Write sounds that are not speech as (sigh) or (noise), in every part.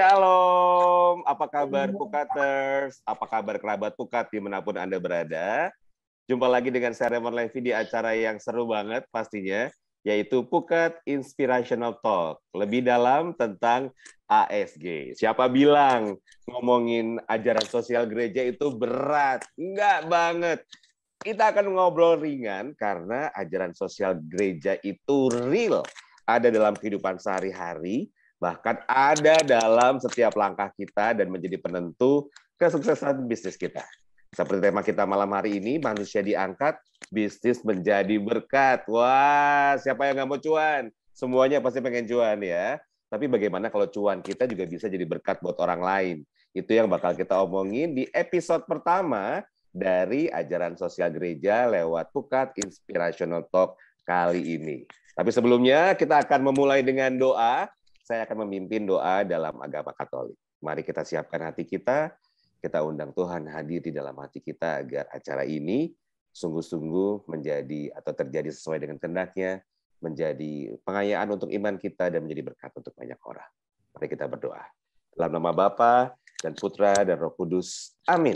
Shalom, apa kabar Pukaters? Apa kabar kerabat Pukat dimanapun Anda berada? Jumpa lagi dengan saya Raymond Levy di acara yang seru banget pastinya, yaitu Pukat Inspirational Talk. Lebih dalam tentang ASG. Siapa bilang ngomongin ajaran sosial gereja itu berat? Enggak banget kita akan ngobrol ringan karena ajaran sosial gereja itu real ada dalam kehidupan sehari-hari bahkan ada dalam setiap langkah kita dan menjadi penentu kesuksesan bisnis kita. Seperti tema kita malam hari ini, manusia diangkat, bisnis menjadi berkat. Wah, siapa yang nggak mau cuan? Semuanya pasti pengen cuan ya. Tapi bagaimana kalau cuan kita juga bisa jadi berkat buat orang lain? Itu yang bakal kita omongin di episode pertama dari ajaran sosial gereja lewat Pukat Inspirational Talk kali ini. Tapi sebelumnya kita akan memulai dengan doa saya akan memimpin doa dalam agama Katolik. Mari kita siapkan hati kita, kita undang Tuhan hadir di dalam hati kita agar acara ini sungguh-sungguh menjadi atau terjadi sesuai dengan kehendaknya, menjadi pengayaan untuk iman kita dan menjadi berkat untuk banyak orang. Mari kita berdoa. Dalam nama Bapa dan Putra dan Roh Kudus. Amin.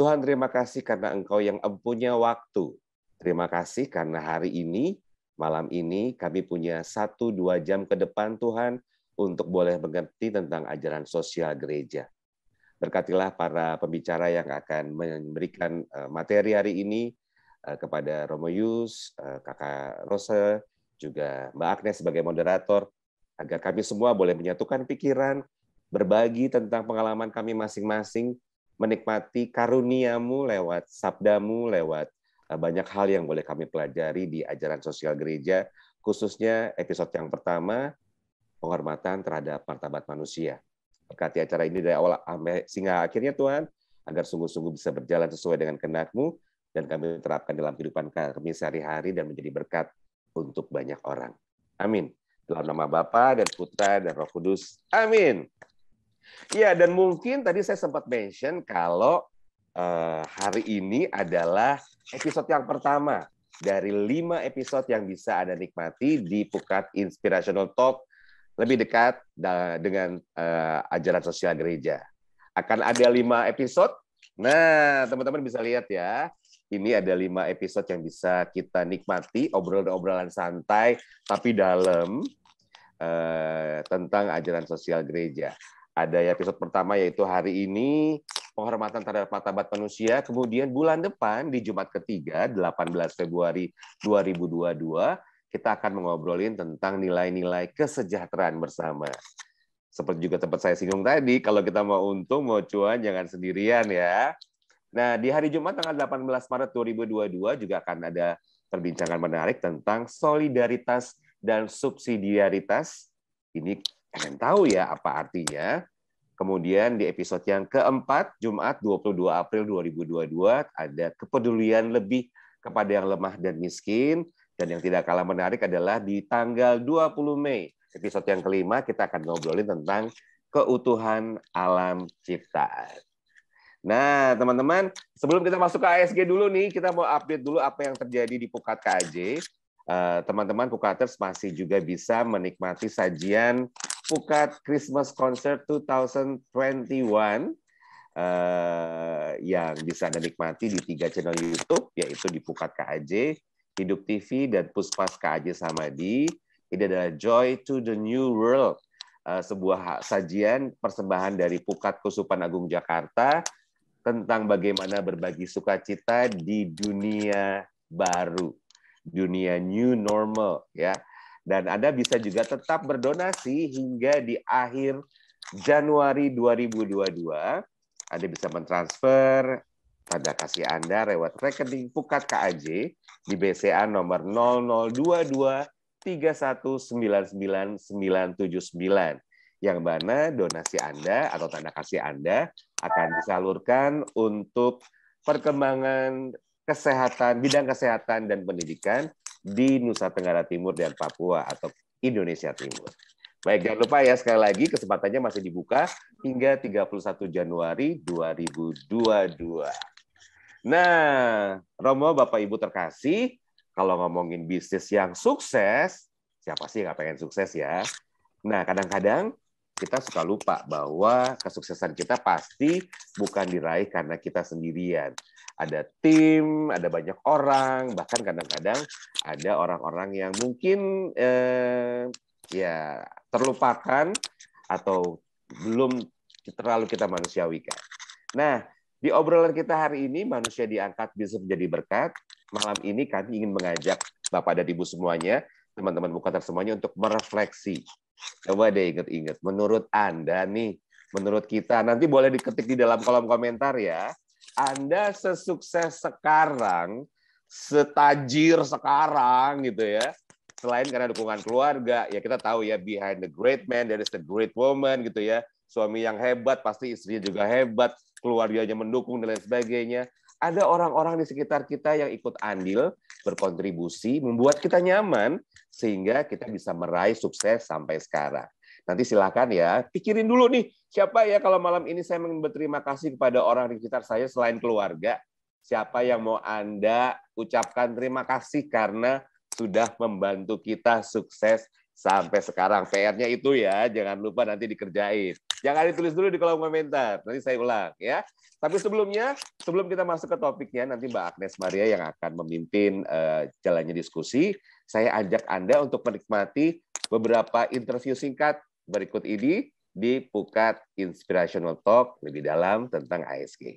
Tuhan terima kasih karena Engkau yang empunya waktu. Terima kasih karena hari ini malam ini kami punya satu dua jam ke depan Tuhan untuk boleh mengerti tentang ajaran sosial gereja. Berkatilah para pembicara yang akan memberikan eh, materi hari ini eh, kepada Romo Yus, eh, Kakak Rose, juga Mbak Agnes sebagai moderator, agar kami semua boleh menyatukan pikiran, berbagi tentang pengalaman kami masing-masing, menikmati karuniamu lewat sabdamu, lewat Eh, banyak hal yang boleh kami pelajari di ajaran sosial gereja, khususnya episode yang pertama, penghormatan terhadap martabat manusia. Berkati acara ini dari awal sehingga akhirnya Tuhan, agar sungguh-sungguh bisa berjalan sesuai dengan kenakmu dan kami terapkan dalam kehidupan kami sehari-hari dan menjadi berkat untuk banyak orang. Amin. Dalam nama Bapa dan Putra dan Roh Kudus. Amin. Ya, dan mungkin tadi saya sempat mention kalau uh, hari ini adalah episode yang pertama dari lima episode yang bisa Anda nikmati di Pukat Inspirational Talk lebih dekat dengan uh, ajaran sosial gereja. Akan ada lima episode. Nah, teman-teman bisa lihat ya. Ini ada lima episode yang bisa kita nikmati, obrolan-obrolan santai, tapi dalam uh, tentang ajaran sosial gereja ada episode pertama yaitu hari ini penghormatan terhadap martabat manusia. Kemudian bulan depan di Jumat ketiga 18 Februari 2022 kita akan mengobrolin tentang nilai-nilai kesejahteraan bersama. Seperti juga tempat saya singgung tadi, kalau kita mau untung, mau cuan, jangan sendirian ya. Nah, di hari Jumat tanggal 18 Maret 2022 juga akan ada perbincangan menarik tentang solidaritas dan subsidiaritas. Ini Pengen tahu ya apa artinya? Kemudian di episode yang keempat, Jumat 22 April 2022, ada kepedulian lebih kepada yang lemah dan miskin. Dan yang tidak kalah menarik adalah di tanggal 20 Mei, episode yang kelima, kita akan ngobrolin tentang keutuhan alam ciptaan. Nah, teman-teman, sebelum kita masuk ke ASG dulu nih, kita mau update dulu apa yang terjadi di Pukat KAJ. Eh, teman-teman Pukaters masih juga bisa menikmati sajian Pukat Christmas Concert 2021 uh, eh, yang bisa Anda nikmati di tiga channel YouTube, yaitu di Pukat KAJ, Hidup TV, dan Puspas KAJ di Ini adalah Joy to the New World, uh, sebuah sajian persembahan dari Pukat Kusupan Agung Jakarta tentang bagaimana berbagi sukacita di dunia baru, dunia new normal ya. Dan Anda bisa juga tetap berdonasi hingga di akhir Januari 2022. Anda bisa mentransfer tanda kasih Anda lewat rekening Pukat KAJ di BCA nomor 0022 3199979 yang mana donasi Anda atau tanda kasih Anda akan disalurkan untuk perkembangan kesehatan, bidang kesehatan dan pendidikan di Nusa Tenggara Timur dan Papua atau Indonesia Timur. Baik, jangan lupa ya sekali lagi kesempatannya masih dibuka hingga 31 Januari 2022. Nah, Romo Bapak Ibu terkasih, kalau ngomongin bisnis yang sukses, siapa sih yang pengen sukses ya? Nah, kadang-kadang kita suka lupa bahwa kesuksesan kita pasti bukan diraih karena kita sendirian, ada tim, ada banyak orang, bahkan kadang-kadang ada orang-orang yang mungkin eh, ya terlupakan atau belum terlalu kita manusiawikan. Nah, di obrolan kita hari ini manusia diangkat bisa menjadi berkat. Malam ini kami ingin mengajak Bapak dan Ibu semuanya, teman-teman Bukater semuanya untuk merefleksi. Coba deh ingat-ingat, menurut Anda nih, menurut kita, nanti boleh diketik di dalam kolom komentar ya, anda sesukses sekarang, setajir sekarang gitu ya. Selain karena dukungan keluarga, ya kita tahu ya behind the great man there is the great woman gitu ya. Suami yang hebat pasti istrinya juga hebat, keluarganya mendukung dan lain sebagainya. Ada orang-orang di sekitar kita yang ikut andil, berkontribusi, membuat kita nyaman sehingga kita bisa meraih sukses sampai sekarang. Nanti silakan ya, pikirin dulu nih, siapa ya kalau malam ini saya ingin berterima kasih kepada orang di sekitar saya selain keluarga, siapa yang mau Anda ucapkan terima kasih karena sudah membantu kita sukses sampai sekarang. PR-nya itu ya, jangan lupa nanti dikerjain. Jangan ditulis dulu di kolom komentar, nanti saya ulang ya. Tapi sebelumnya, sebelum kita masuk ke topiknya, nanti Mbak Agnes Maria yang akan memimpin uh, jalannya diskusi. Saya ajak Anda untuk menikmati beberapa interview singkat berikut ini di Pukat Inspirational Talk lebih dalam tentang ASG.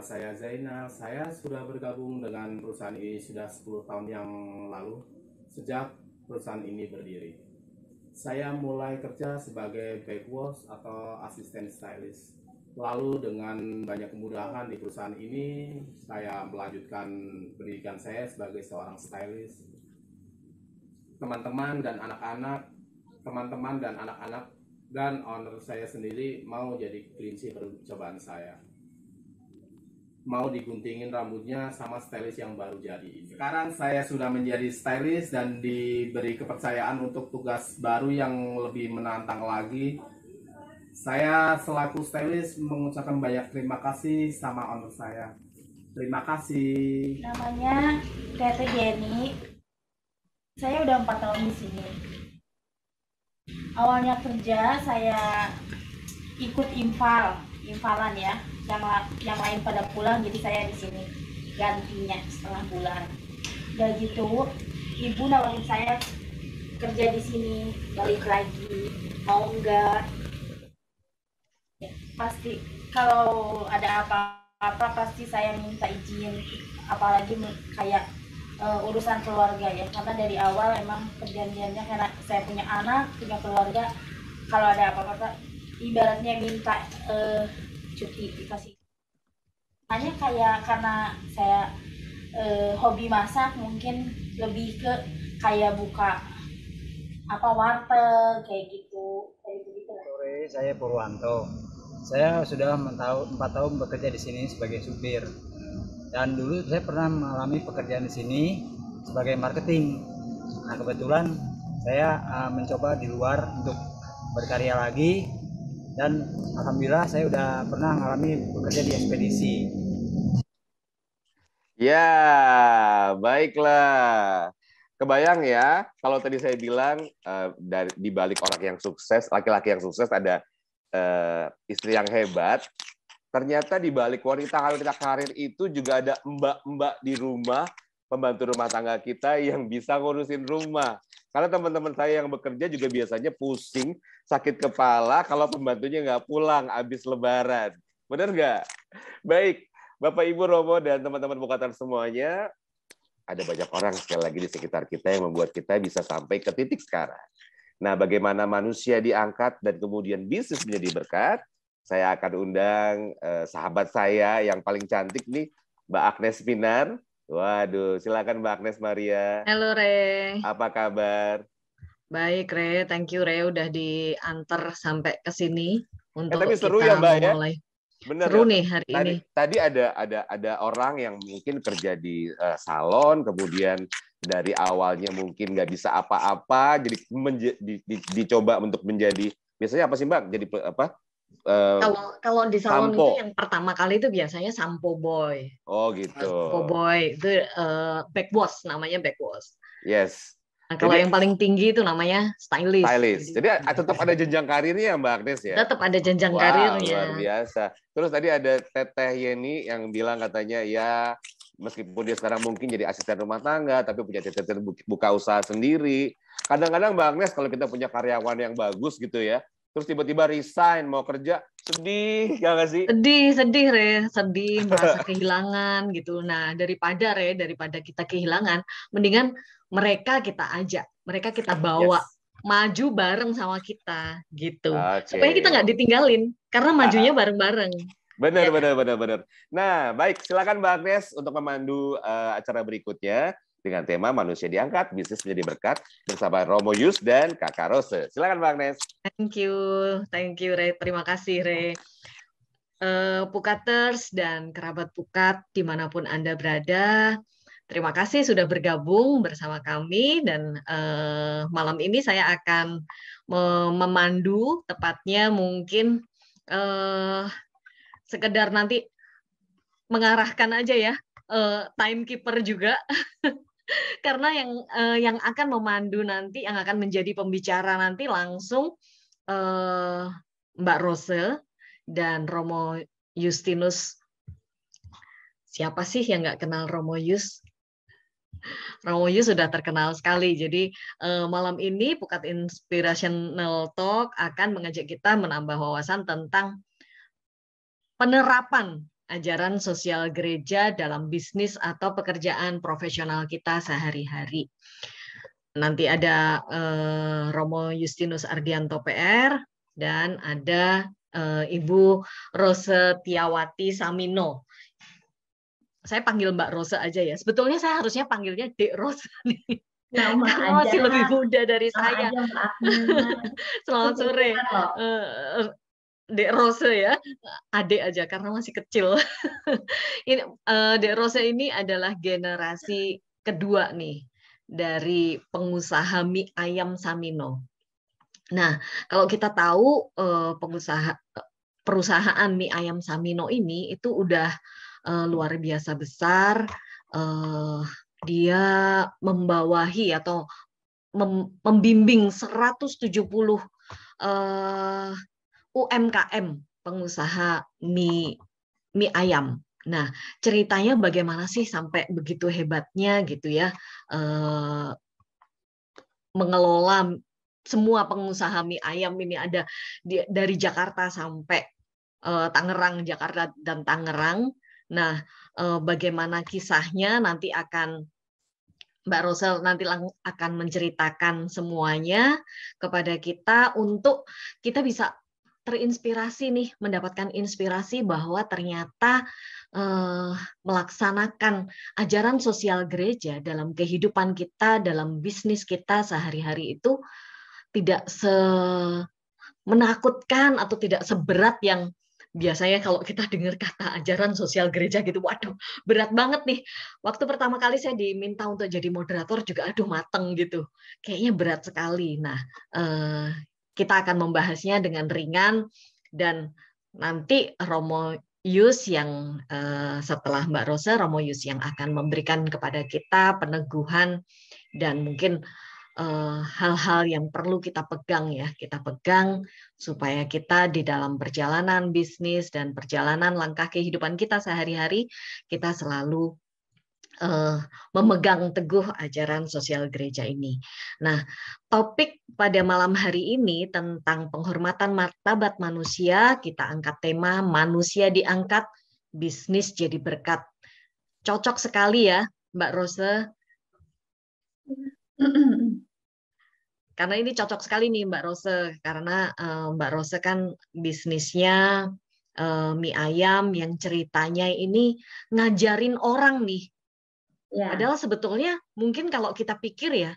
saya Zainal, saya sudah bergabung dengan perusahaan ini sudah 10 tahun yang lalu sejak perusahaan ini berdiri. Saya mulai kerja sebagai backwash atau asisten stylist. Lalu dengan banyak kemudahan di perusahaan ini, saya melanjutkan pendidikan saya sebagai seorang stylist. Teman-teman dan anak-anak, teman-teman dan anak-anak dan owner saya sendiri mau jadi kelinci percobaan saya mau diguntingin rambutnya sama stylist yang baru jadi. Sekarang saya sudah menjadi stylist dan diberi kepercayaan untuk tugas baru yang lebih menantang lagi. Saya selaku stylist mengucapkan banyak terima kasih sama owner saya. Terima kasih. Namanya Tete Jenny. Saya udah empat tahun di sini. Awalnya kerja saya ikut infal imbalan ya yang yang lain pada pulang jadi saya di sini gantinya setengah bulan udah gitu ibu nawarin saya kerja di sini balik lagi mau enggak ya, pasti kalau ada apa-apa pasti saya minta izin apalagi kayak uh, urusan keluarga ya karena dari awal emang perjanjiannya karena saya punya anak punya keluarga kalau ada apa-apa ibaratnya minta uh, cuti dikasih hanya kayak karena saya uh, hobi masak mungkin lebih ke kayak buka apa warteg kayak gitu kayak gitu sore saya Purwanto saya sudah empat tahun bekerja di sini sebagai supir dan dulu saya pernah mengalami pekerjaan di sini sebagai marketing nah kebetulan saya uh, mencoba di luar untuk berkarya lagi dan alhamdulillah saya udah pernah mengalami bekerja di ekspedisi. Ya, baiklah. Kebayang ya, kalau tadi saya bilang eh, dari di balik orang yang sukses, laki-laki yang sukses ada eh, istri yang hebat. Ternyata di balik wanita wanita karir itu juga ada mbak-mbak di rumah pembantu rumah tangga kita yang bisa ngurusin rumah. Karena teman-teman saya yang bekerja juga biasanya pusing, sakit kepala kalau pembantunya nggak pulang habis lebaran. Benar nggak? Baik, Bapak Ibu Romo dan teman-teman Bukatan semuanya, ada banyak orang sekali lagi di sekitar kita yang membuat kita bisa sampai ke titik sekarang. Nah, bagaimana manusia diangkat dan kemudian bisnis menjadi berkat, saya akan undang eh, sahabat saya yang paling cantik nih, Mbak Agnes Pinar Waduh, silakan Mbak Agnes Maria. Halo Re. Apa kabar? Baik Re, thank you Re udah diantar sampai ke sini eh, untuk eh, tapi seru kita ya, Mbak, ya? mulai. Ya? Bener, seru ya? nih hari tadi, ini. Tadi ada ada ada orang yang mungkin kerja di uh, salon, kemudian dari awalnya mungkin nggak bisa apa-apa, jadi menje, di, di, dicoba untuk menjadi biasanya apa sih Mbak? Jadi apa? Uh, kalau di salon sampo. itu yang pertama kali itu biasanya sampo boy. Oh gitu. Sampo boy itu uh, backwash namanya backwash. Yes. Nah, kalau Jadi, yang paling tinggi itu namanya stylist. Stylist. Jadi ah, ah, tetap ada jenjang karirnya ya, Mbak Agnes ya? Tetap ada jenjang wow, karirnya. Luar biasa. Terus tadi ada Teteh Yeni yang bilang katanya ya meskipun dia sekarang mungkin jadi asisten rumah tangga, tapi punya cita-cita buka usaha sendiri. Kadang-kadang Mbak Agnes, kalau kita punya karyawan yang bagus gitu ya, terus tiba-tiba resign mau kerja sedih ya gak sih sedih sedih re sedih (laughs) merasa kehilangan gitu nah daripada re daripada kita kehilangan mendingan mereka kita ajak mereka kita bawa yes. maju bareng sama kita gitu okay. supaya kita nggak ditinggalin karena majunya ah. bareng-bareng benar ya. benar benar benar nah baik silakan mbak Agnes untuk memandu uh, acara berikutnya dengan tema manusia diangkat, bisnis menjadi berkat bersama Romo Yus dan Kakak Rose. Silakan Bang Nes. Thank you, thank you Re. Terima kasih Re. Uh, Pukaters dan kerabat Pukat dimanapun Anda berada, terima kasih sudah bergabung bersama kami dan uh, malam ini saya akan memandu tepatnya mungkin uh, sekedar nanti mengarahkan aja ya uh, timekeeper juga (laughs) karena yang uh, yang akan memandu nanti yang akan menjadi pembicara nanti langsung uh, Mbak Rose dan Romo Justinus siapa sih yang nggak kenal Romo Yus Romo Yus sudah terkenal sekali jadi uh, malam ini Pukat Inspirational Talk akan mengajak kita menambah wawasan tentang penerapan ajaran sosial gereja dalam bisnis atau pekerjaan profesional kita sehari-hari. Nanti ada eh, Romo Justinus Ardianto PR dan ada eh, Ibu Rose Tiawati Samino. Saya panggil Mbak Rose aja ya. Sebetulnya saya harusnya panggilnya Dek Rose (laughs) nih. Nah, masih lebih muda dari saya. (laughs) Selamat sore. Dek Rose ya, adik aja karena masih kecil. (laughs) ini uh, Dek Rose ini adalah generasi kedua nih dari pengusaha mie ayam Samino. Nah, kalau kita tahu uh, pengusaha perusahaan mie ayam Samino ini itu udah uh, luar biasa besar. Uh, dia membawahi atau membimbing 170 UMKM, pengusaha mie mie ayam. Nah, ceritanya bagaimana sih sampai begitu hebatnya gitu ya uh, mengelola semua pengusaha mie ayam ini ada di, dari Jakarta sampai uh, Tangerang, Jakarta dan Tangerang. Nah, uh, bagaimana kisahnya nanti akan Mbak Rosel nanti akan menceritakan semuanya kepada kita untuk kita bisa terinspirasi nih, mendapatkan inspirasi bahwa ternyata eh, melaksanakan ajaran sosial gereja dalam kehidupan kita, dalam bisnis kita sehari-hari itu tidak se menakutkan atau tidak seberat yang biasanya kalau kita dengar kata ajaran sosial gereja gitu, waduh berat banget nih. Waktu pertama kali saya diminta untuk jadi moderator juga aduh mateng gitu, kayaknya berat sekali. Nah eh, kita akan membahasnya dengan ringan dan nanti Romo Yus yang eh, setelah Mbak Rosa, Romo Yus yang akan memberikan kepada kita peneguhan dan mungkin eh, hal-hal yang perlu kita pegang ya, kita pegang supaya kita di dalam perjalanan bisnis dan perjalanan langkah kehidupan kita sehari-hari kita selalu uh, memegang teguh ajaran sosial gereja ini. Nah, topik pada malam hari ini tentang penghormatan martabat manusia, kita angkat tema manusia diangkat, bisnis jadi berkat. Cocok sekali ya, Mbak Rose. (clears throat) Karena ini cocok sekali nih Mbak Rose, karena uh, Mbak Rose kan bisnisnya uh, mie ayam yang ceritanya ini ngajarin orang nih Ya. Padahal sebetulnya mungkin kalau kita pikir ya,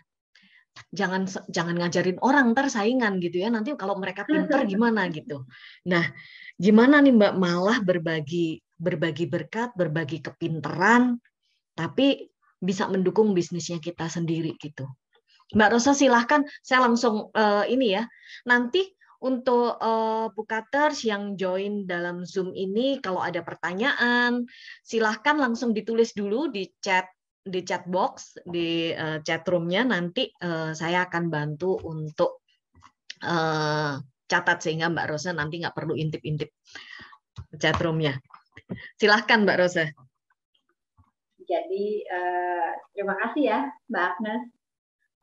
jangan jangan ngajarin orang ntar saingan gitu ya. Nanti kalau mereka pinter (laughs) gimana gitu. Nah, gimana nih Mbak malah berbagi berbagi berkat, berbagi kepinteran, tapi bisa mendukung bisnisnya kita sendiri gitu. Mbak Rosa silahkan, saya langsung uh, ini ya. Nanti untuk uh, eh, bukaters yang join dalam Zoom ini, kalau ada pertanyaan, silahkan langsung ditulis dulu di chat di chat box di uh, chat roomnya nanti uh, saya akan bantu untuk uh, catat sehingga Mbak Rosa nanti nggak perlu intip-intip chat roomnya. Silahkan Mbak Rosa. Jadi uh, terima kasih ya Mbak Agnes.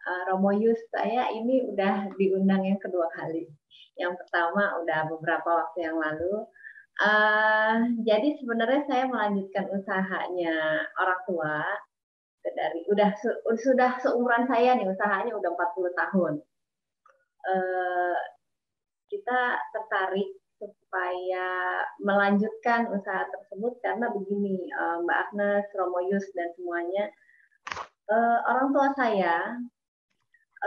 Uh, Romo Yus saya ini udah diundang yang kedua kali. Yang pertama udah beberapa waktu yang lalu. Uh, jadi sebenarnya saya melanjutkan usahanya orang tua dari udah sudah seumuran saya nih usahanya udah 40 tahun eh, kita tertarik supaya melanjutkan usaha tersebut karena begini eh, Mbak Agnes, Romoyus dan semuanya eh, orang tua saya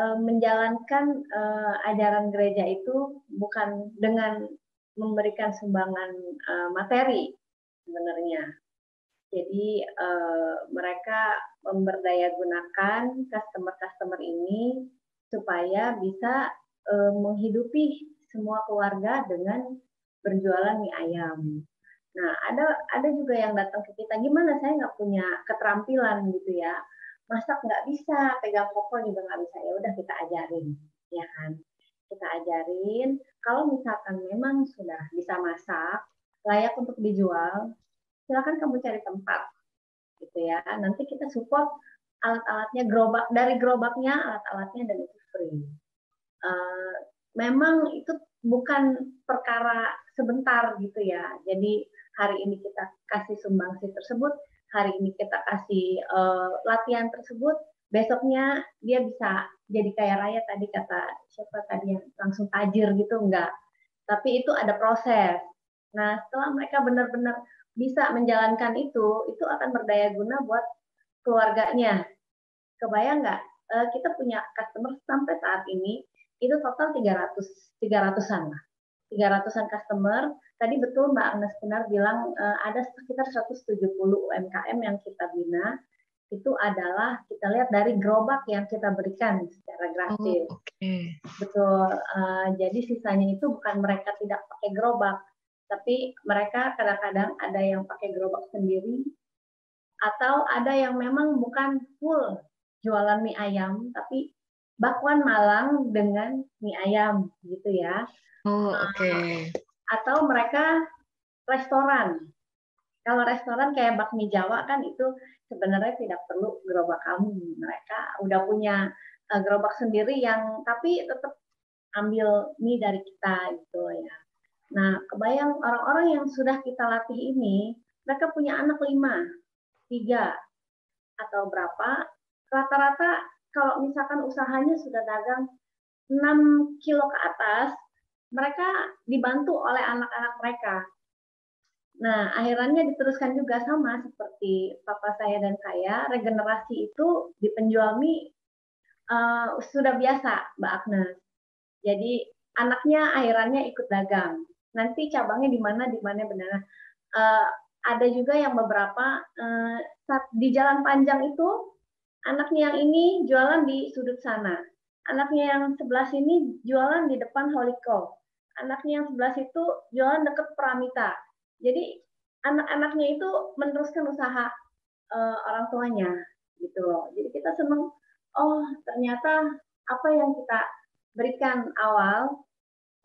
eh, menjalankan eh, ajaran gereja itu bukan dengan memberikan sumbangan eh, materi sebenarnya jadi uh, mereka memberdaya gunakan customer-customer ini supaya bisa uh, menghidupi semua keluarga dengan berjualan mie ayam. Nah, ada ada juga yang datang ke kita, gimana saya nggak punya keterampilan gitu ya, masak nggak bisa, pegang koko juga nggak bisa, ya udah kita ajarin, ya kan? Kita ajarin. Kalau misalkan memang sudah bisa masak, layak untuk dijual, silakan kamu cari tempat gitu ya nanti kita support alat-alatnya gerobak dari gerobaknya alat-alatnya dan itu free uh, memang itu bukan perkara sebentar gitu ya jadi hari ini kita kasih sumbangsi tersebut hari ini kita kasih uh, latihan tersebut besoknya dia bisa jadi kaya raya tadi kata siapa tadi yang langsung tajir gitu enggak tapi itu ada proses nah setelah mereka benar-benar bisa menjalankan itu, itu akan berdaya guna buat keluarganya. Kebayang nggak? Eh, kita punya customer sampai saat ini itu total 300 300-an lah. 300-an customer. Tadi betul Mbak Agnes benar bilang eh, ada sekitar 170 UMKM yang kita bina. Itu adalah kita lihat dari gerobak yang kita berikan secara gratis. Oh, okay. Betul. Eh, jadi sisanya itu bukan mereka tidak pakai gerobak, tapi mereka kadang-kadang ada yang pakai gerobak sendiri atau ada yang memang bukan full jualan mie ayam tapi bakwan Malang dengan mie ayam gitu ya. Oh, ah, oke. Okay. Atau mereka restoran. Kalau restoran kayak bakmi Jawa kan itu sebenarnya tidak perlu gerobak kamu. Mereka udah punya eh, gerobak sendiri yang tapi tetap ambil mie dari kita gitu ya. Nah, kebayang orang-orang yang sudah kita latih ini, mereka punya anak lima, tiga, atau berapa. Rata-rata kalau misalkan usahanya sudah dagang 6 kilo ke atas, mereka dibantu oleh anak-anak mereka. Nah, akhirannya diteruskan juga sama seperti papa saya dan saya, regenerasi itu di penjual mie uh, sudah biasa, Mbak Agnes. Jadi anaknya akhirnya ikut dagang nanti cabangnya di mana di mana benar uh, ada juga yang beberapa uh, di jalan panjang itu anaknya yang ini jualan di sudut sana anaknya yang sebelah sini jualan di depan holiko anaknya yang sebelah situ jualan deket Pramita jadi anak-anaknya itu meneruskan usaha uh, orang tuanya gitu loh jadi kita senang oh ternyata apa yang kita berikan awal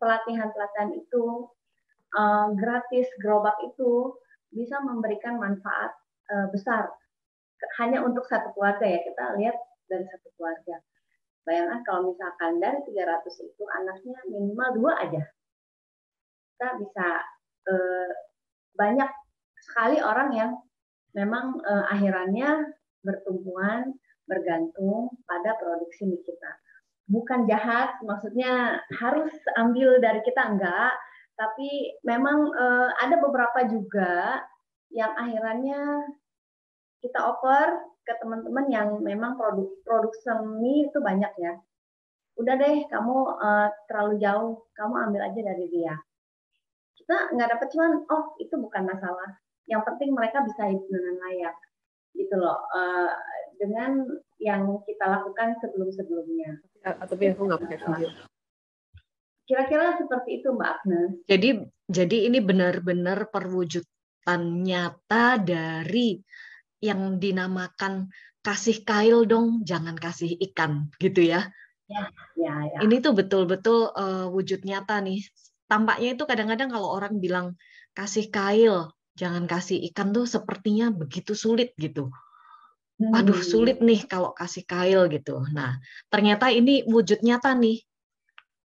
pelatihan-pelatihan itu uh, gratis gerobak itu bisa memberikan manfaat uh, besar hanya untuk satu keluarga ya kita lihat dari satu keluarga bayangkan kalau misalkan dari 300 itu anaknya minimal dua aja kita bisa uh, banyak sekali orang yang memang uh, akhirannya bertumpuan bergantung pada produksi kita bukan jahat maksudnya harus ambil dari kita enggak tapi memang uh, ada beberapa juga yang akhirnya kita oper ke teman-teman yang memang produk produk seni itu banyak ya udah deh kamu uh, terlalu jauh kamu ambil aja dari dia kita nggak dapet cuman oh itu bukan masalah yang penting mereka bisa hidup dengan layak gitu loh uh, dengan yang kita lakukan sebelum sebelumnya tapi aku nggak pakai video Kira-kira seperti itu Mbak Agnes. Jadi jadi ini benar-benar perwujudan nyata dari yang dinamakan kasih kail dong, jangan kasih ikan gitu ya. Ya, ya, ya. Ini tuh betul-betul uh, wujud nyata nih. Tampaknya itu kadang-kadang kalau orang bilang kasih kail, jangan kasih ikan tuh sepertinya begitu sulit gitu. Waduh, hmm. sulit nih kalau kasih kail gitu. Nah, ternyata ini wujud nyata nih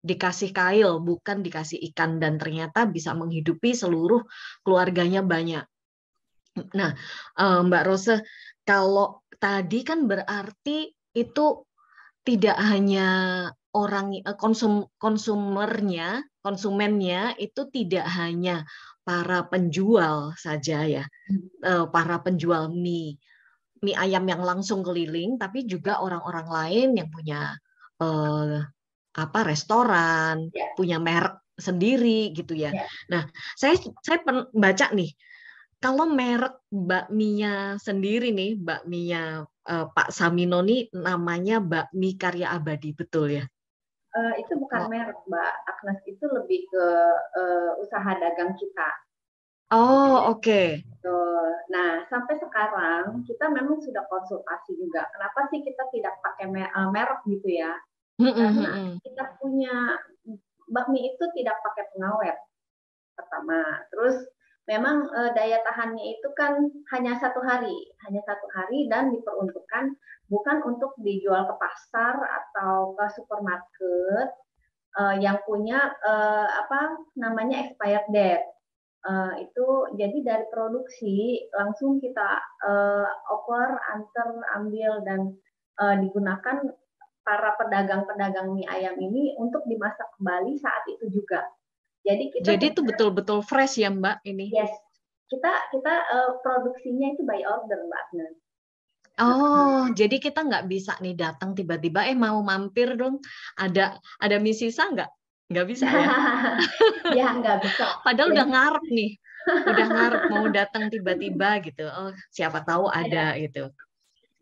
dikasih kail, bukan dikasih ikan dan ternyata bisa menghidupi seluruh keluarganya banyak. Nah, eh, Mbak Rose, kalau tadi kan berarti itu tidak hanya orang eh, konsum konsumernya, konsumennya itu tidak hanya para penjual saja ya, eh, para penjual mie mie ayam yang langsung keliling, tapi juga orang-orang lain yang punya apa restoran, yeah. punya merek sendiri gitu ya. Yeah. Nah, saya saya baca nih kalau merek bakminya sendiri nih, bakminya uh, Pak Samino nih namanya bakmi karya abadi, betul ya? Uh, itu bukan oh. merek, Mbak Agnes, itu lebih ke uh, usaha dagang kita. Oh, iya. oke. Okay. Nah, sampai sekarang kita memang sudah konsultasi juga. Kenapa sih kita tidak pakai merek gitu ya? Karena kita punya bakmi itu tidak pakai pengawet pertama. Terus memang e, daya tahannya itu kan hanya satu hari, hanya satu hari dan diperuntukkan bukan untuk dijual ke pasar atau ke supermarket e, yang punya e, apa namanya expired date. Uh, itu jadi dari produksi langsung kita uh, oper, antar, ambil dan uh, digunakan para pedagang-pedagang mie ayam ini untuk dimasak kembali saat itu juga. Jadi kita Jadi itu betul-betul fresh ya, Mbak ini. Yes. Kita kita uh, produksinya itu by order, Mbak Agnes. Oh, jadi kita nggak bisa nih datang tiba-tiba, eh mau mampir dong, ada ada mie sisa nggak? Nggak bisa ya? (laughs) ya nggak bisa. Padahal jadi... udah ngarep nih, udah ngarep mau datang tiba-tiba gitu. Oh, siapa tahu ada gitu.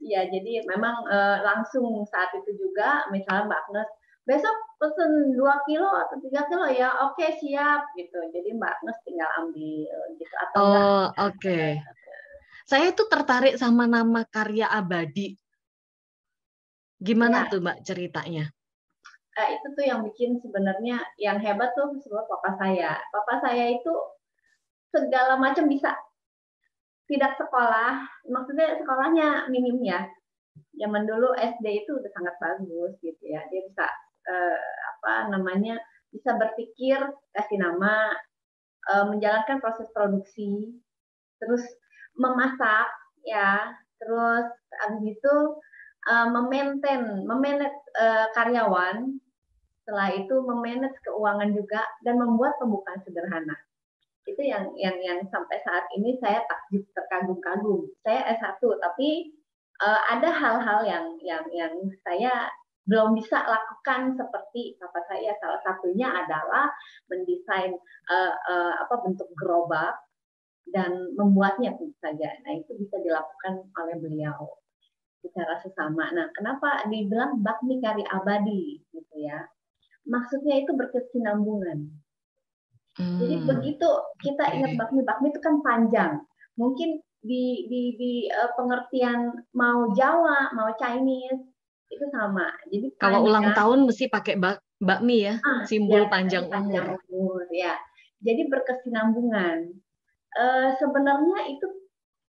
Ya, jadi memang uh, langsung saat itu juga, misalnya Mbak Agnes, besok pesen 2 kilo atau 3 kilo ya, oke okay, siap gitu. Jadi Mbak Agnes tinggal ambil gitu atau Oh, oke. Okay. Saya itu tertarik sama nama karya abadi. Gimana ya. tuh Mbak ceritanya? Uh, itu tuh yang bikin sebenarnya yang hebat tuh sebuah papa saya. Papa saya itu segala macam bisa tidak sekolah, maksudnya sekolahnya minim ya. Zaman dulu SD itu udah sangat bagus gitu ya. Dia bisa eh, apa namanya bisa berpikir kasih nama, eh, menjalankan proses produksi, terus memasak ya, terus abis itu eh, memaintain, memanage eh, karyawan, setelah itu memanage keuangan juga dan membuat pembukaan sederhana itu yang yang yang sampai saat ini saya takjub terkagum-kagum. Saya S1 tapi uh, ada hal-hal yang yang yang saya belum bisa lakukan seperti apa saya salah satunya adalah mendesain uh, uh, apa bentuk gerobak dan membuatnya tentu saja. Nah itu bisa dilakukan oleh beliau secara sesama. Nah kenapa dibilang bakmi kari abadi gitu ya? Maksudnya itu berkesinambungan Hmm. Jadi begitu kita ingat bakmi, bakmi itu kan panjang. Mungkin di di di uh, pengertian mau Jawa, mau Chinese itu sama. Jadi panjang. kalau ulang tahun mesti pakai bak bakmi ya, ah, simbol ya, panjang, panjang umur. umur ya. Jadi berkesinambungan. Uh, sebenarnya itu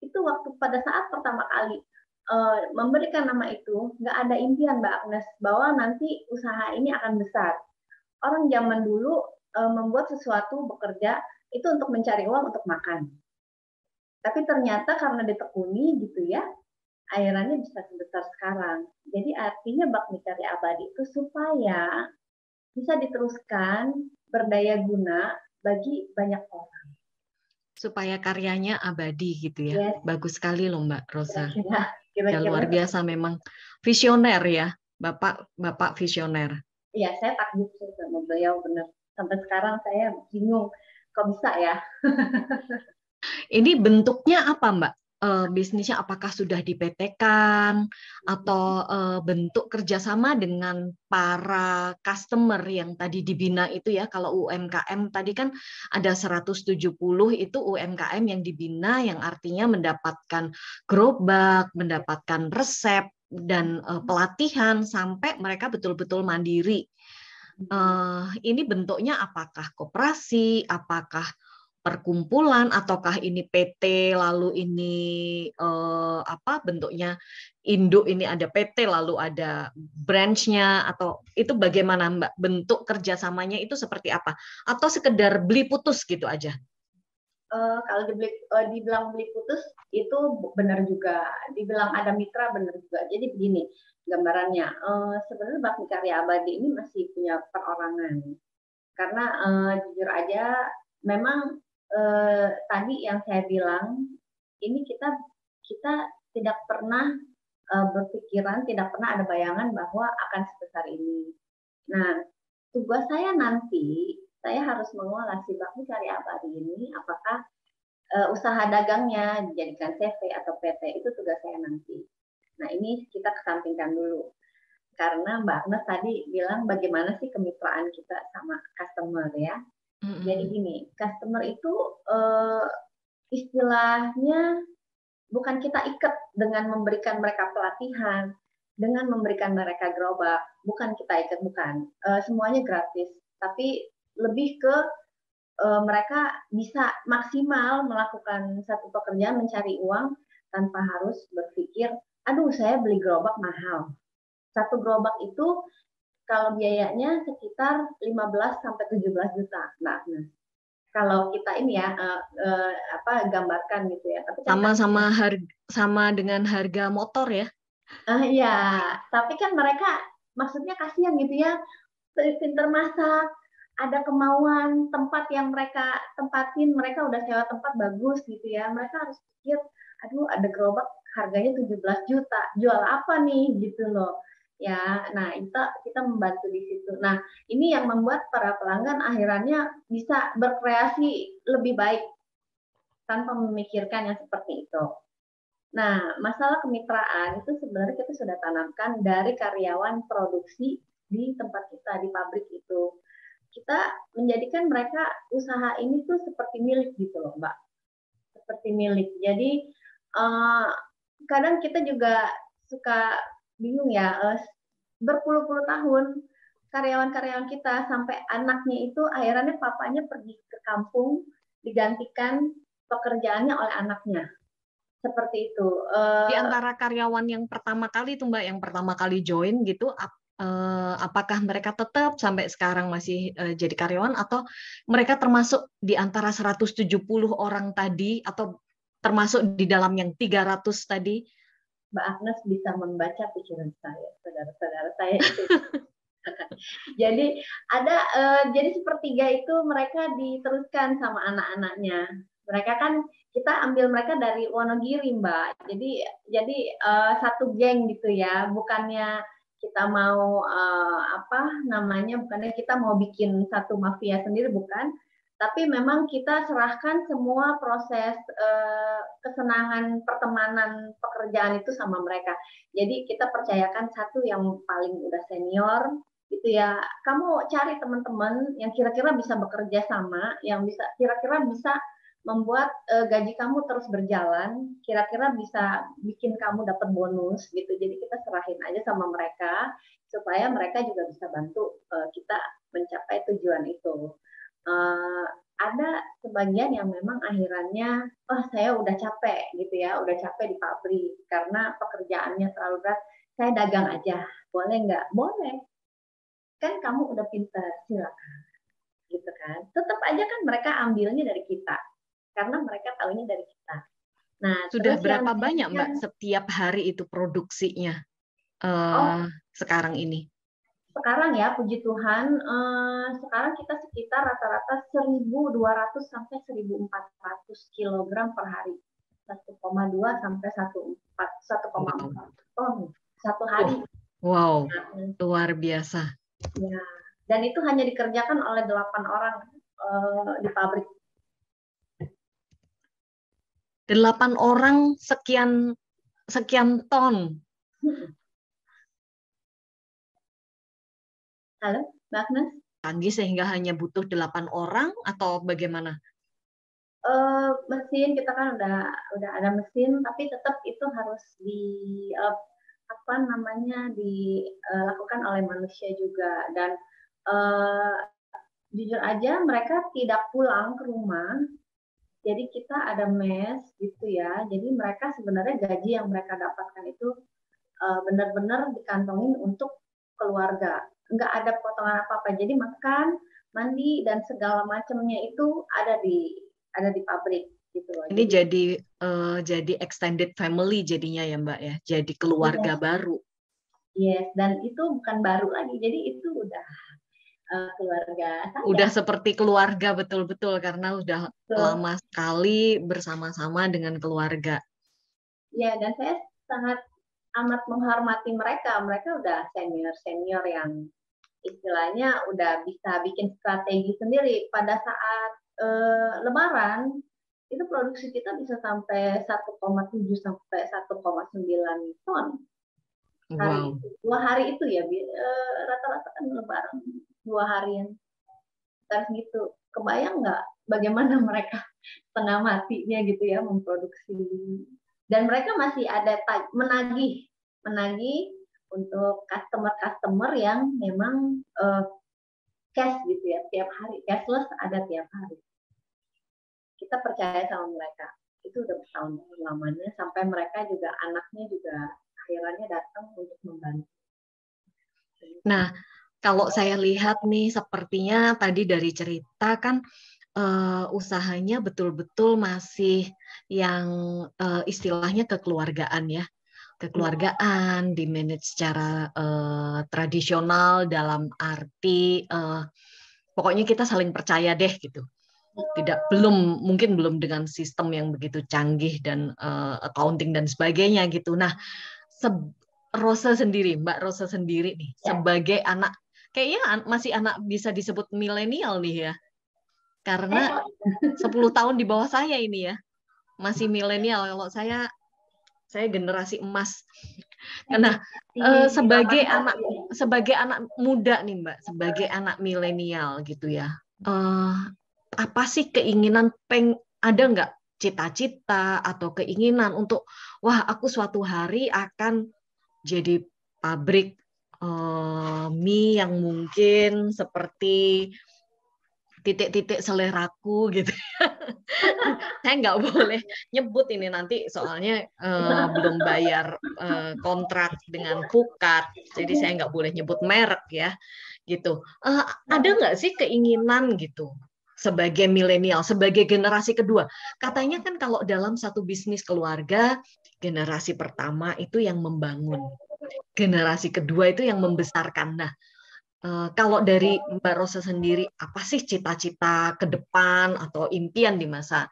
itu waktu pada saat pertama kali uh, memberikan nama itu nggak ada impian Mbak Agnes bahwa nanti usaha ini akan besar. Orang zaman dulu Eh, membuat sesuatu bekerja itu untuk mencari uang untuk makan. Tapi ternyata karena ditekuni gitu ya, airannya bisa sebesar sekarang. Jadi artinya bakmi karya abadi itu supaya bisa diteruskan berdaya guna bagi banyak orang. Supaya karyanya abadi gitu ya. Yes. Bagus sekali loh Mbak Rosa. Ya, luar biasa memang visioner ya. Bapak Bapak visioner. Iya, saya takjub sama beliau benar sampai sekarang saya bingung kok bisa ya. (laughs) Ini bentuknya apa Mbak? E, bisnisnya apakah sudah di atau e, bentuk kerjasama dengan para customer yang tadi dibina itu ya kalau UMKM tadi kan ada 170 itu UMKM yang dibina yang artinya mendapatkan gerobak, mendapatkan resep dan e, pelatihan sampai mereka betul-betul mandiri eh, ini bentuknya apakah koperasi, apakah perkumpulan ataukah ini PT lalu ini eh, apa bentuknya induk ini ada PT lalu ada branchnya atau itu bagaimana Mbak bentuk kerjasamanya itu seperti apa atau sekedar beli putus gitu aja? Uh, kalau dibeli, uh, dibilang beli putus itu benar juga, dibilang ada mitra benar juga. Jadi begini, gambarannya. Uh, sebenarnya bakti karya abadi ini masih punya perorangan. Karena uh, jujur aja, memang uh, tadi yang saya bilang, ini kita kita tidak pernah uh, berpikiran, tidak pernah ada bayangan bahwa akan sebesar ini. Nah, tugas saya nanti, saya harus mengolah si bakti karya abadi ini, apakah uh, usaha dagangnya dijadikan CV atau PT, itu tugas saya nanti Nah ini kita kesampingkan dulu. Karena Mbak Agnes tadi bilang bagaimana sih kemitraan kita sama customer ya. Mm-hmm. Jadi gini, customer itu uh, istilahnya bukan kita ikat dengan memberikan mereka pelatihan, dengan memberikan mereka gerobak, bukan kita ikat, bukan. Uh, semuanya gratis, tapi lebih ke uh, mereka bisa maksimal melakukan satu pekerjaan mencari uang tanpa harus berpikir aduh saya beli gerobak mahal. Satu gerobak itu kalau biayanya sekitar 15 sampai 17 juta. Nah, nah kalau kita ini ya uh, uh, apa gambarkan gitu ya. Tapi kan sama sama harga sama dengan harga motor ya. Ah uh, iya, tapi kan mereka maksudnya kasihan gitu ya. Pinter masak, ada kemauan tempat yang mereka tempatin, mereka udah sewa tempat bagus gitu ya. Mereka harus pikir, aduh ada gerobak harganya 17 juta jual apa nih gitu loh ya nah kita kita membantu di situ nah ini yang membuat para pelanggan akhirnya bisa berkreasi lebih baik tanpa memikirkan yang seperti itu nah masalah kemitraan itu sebenarnya kita sudah tanamkan dari karyawan produksi di tempat kita di pabrik itu kita menjadikan mereka usaha ini tuh seperti milik gitu loh mbak seperti milik jadi uh, kadang kita juga suka bingung ya eh, berpuluh-puluh tahun karyawan-karyawan kita sampai anaknya itu akhirnya papanya pergi ke kampung digantikan pekerjaannya oleh anaknya seperti itu. Eh, di antara karyawan yang pertama kali itu mbak yang pertama kali join gitu eh, apakah mereka tetap sampai sekarang masih jadi karyawan atau mereka termasuk di antara 170 orang tadi atau termasuk di dalam yang 300 tadi? Mbak Agnes bisa membaca pikiran saya, saudara-saudara saya (laughs) jadi ada uh, jadi sepertiga itu mereka diteruskan sama anak-anaknya. Mereka kan kita ambil mereka dari Wonogiri, Mbak. Jadi jadi uh, satu geng gitu ya, bukannya kita mau uh, apa namanya bukannya kita mau bikin satu mafia sendiri bukan tapi memang kita serahkan semua proses eh, kesenangan pertemanan pekerjaan itu sama mereka. Jadi kita percayakan satu yang paling udah senior gitu ya. Kamu cari teman-teman yang kira-kira bisa bekerja sama, yang bisa kira-kira bisa membuat eh, gaji kamu terus berjalan, kira-kira bisa bikin kamu dapat bonus gitu. Jadi kita serahin aja sama mereka supaya mereka juga bisa bantu uh, kita mencapai tujuan itu uh, ada sebagian yang memang akhirannya oh saya udah capek gitu ya udah capek di pabrik karena pekerjaannya terlalu berat saya dagang aja boleh nggak boleh kan kamu udah pinter silakan gitu kan tetap aja kan mereka ambilnya dari kita karena mereka tahunya dari kita nah sudah berapa banyak mbak setiap hari itu produksinya uh, oh, sekarang ini sekarang ya puji Tuhan eh, sekarang kita sekitar rata-rata 1200 sampai 1400 kg per hari 1,2 sampai 1,4 1,4 ton satu oh, hari wow nah, luar biasa ya dan itu hanya dikerjakan oleh delapan orang eh, di pabrik delapan orang sekian sekian ton (laughs) Halo, Mbak Agnes? Pagi sehingga hanya butuh 8 orang atau bagaimana? Uh, mesin kita kan udah udah ada mesin tapi tetap itu harus di uh, apa namanya dilakukan eh, oleh manusia juga dan uh, jujur aja mereka tidak pulang ke rumah jadi kita ada mes gitu ya jadi mereka sebenarnya gaji yang mereka dapatkan itu uh, benar-benar dikantongin untuk keluarga nggak ada potongan apa-apa. Jadi makan, mandi dan segala macamnya itu ada di ada di pabrik gitu loh. Ini jadi uh, jadi extended family jadinya ya Mbak ya. Jadi keluarga yes. baru. Yes, dan itu bukan baru lagi. Jadi itu udah eh, keluarga saya. Udah seperti keluarga betul-betul karena udah betul. lama sekali bersama-sama dengan keluarga. Ya, dan saya sangat amat menghormati mereka. Mereka udah senior-senior yang istilahnya udah bisa bikin strategi sendiri pada saat e, lebaran itu produksi kita bisa sampai 1,7 sampai 1,9 ton hari wow. dua hari itu ya eh, rata-rata kan lebaran dua harian terus gitu kebayang nggak bagaimana (laughs) mereka setengah matinya gitu ya memproduksi dan mereka masih ada menagih menagih untuk customer-customer yang memang uh, cash gitu ya tiap hari cashless ada tiap hari kita percaya sama mereka itu udah bertahun-tahun lamanya sampai mereka juga anaknya juga akhirnya datang untuk membantu nah kalau saya lihat nih sepertinya tadi dari cerita kan uh, usahanya betul-betul masih yang uh, istilahnya kekeluargaan ya kekeluargaan, di manage secara uh, tradisional dalam arti uh, pokoknya kita saling percaya deh gitu. Tidak belum mungkin belum dengan sistem yang begitu canggih dan uh, accounting dan sebagainya gitu. Nah, se Rosa sendiri, Mbak Rosa sendiri nih ya. sebagai anak kayaknya masih anak bisa disebut milenial nih ya. Karena 10 tahun di bawah saya ini ya. Masih milenial. Kalau saya saya generasi emas. (laughs) Nah, sebagai anak sebagai anak muda nih Mbak, sebagai anak milenial gitu ya. Eh, apa sih keinginan peng ada nggak cita-cita atau keinginan untuk wah aku suatu hari akan jadi pabrik eh, mie yang mungkin seperti titik-titik seleraku (laughs) gitu saya nggak boleh nyebut ini nanti soalnya uh, belum bayar uh, kontrak dengan pukat jadi saya nggak boleh nyebut merek ya, gitu. Uh, ada nggak sih keinginan gitu sebagai milenial, sebagai generasi kedua. Katanya kan kalau dalam satu bisnis keluarga, generasi pertama itu yang membangun, generasi kedua itu yang membesarkan. Nah, Eh, kalau dari iya. Mbak Rosa sendiri, apa sih cita-cita ke depan atau impian di masa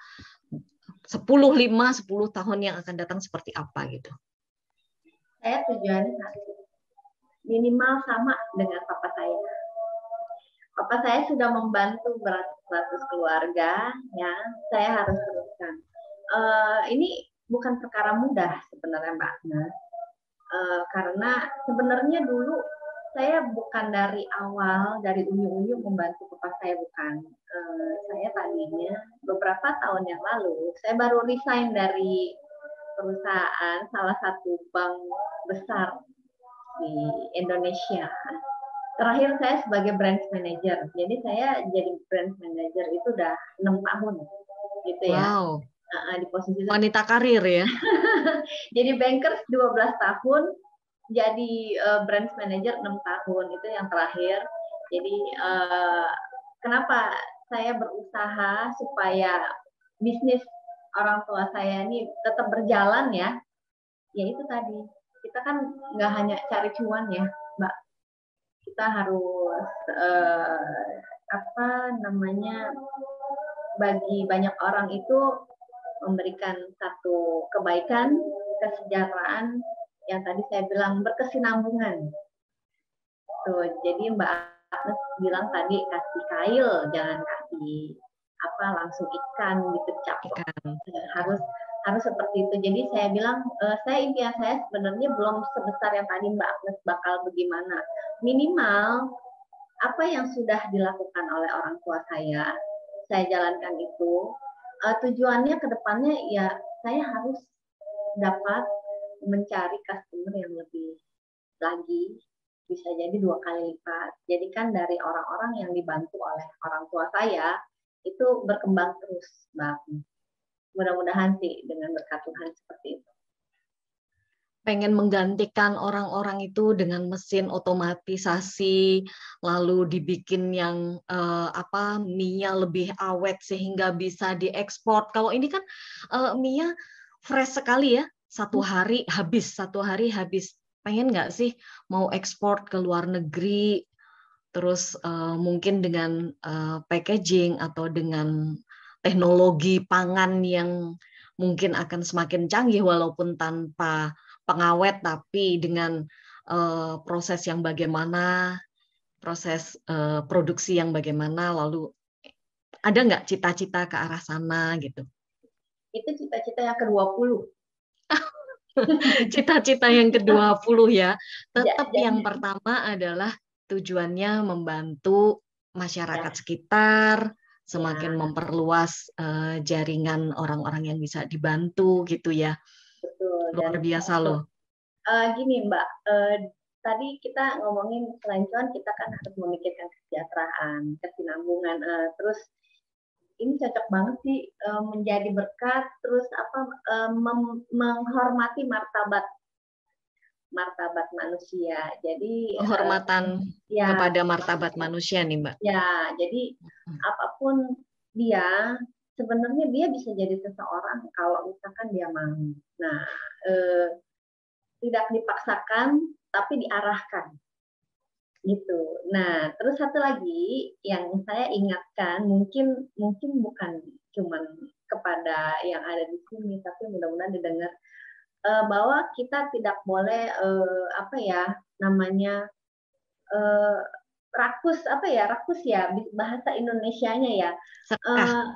10, 5, 10 tahun yang akan datang seperti apa gitu? Saya tujuannya minimal sama dengan papa saya. Papa saya sudah membantu beratus-ratus keluarga, ya saya harus teruskan. Uh, ini bukan perkara mudah sebenarnya Mbak Nah, uh, karena sebenarnya dulu saya bukan dari awal dari unyu-unyu membantu papa saya bukan. Uh, saya tadinya beberapa tahun yang lalu saya baru resign dari perusahaan salah satu bank besar di Indonesia. Terakhir saya sebagai branch manager. Jadi saya jadi branch manager itu udah enam tahun, gitu ya. Wow. Uh, di posisi wanita karir ya. (laughs) jadi bankers 12 tahun, jadi uh, branch manager 6 tahun itu yang terakhir. Jadi uh, kenapa saya berusaha supaya bisnis orang tua saya ini tetap berjalan ya? Ya itu tadi kita kan nggak hanya cari cuan ya, Mbak. Kita harus uh, apa namanya bagi banyak orang itu memberikan satu kebaikan, kesejahteraan, yang tadi saya bilang berkesinambungan. Tuh, jadi Mbak Agnes bilang tadi kasih kail, jangan kasih apa langsung ikan gitu cap. Ikan. Eh, harus harus seperti itu. Jadi saya bilang, uh, saya impian saya sebenarnya belum sebesar yang tadi Mbak Agnes bakal bagaimana. Minimal apa yang sudah dilakukan oleh orang tua saya, saya jalankan itu. Uh, tujuannya ke depannya ya saya harus dapat mencari customer yang lebih lagi bisa jadi dua kali lipat. Jadi kan dari orang-orang yang dibantu oleh orang tua saya itu berkembang terus, Mbak. Mudah-mudahan sih dengan berkat Tuhan seperti itu. Pengen menggantikan orang-orang itu dengan mesin otomatisasi, lalu dibikin yang eh, apa mie lebih awet sehingga bisa diekspor. Kalau ini kan eh, Mia fresh sekali ya, satu hmm. hari habis, satu hari habis. Pengen nggak sih mau ekspor ke luar negeri, terus uh, mungkin dengan uh, packaging atau dengan teknologi pangan yang mungkin akan semakin canggih walaupun tanpa pengawet tapi dengan uh, proses yang bagaimana proses uh, produksi yang bagaimana lalu ada nggak cita-cita ke arah sana gitu itu cita-cita yang ke-20 (laughs) Cita-cita yang ke-20 ya. ya. Tetap ya, yang pertama adalah tujuannya membantu masyarakat ya. sekitar, semakin ya. memperluas uh, jaringan orang-orang yang bisa dibantu gitu ya. Betul. Luar dan, biasa loh. Uh, gini Mbak, uh, tadi kita ngomongin selain kita kan harus memikirkan kesejahteraan, kesinambungan, uh, terus ini cocok banget sih eh, menjadi berkat terus apa eh, menghormati martabat martabat manusia. Jadi eh, penghormatan uh, ya, kepada martabat manusia nih, Mbak. Ya, jadi apapun dia sebenarnya dia bisa jadi seseorang kalau misalkan dia mau. Nah, uh, tidak dipaksakan tapi diarahkan gitu. Nah, terus satu lagi yang saya ingatkan mungkin mungkin bukan cuman kepada yang ada di sini, tapi mudah-mudahan didengar uh, bahwa kita tidak boleh uh, apa ya namanya uh, rakus apa ya rakus ya bahasa Indonesia-nya ya. Uh,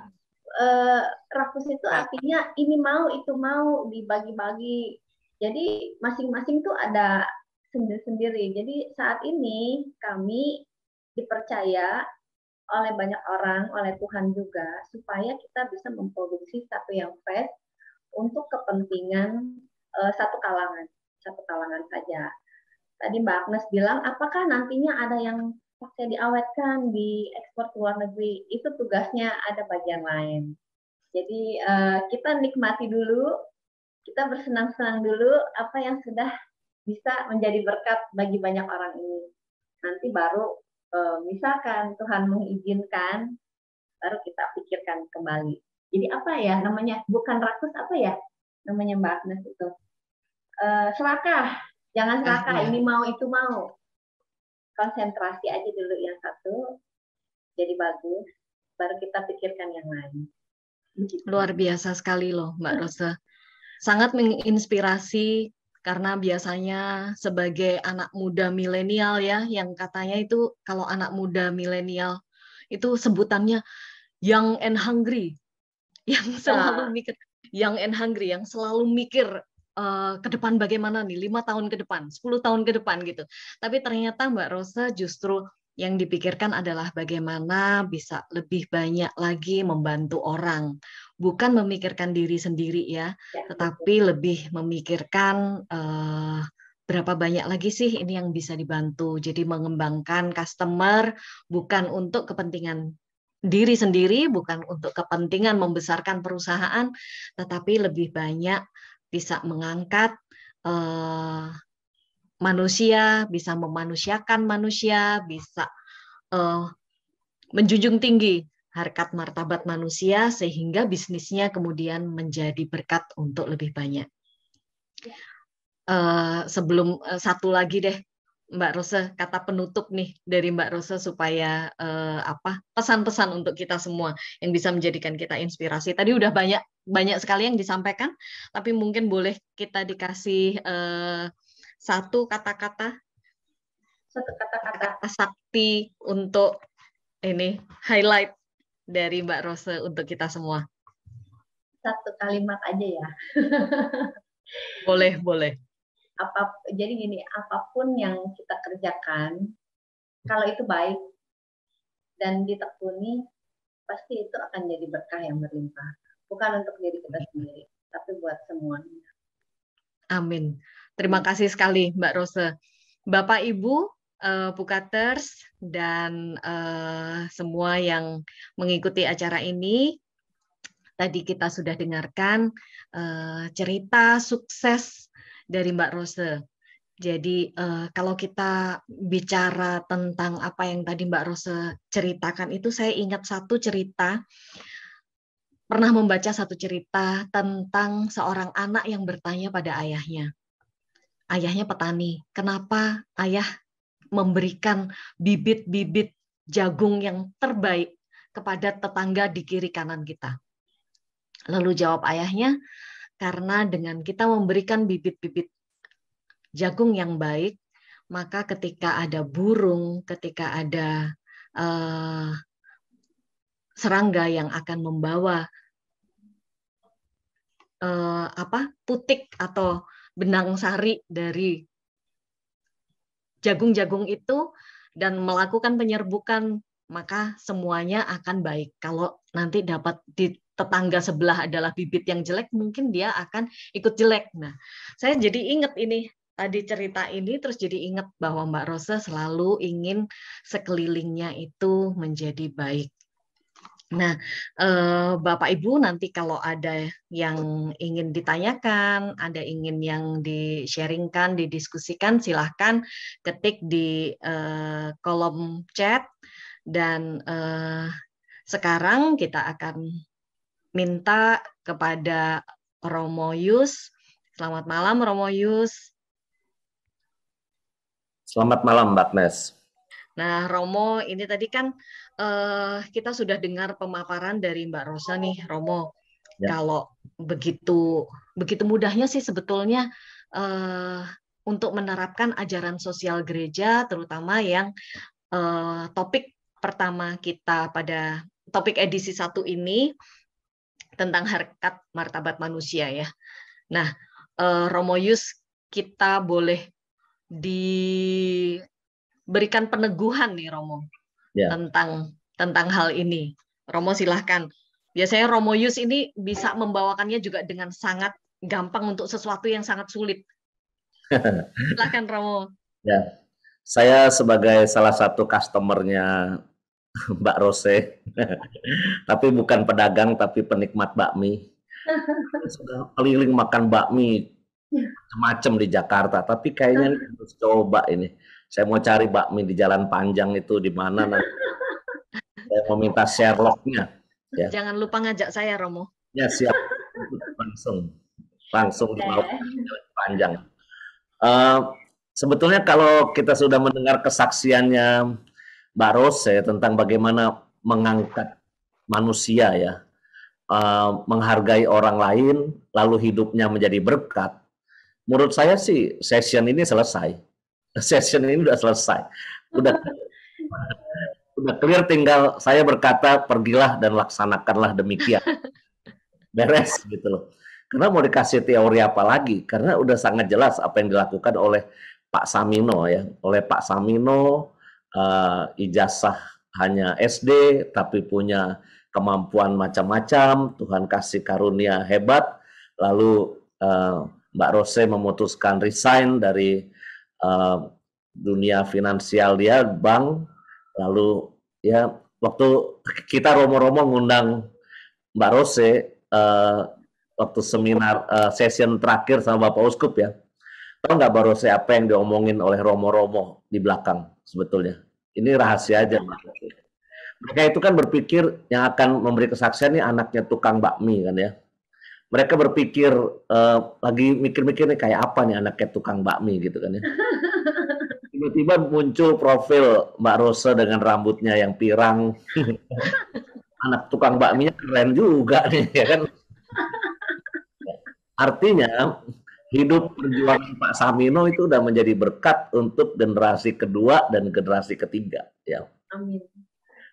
uh, rakus itu artinya ini mau itu mau dibagi-bagi. Jadi masing-masing tuh ada sendiri-sendiri. Jadi saat ini kami dipercaya oleh banyak orang, oleh Tuhan juga, supaya kita bisa memproduksi satu yang fresh untuk kepentingan uh, satu kalangan, satu kalangan saja. Tadi Mbak Agnes bilang, apakah nantinya ada yang pakai diawetkan di ekspor ke luar negeri? Itu tugasnya ada bagian lain. Jadi uh, kita nikmati dulu, kita bersenang-senang dulu apa yang sudah bisa menjadi berkat bagi banyak orang ini. Nanti baru eh, misalkan Tuhan mengizinkan, baru kita pikirkan kembali. Jadi apa ya namanya? Bukan rakus apa ya namanya Mbak Agnes itu? Uh, eh, serakah, jangan serakah. Iya. Ini mau itu mau. Konsentrasi aja dulu yang satu, jadi bagus. Baru kita pikirkan yang lain. Luar biasa sekali loh Mbak iya. Rosa. Sangat menginspirasi karena biasanya sebagai anak muda milenial ya yang katanya itu kalau anak muda milenial itu sebutannya young and hungry (laughs) yang selalu mikir young and hungry yang selalu mikir uh, ke depan bagaimana nih lima tahun ke depan 10 tahun ke depan gitu tapi ternyata Mbak Rosa justru yang dipikirkan adalah bagaimana bisa lebih banyak lagi membantu orang, bukan memikirkan diri sendiri ya, ya tetapi lebih memikirkan uh, berapa banyak lagi sih ini yang bisa dibantu. Jadi mengembangkan customer bukan untuk kepentingan diri sendiri, bukan untuk kepentingan membesarkan perusahaan, tetapi lebih banyak bisa mengangkat uh, manusia, bisa memanusiakan manusia, bisa uh, menjunjung tinggi harkat martabat manusia sehingga bisnisnya kemudian menjadi berkat untuk lebih banyak. Uh, sebelum uh, satu lagi deh Mbak Rose kata penutup nih dari Mbak Rose supaya uh, apa pesan-pesan untuk kita semua yang bisa menjadikan kita inspirasi. Tadi udah banyak banyak sekali yang disampaikan, tapi mungkin boleh kita dikasih uh, satu kata-kata satu kata-kata sakti untuk ini highlight dari Mbak Rose untuk kita semua? Satu kalimat aja ya. (laughs) boleh, boleh. Apa, jadi gini, apapun yang kita kerjakan, kalau itu baik dan ditekuni, pasti itu akan jadi berkah yang berlimpah. Bukan untuk diri kita sendiri, tapi buat semuanya. Amin. Terima kasih sekali Mbak Rose. Bapak Ibu, uh, Pukaters, dan uh, semua yang mengikuti acara ini, tadi kita sudah dengarkan uh, cerita sukses dari Mbak Rose. Jadi uh, kalau kita bicara tentang apa yang tadi Mbak Rose ceritakan itu saya ingat satu cerita pernah membaca satu cerita tentang seorang anak yang bertanya pada ayahnya, ayahnya petani. Kenapa ayah memberikan bibit-bibit jagung yang terbaik kepada tetangga di kiri kanan kita? Lalu jawab ayahnya, karena dengan kita memberikan bibit-bibit jagung yang baik, maka ketika ada burung, ketika ada uh, serangga yang akan membawa uh, apa putik atau benang sari dari jagung-jagung itu dan melakukan penyerbukan maka semuanya akan baik. Kalau nanti dapat di tetangga sebelah adalah bibit yang jelek, mungkin dia akan ikut jelek. Nah, saya jadi ingat ini tadi cerita ini terus jadi ingat bahwa Mbak Rosa selalu ingin sekelilingnya itu menjadi baik. Nah, eh, Bapak Ibu nanti kalau ada yang ingin ditanyakan, ada ingin yang di-sharingkan, didiskusikan, silahkan ketik di eh, kolom chat. Dan eh, sekarang kita akan minta kepada Romo Yus. Selamat malam Romo Yus. Selamat malam Mbak Nes. Nah, Romo, ini tadi kan uh, kita sudah dengar pemaparan dari Mbak Rosa nih, Romo. Ya. Kalau begitu begitu mudahnya sih sebetulnya uh, untuk menerapkan ajaran sosial gereja, terutama yang uh, topik pertama kita pada topik edisi satu ini tentang harkat martabat manusia ya. Nah, uh, Romo Yus kita boleh di berikan peneguhan nih Romo yeah. tentang tentang hal ini. Romo silahkan. Biasanya Romo Yus ini bisa membawakannya juga dengan sangat gampang untuk sesuatu yang sangat sulit. (laughs) Silahkan Romo. Ya, saya sebagai salah satu customernya (laughs) Mbak Rose, (laughs) tapi bukan pedagang tapi penikmat bakmi. Sudah keliling makan bakmi macam-macam di Jakarta, tapi kayaknya harus coba ini saya mau cari bakmi di jalan panjang itu di mana nanti. saya mau minta Sherlocknya. Ya. Jangan lupa ngajak saya Romo. Ya siap langsung langsung di eh. jalan panjang. Uh, sebetulnya kalau kita sudah mendengar kesaksiannya Mbak Rose ya, tentang bagaimana mengangkat manusia ya, uh, menghargai orang lain, lalu hidupnya menjadi berkat. Menurut saya sih session ini selesai session ini sudah selesai. Udah (laughs) udah clear tinggal saya berkata pergilah dan laksanakanlah demikian. (laughs) Beres gitu loh. Karena mau dikasih teori apa lagi? Karena udah sangat jelas apa yang dilakukan oleh Pak Samino ya, oleh Pak Samino uh, ijazah hanya SD tapi punya kemampuan macam-macam, Tuhan kasih karunia hebat, lalu uh, Mbak Rose memutuskan resign dari Eh, dunia finansial dia bank lalu ya waktu kita romo-romo ngundang Mbak Rose uh, waktu seminar uh, session terakhir sama Bapak Uskup ya tau nggak Mbak Rose apa yang diomongin oleh romo-romo di belakang sebetulnya ini rahasia aja Mbak Rose. mereka itu kan berpikir yang akan memberi kesaksian ini anaknya tukang bakmi kan ya mereka berpikir uh, lagi mikir-mikir nih kayak apa nih anaknya tukang bakmi gitu kan ya. (laughs) Tiba-tiba muncul profil Mbak Rosa dengan rambutnya yang pirang. (laughs) Anak tukang bakminya keren juga nih ya kan. Artinya hidup perjuangan Pak Samino itu udah menjadi berkat untuk generasi kedua dan generasi ketiga ya. Amin.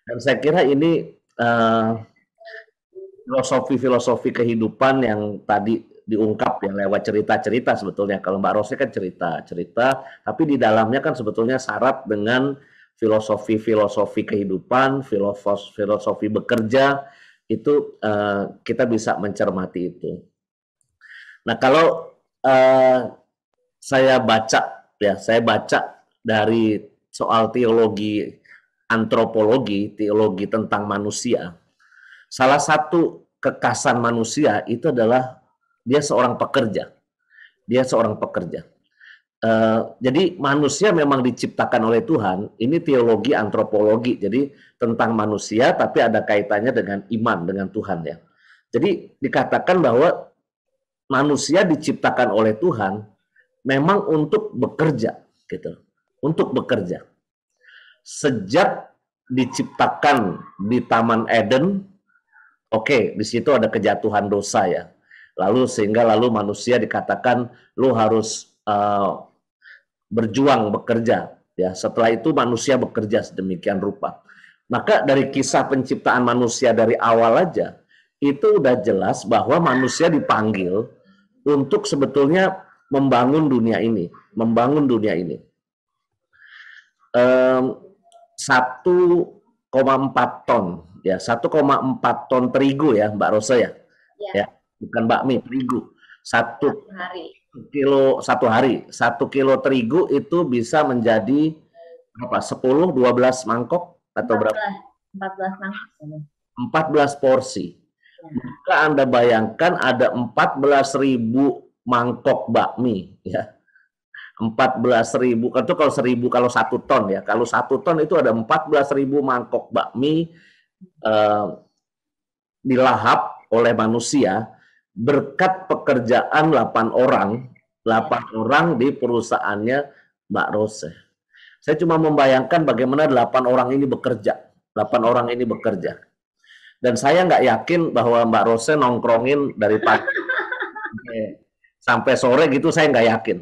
Dan saya kira ini uh, filosofi-filosofi kehidupan yang tadi diungkap ya lewat cerita-cerita sebetulnya. Kalau Mbak Rose kan cerita-cerita, tapi di dalamnya kan sebetulnya syarat dengan filosofi-filosofi kehidupan, filosofi, filosofi bekerja itu uh, kita bisa mencermati itu. Nah kalau uh, saya baca ya saya baca dari soal teologi antropologi, teologi tentang manusia, salah satu kekasan manusia itu adalah dia seorang pekerja. Dia seorang pekerja. Uh, jadi manusia memang diciptakan oleh Tuhan. Ini teologi antropologi. Jadi tentang manusia tapi ada kaitannya dengan iman dengan Tuhan ya. Jadi dikatakan bahwa manusia diciptakan oleh Tuhan memang untuk bekerja gitu. Untuk bekerja. Sejak diciptakan di Taman Eden Oke, okay, di situ ada kejatuhan dosa ya. Lalu sehingga lalu manusia dikatakan lu harus uh, berjuang bekerja ya. Setelah itu manusia bekerja sedemikian rupa. Maka dari kisah penciptaan manusia dari awal aja itu udah jelas bahwa manusia dipanggil untuk sebetulnya membangun dunia ini, membangun dunia ini. Um, 1,4 ton ya 1,4 ton terigu ya Mbak Rosa ya. Ya. ya bukan bakmi, terigu. Satu, kilo satu hari, satu kilo terigu itu bisa menjadi apa? dua belas mangkok atau 14, berapa? 14 mangkok. belas porsi. Maka Anda bayangkan ada empat belas ribu mangkok bakmi ya. empat belas 14.000 itu kalau seribu kalau satu ton ya. Kalau satu ton itu ada empat belas ribu mangkok bakmi Eh, dilahap oleh manusia berkat pekerjaan 8 orang, 8 orang di perusahaannya Mbak Rose. Saya cuma membayangkan bagaimana 8 orang ini bekerja. 8 orang ini bekerja. Dan saya nggak yakin bahwa Mbak Rose nongkrongin dari pagi sampai sore gitu saya nggak yakin.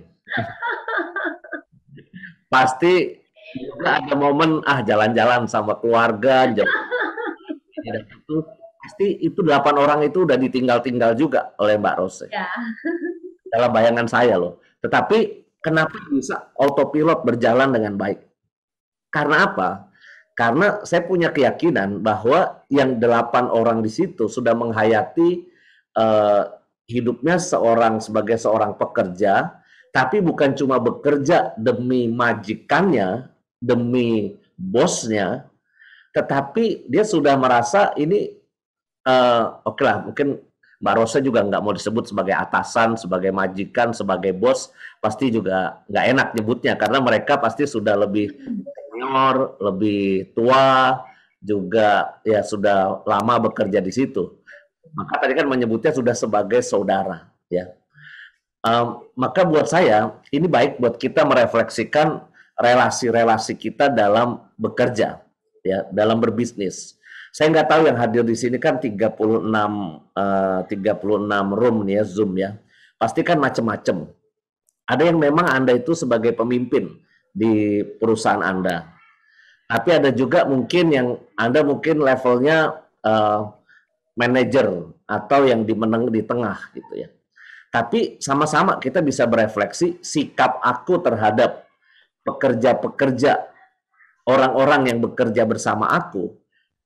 Pasti juga ada momen ah jalan-jalan sama keluarga, jalan tidak iya, itu pasti itu delapan orang itu udah ditinggal-tinggal juga oleh Mbak Rose. Ya. (laughs) Dalam bayangan saya loh. Tetapi kenapa bisa autopilot berjalan dengan baik? Karena apa? Karena saya punya keyakinan bahwa yang delapan orang di situ sudah menghayati eh, hidupnya seorang sebagai seorang pekerja, tapi bukan cuma bekerja demi majikannya, demi bosnya, tetapi dia sudah merasa ini uh, oke lah mungkin Mbak Rosa juga nggak mau disebut sebagai atasan, sebagai majikan, sebagai bos, pasti juga nggak enak nyebutnya karena mereka pasti sudah lebih senior, lebih tua, juga ya sudah lama bekerja di situ. Maka tadi kan menyebutnya sudah sebagai saudara, ya. Um, maka buat saya ini baik buat kita merefleksikan relasi-relasi kita dalam bekerja ya dalam berbisnis. Saya nggak tahu yang hadir di sini kan 36 36 eh, room nih ya Zoom ya. Pasti kan macam-macam. Ada yang memang Anda itu sebagai pemimpin di perusahaan Anda. Tapi ada juga mungkin yang Anda mungkin levelnya uh, eh, manager atau yang di meneng di tengah gitu ya. Tapi sama-sama kita bisa berefleksi sikap aku terhadap pekerja-pekerja orang-orang yang bekerja bersama aku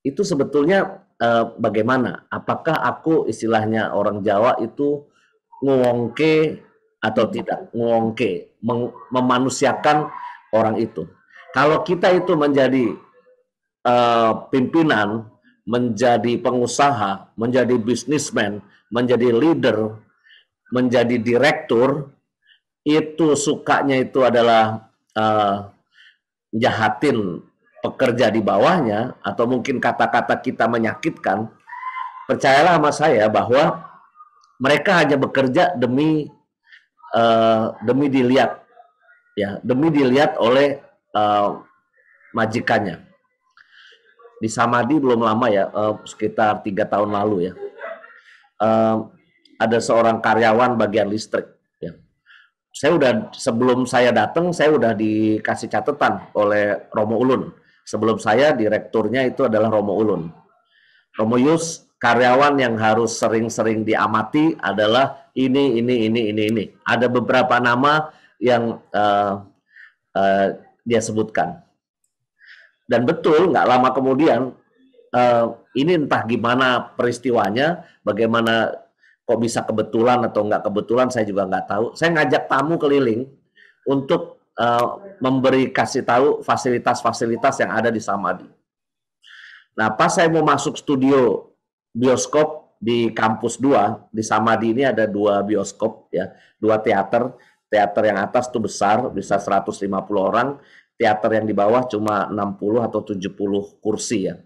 itu sebetulnya eh, bagaimana? Apakah aku istilahnya orang Jawa itu ngongke atau tidak? Ngongke, memanusiakan orang itu. Kalau kita itu menjadi eh, pimpinan, menjadi pengusaha, menjadi bisnismen, menjadi leader, menjadi direktur, itu sukanya itu adalah uh, jahatin pekerja di bawahnya atau mungkin kata-kata kita menyakitkan, percayalah sama saya bahwa mereka hanya bekerja demi uh, demi dilihat ya, demi dilihat oleh uh, majikannya. Di Samadi belum lama ya, uh, sekitar tiga tahun lalu ya, uh, ada seorang karyawan bagian listrik saya udah sebelum saya datang saya udah dikasih catatan oleh Romo Ulun. Sebelum saya direkturnya itu adalah Romo Ulun. Romo Yus karyawan yang harus sering-sering diamati adalah ini ini ini ini ini. Ada beberapa nama yang uh, uh, dia sebutkan. Dan betul nggak lama kemudian uh, ini entah gimana peristiwanya, bagaimana kok bisa kebetulan atau nggak kebetulan saya juga nggak tahu. Saya ngajak tamu keliling untuk uh, memberi kasih tahu fasilitas-fasilitas yang ada di Samadi. Nah, pas saya mau masuk studio bioskop di kampus 2, di Samadi ini ada dua bioskop ya, dua teater. Teater yang atas tuh besar, bisa 150 orang. Teater yang di bawah cuma 60 atau 70 kursi ya.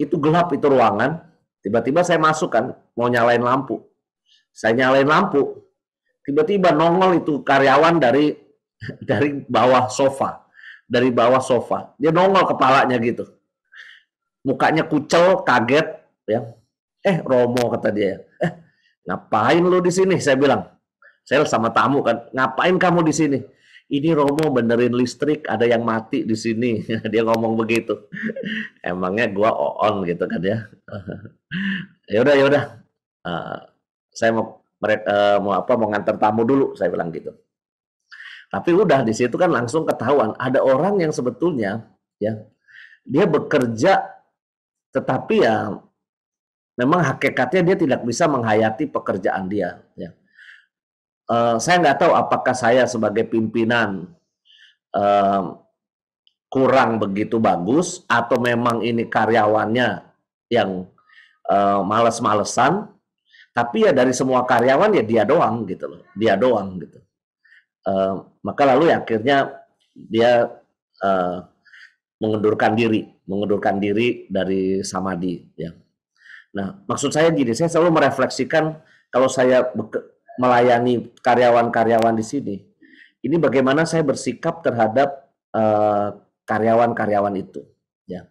Itu gelap itu ruangan, Tiba-tiba saya masuk kan, mau nyalain lampu saya nyalain lampu tiba-tiba nongol itu karyawan dari (laughs) dari bawah sofa dari bawah sofa dia nongol kepalanya gitu mukanya kucel kaget ya eh Romo kata dia eh ngapain lu di sini saya bilang saya sama tamu kan ngapain kamu di sini ini Romo benerin listrik ada yang mati di sini (laughs) dia ngomong begitu (laughs) emangnya gua on gitu kan ya yaudah yaudah ah, saya mau mereka, eh, mau apa mau ngantar tamu dulu saya bilang gitu tapi udah di situ kan langsung ketahuan ada orang yang sebetulnya ya dia bekerja tetapi ya memang hakikatnya dia tidak bisa menghayati pekerjaan dia ya uh, saya nggak tahu apakah saya sebagai pimpinan uh, kurang begitu bagus atau memang ini karyawannya yang uh, males-malesan tapi ya dari semua karyawan ya dia doang gitu loh dia doang gitu uh, maka lalu ya akhirnya dia uh, mengundurkan diri mengundurkan diri dari samadhi ya nah maksud saya gini saya selalu merefleksikan kalau saya melayani karyawan-karyawan di sini ini bagaimana saya bersikap terhadap eh, karyawan-karyawan uh, itu ya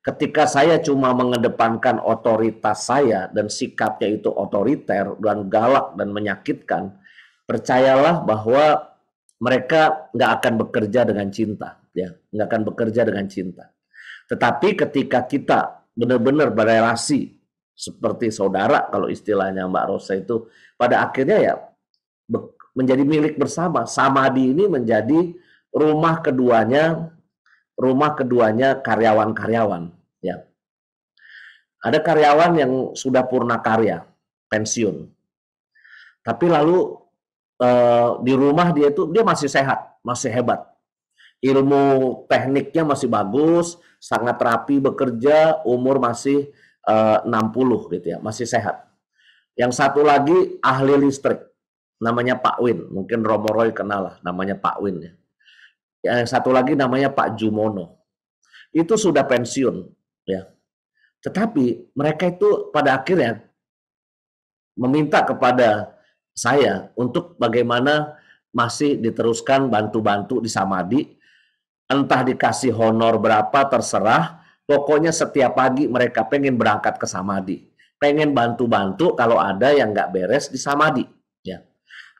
Ketika saya cuma mengedepankan otoritas saya dan sikapnya itu otoriter dan galak dan menyakitkan, percayalah bahwa mereka nggak akan bekerja dengan cinta, ya, nggak akan bekerja dengan cinta. Tetapi ketika kita benar-benar berrelasi seperti saudara, kalau istilahnya Mbak Rosa itu, pada akhirnya ya menjadi milik bersama. Samadi ini menjadi rumah keduanya rumah keduanya karyawan-karyawan ya. Ada karyawan yang sudah purna karya, pensiun. Tapi lalu eh, di rumah dia itu dia masih sehat, masih hebat. Ilmu tekniknya masih bagus, sangat rapi bekerja, umur masih eh, 60 gitu ya, masih sehat. Yang satu lagi ahli listrik, namanya Pak Win, mungkin Romo Roy kenal lah, namanya Pak Win ya. Ya, satu lagi namanya Pak Jumono. Itu sudah pensiun, ya. Tetapi mereka itu pada akhirnya meminta kepada saya untuk bagaimana masih diteruskan bantu-bantu di Samadi. Entah dikasih honor berapa terserah, pokoknya setiap pagi mereka pengen berangkat ke Samadi. Pengen bantu-bantu kalau ada yang nggak beres di Samadi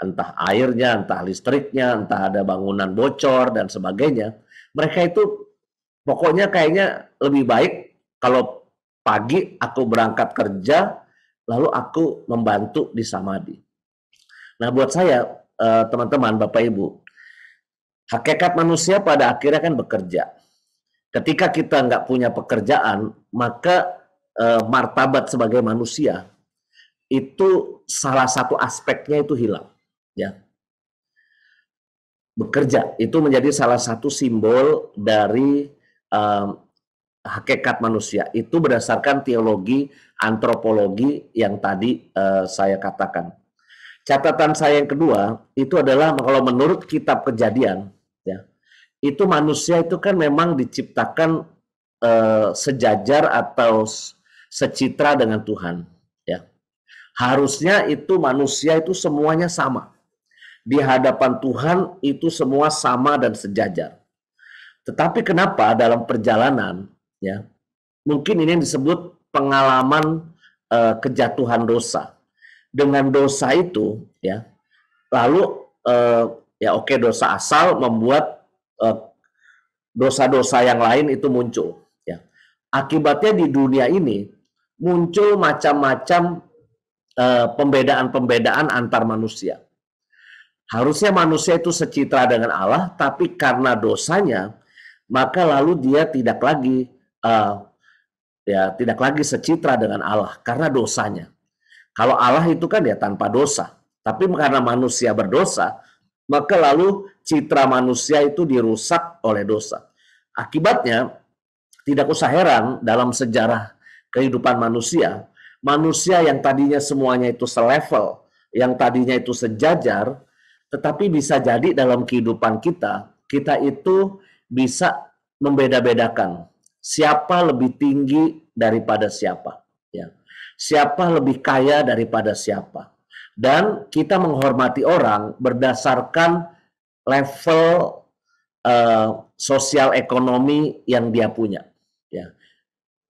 entah airnya, entah listriknya, entah ada bangunan bocor dan sebagainya. Mereka itu pokoknya kayaknya lebih baik kalau pagi aku berangkat kerja lalu aku membantu di Samadi. Nah, buat saya eh, teman-teman, Bapak Ibu, hakikat manusia pada akhirnya kan bekerja. Ketika kita nggak punya pekerjaan, maka eh, martabat sebagai manusia itu salah satu aspeknya itu hilang ya bekerja itu menjadi salah satu simbol dari um, hakikat manusia itu berdasarkan teologi antropologi yang tadi uh, saya katakan. Catatan saya yang kedua itu adalah kalau menurut kitab Kejadian ya. Itu manusia itu kan memang diciptakan uh, sejajar atau secitra dengan Tuhan ya. Harusnya itu manusia itu semuanya sama di hadapan Tuhan itu semua sama dan sejajar. Tetapi kenapa dalam perjalanan ya mungkin ini yang disebut pengalaman uh, kejatuhan dosa. Dengan dosa itu ya lalu uh, ya oke dosa asal membuat eh, dosa-dosa uh, yang lain itu muncul ya. Akibatnya di dunia ini muncul macam-macam pembedaan-pembedaan antar manusia. Harusnya manusia itu secitra dengan Allah, tapi karena dosanya, maka lalu dia tidak lagi uh, ya tidak lagi secitra dengan Allah karena dosanya. Kalau Allah itu kan ya tanpa dosa, tapi karena manusia berdosa, maka lalu citra manusia itu dirusak oleh dosa. Akibatnya tidak usah heran dalam sejarah kehidupan manusia, manusia yang tadinya semuanya itu selevel, yang tadinya itu sejajar, tetapi bisa jadi dalam kehidupan kita, kita itu bisa membeda-bedakan siapa lebih tinggi daripada siapa, ya. Siapa lebih kaya daripada siapa. Dan kita menghormati orang berdasarkan level uh, sosial ekonomi yang dia punya, ya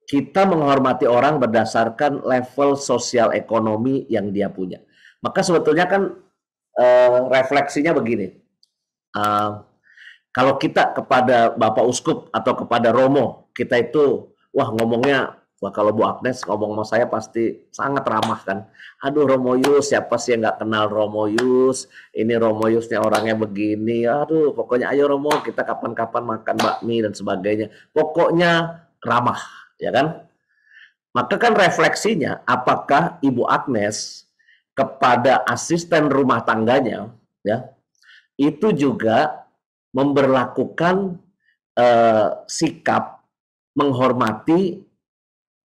kita menghormati orang berdasarkan level sosial ekonomi yang dia punya. Maka sebetulnya kan Eh, refleksinya begini. Uh, kalau kita kepada Bapak Uskup atau kepada Romo, kita itu wah ngomongnya wah kalau Bu Agnes ngomong sama saya pasti sangat ramah kan. Aduh Romo Yus, siapa sih yang nggak kenal Romo Yus? Ini Romo Yusnya orangnya begini. Aduh, pokoknya ayo Romo kita kapan-kapan makan bakmi dan sebagainya. Pokoknya ramah, ya kan? Maka kan refleksinya apakah Ibu Agnes kepada asisten rumah tangganya ya itu juga memberlakukan eh, sikap menghormati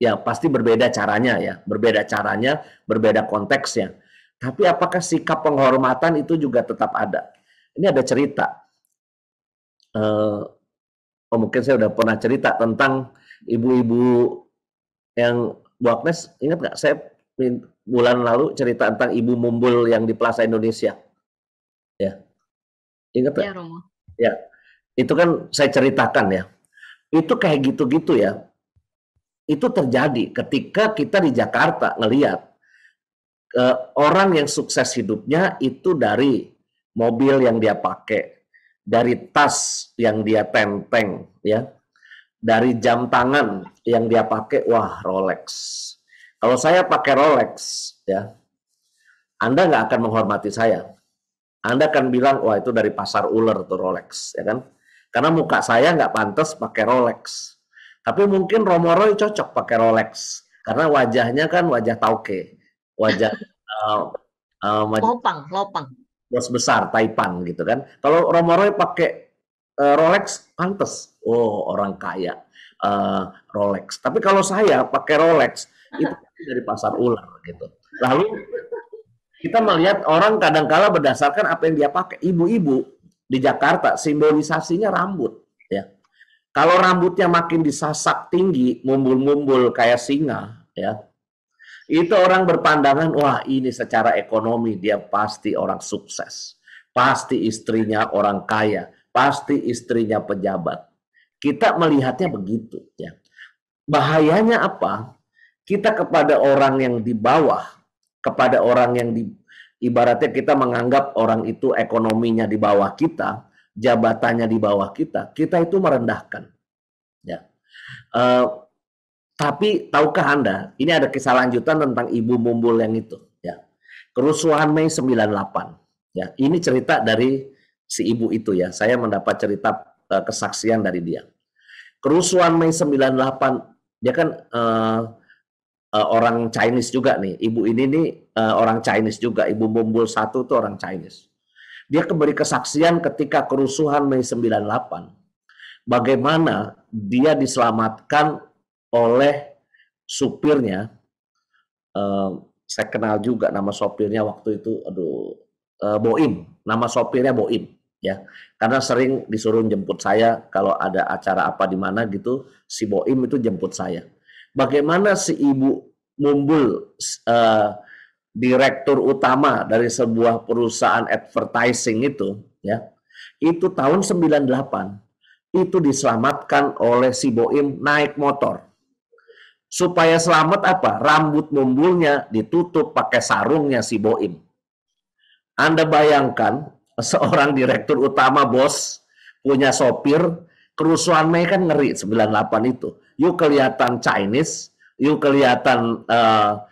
ya pasti berbeda caranya ya berbeda caranya berbeda konteksnya tapi apakah sikap penghormatan itu juga tetap ada ini ada cerita eh, oh mungkin saya udah pernah cerita tentang ibu-ibu yang Bu Agnes ingat nggak saya bulan lalu cerita tentang ibu mumbul yang di Plaza Indonesia. Ya. Ingat ya, Romo. Ya. Itu kan saya ceritakan ya. Itu kayak gitu-gitu ya. Itu terjadi ketika kita di Jakarta ngelihat eh, orang yang sukses hidupnya itu dari mobil yang dia pakai, dari tas yang dia tenteng ya, dari jam tangan yang dia pakai, wah Rolex kalau saya pakai Rolex, ya, Anda nggak akan menghormati saya. Anda akan bilang, wah itu dari pasar ular tuh Rolex, ya kan? Karena muka saya nggak pantas pakai Rolex. Tapi mungkin Romo Roy cocok pakai Rolex, karena wajahnya kan wajah tauke, wajah uh, uh, maj- lopang, lopang. Bos besar, Taipan gitu kan. Kalau Romo Roy pakai eh, Rolex, pantas. Oh orang kaya uh, Rolex. Tapi kalau saya pakai Rolex, itu dari pasar ular gitu. Lalu kita melihat orang kadangkala kala berdasarkan apa yang dia pakai. Ibu-ibu di Jakarta simbolisasinya rambut ya. Kalau rambutnya makin disasak tinggi, mumbul-mumbul kayak singa ya. Itu orang berpandangan, wah ini secara ekonomi dia pasti orang sukses. Pasti istrinya orang kaya, pasti istrinya pejabat. Kita melihatnya begitu ya. Bahayanya apa? kita kepada orang yang di bawah, kepada orang yang di ibaratnya kita menganggap orang itu ekonominya di bawah kita, jabatannya di bawah kita, kita itu merendahkan. Ya. Uh, tapi tahukah Anda, ini ada kisah lanjutan tentang ibu mumbul yang itu, ya. Kerusuhan Mei 98. Ya, ini cerita dari si ibu itu ya. Saya mendapat cerita uh, kesaksian dari dia. Kerusuhan Mei 98, dia kan uh, uh, orang Chinese juga nih. Ibu ini nih uh, orang Chinese juga. Ibu bumbul satu tuh orang Chinese. Dia kembali kesaksian ketika kerusuhan Mei 98. Bagaimana dia diselamatkan oleh supirnya. Uh, saya kenal juga nama sopirnya waktu itu. Aduh, uh, Boim. Nama sopirnya Boim ya karena sering disuruh jemput saya kalau ada acara apa di mana gitu si Boim itu jemput saya bagaimana si ibu Mumbul uh, direktur utama dari sebuah perusahaan advertising itu ya itu tahun 98 itu diselamatkan oleh si Boim naik motor supaya selamat apa rambut mumbulnya ditutup pakai sarungnya si Boim Anda bayangkan (laughs) seorang direktur utama bos punya sopir kerusuhan Mei kan ngeri 98 itu. Yuk kelihatan Chinese, yuk kelihatan uh,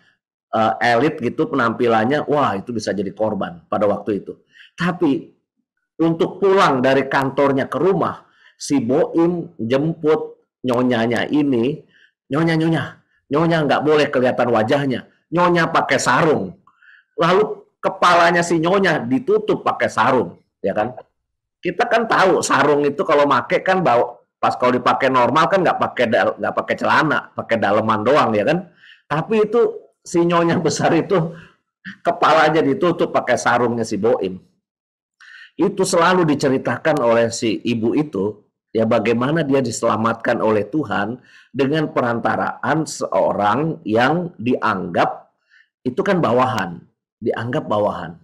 uh, elit gitu penampilannya, wah itu bisa jadi korban pada waktu itu. Tapi untuk pulang dari kantornya ke rumah, si Boim jemput nyonyanya ini, nyonya nyonya, nyonya nggak boleh kelihatan wajahnya, nyonya pakai sarung, lalu kepalanya si nyonya ditutup pakai sarung, ya kan? kita kan tahu sarung itu kalau make kan bawa pas kalau dipakai normal kan nggak pakai nggak pakai celana, pakai daleman doang ya kan. Tapi itu si besar itu kepala kepalanya ditutup pakai sarungnya si Boim. Itu selalu diceritakan oleh si ibu itu ya bagaimana dia diselamatkan oleh Tuhan dengan perantaraan seorang yang dianggap itu kan bawahan, dianggap bawahan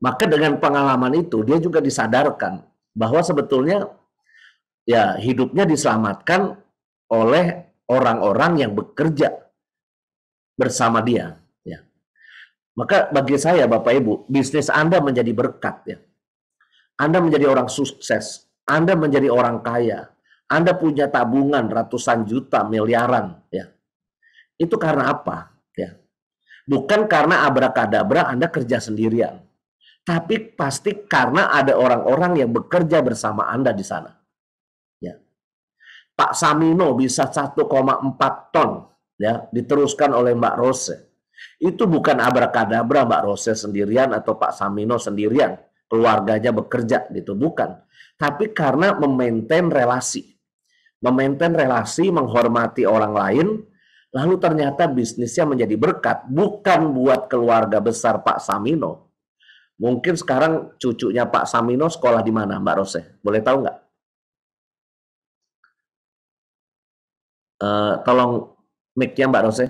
maka dengan pengalaman itu dia juga disadarkan bahwa sebetulnya ya hidupnya diselamatkan oleh orang-orang yang bekerja bersama dia. Ya. Maka bagi saya Bapak Ibu, bisnis Anda menjadi berkat ya. Anda menjadi orang sukses, Anda menjadi orang kaya, Anda punya tabungan ratusan juta, miliaran ya. Itu karena apa? Ya. Bukan karena abrakadabra Anda kerja sendirian tapi pasti karena ada orang-orang yang bekerja bersama Anda di sana. Ya. Pak Samino bisa 1,4 ton ya diteruskan oleh Mbak Rose. Itu bukan abrakadabra Mbak Rose sendirian atau Pak Samino sendirian, keluarganya bekerja gitu, bukan. Tapi karena memaintain relasi. Memaintain relasi, menghormati orang lain, lalu ternyata bisnisnya menjadi berkat, bukan buat keluarga besar Pak Samino, Mungkin sekarang cucunya Pak Samino sekolah di mana, Mbak Rose? Boleh tahu nggak? Uh, tolong mic-nya Mbak Rose.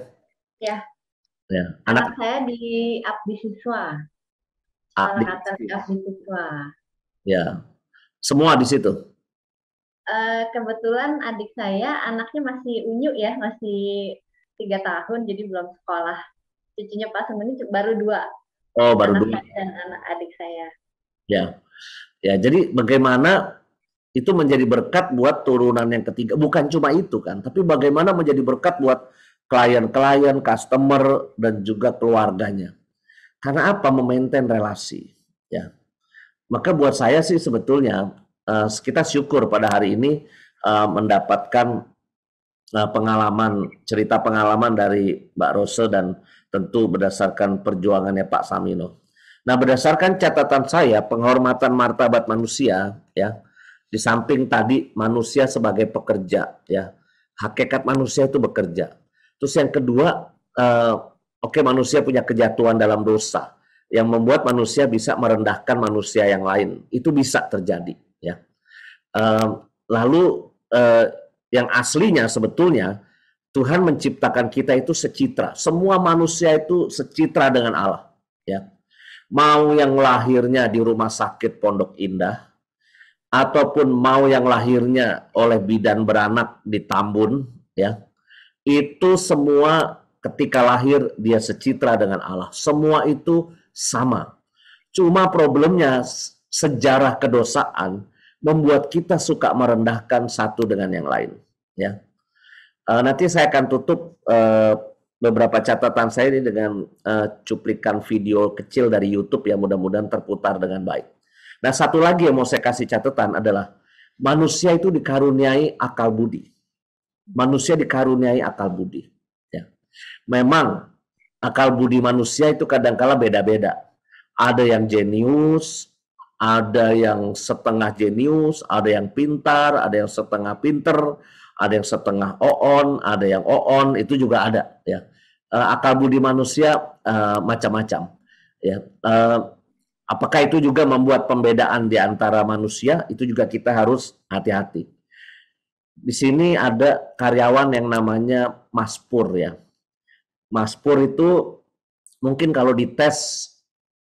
Ya. ya. Anak, Anak saya di Abdi Siswa. Abdi, Abdi Siswa. Ya. Semua di situ. Eh, kebetulan adik saya anaknya masih unyu ya, masih tiga tahun jadi belum sekolah. Cucunya Pak Semeni baru dua Oh, baru anak dua. Dan anak adik saya. Ya. Ya, jadi bagaimana itu menjadi berkat buat turunan yang ketiga. Bukan cuma itu kan, tapi bagaimana menjadi berkat buat klien-klien, customer dan juga keluarganya. Karena apa? Memaintain relasi, ya. Maka buat saya sih sebetulnya uh, kita syukur pada hari ini uh, mendapatkan uh, pengalaman cerita pengalaman dari Mbak Rose dan tentu berdasarkan perjuangannya Pak Samino. Nah, berdasarkan catatan saya, penghormatan martabat manusia ya, di samping tadi manusia sebagai pekerja ya. Hakikat manusia itu bekerja. Terus yang kedua, uh, oke okay, manusia punya kejatuhan dalam dosa yang membuat manusia bisa merendahkan manusia yang lain. Itu bisa terjadi ya. Uh, lalu uh, yang aslinya sebetulnya Tuhan menciptakan kita itu secitra. Semua manusia itu secitra dengan Allah. Ya. Mau yang lahirnya di rumah sakit Pondok Indah, ataupun mau yang lahirnya oleh bidan beranak di Tambun, ya, itu semua ketika lahir dia secitra dengan Allah. Semua itu sama. Cuma problemnya sejarah kedosaan membuat kita suka merendahkan satu dengan yang lain. Ya, Uh, nanti saya akan tutup uh, beberapa catatan saya ini dengan uh, cuplikan video kecil dari YouTube yang mudah-mudahan terputar dengan baik. Nah satu lagi yang mau saya kasih catatan adalah manusia itu dikaruniai akal budi. Manusia dikaruniai akal budi. Ya. Memang akal budi manusia itu kadangkala beda-beda. Ada yang jenius, ada yang setengah jenius, ada yang pintar, ada yang setengah pinter, ada yang setengah oon, ada yang oon, itu juga ada ya. Uh, akal budi manusia uh, macam-macam ya. Uh, apakah itu juga membuat pembedaan di antara manusia? Itu juga kita harus hati-hati. Di sini ada karyawan yang namanya Mas Pur ya. Mas Pur itu mungkin kalau dites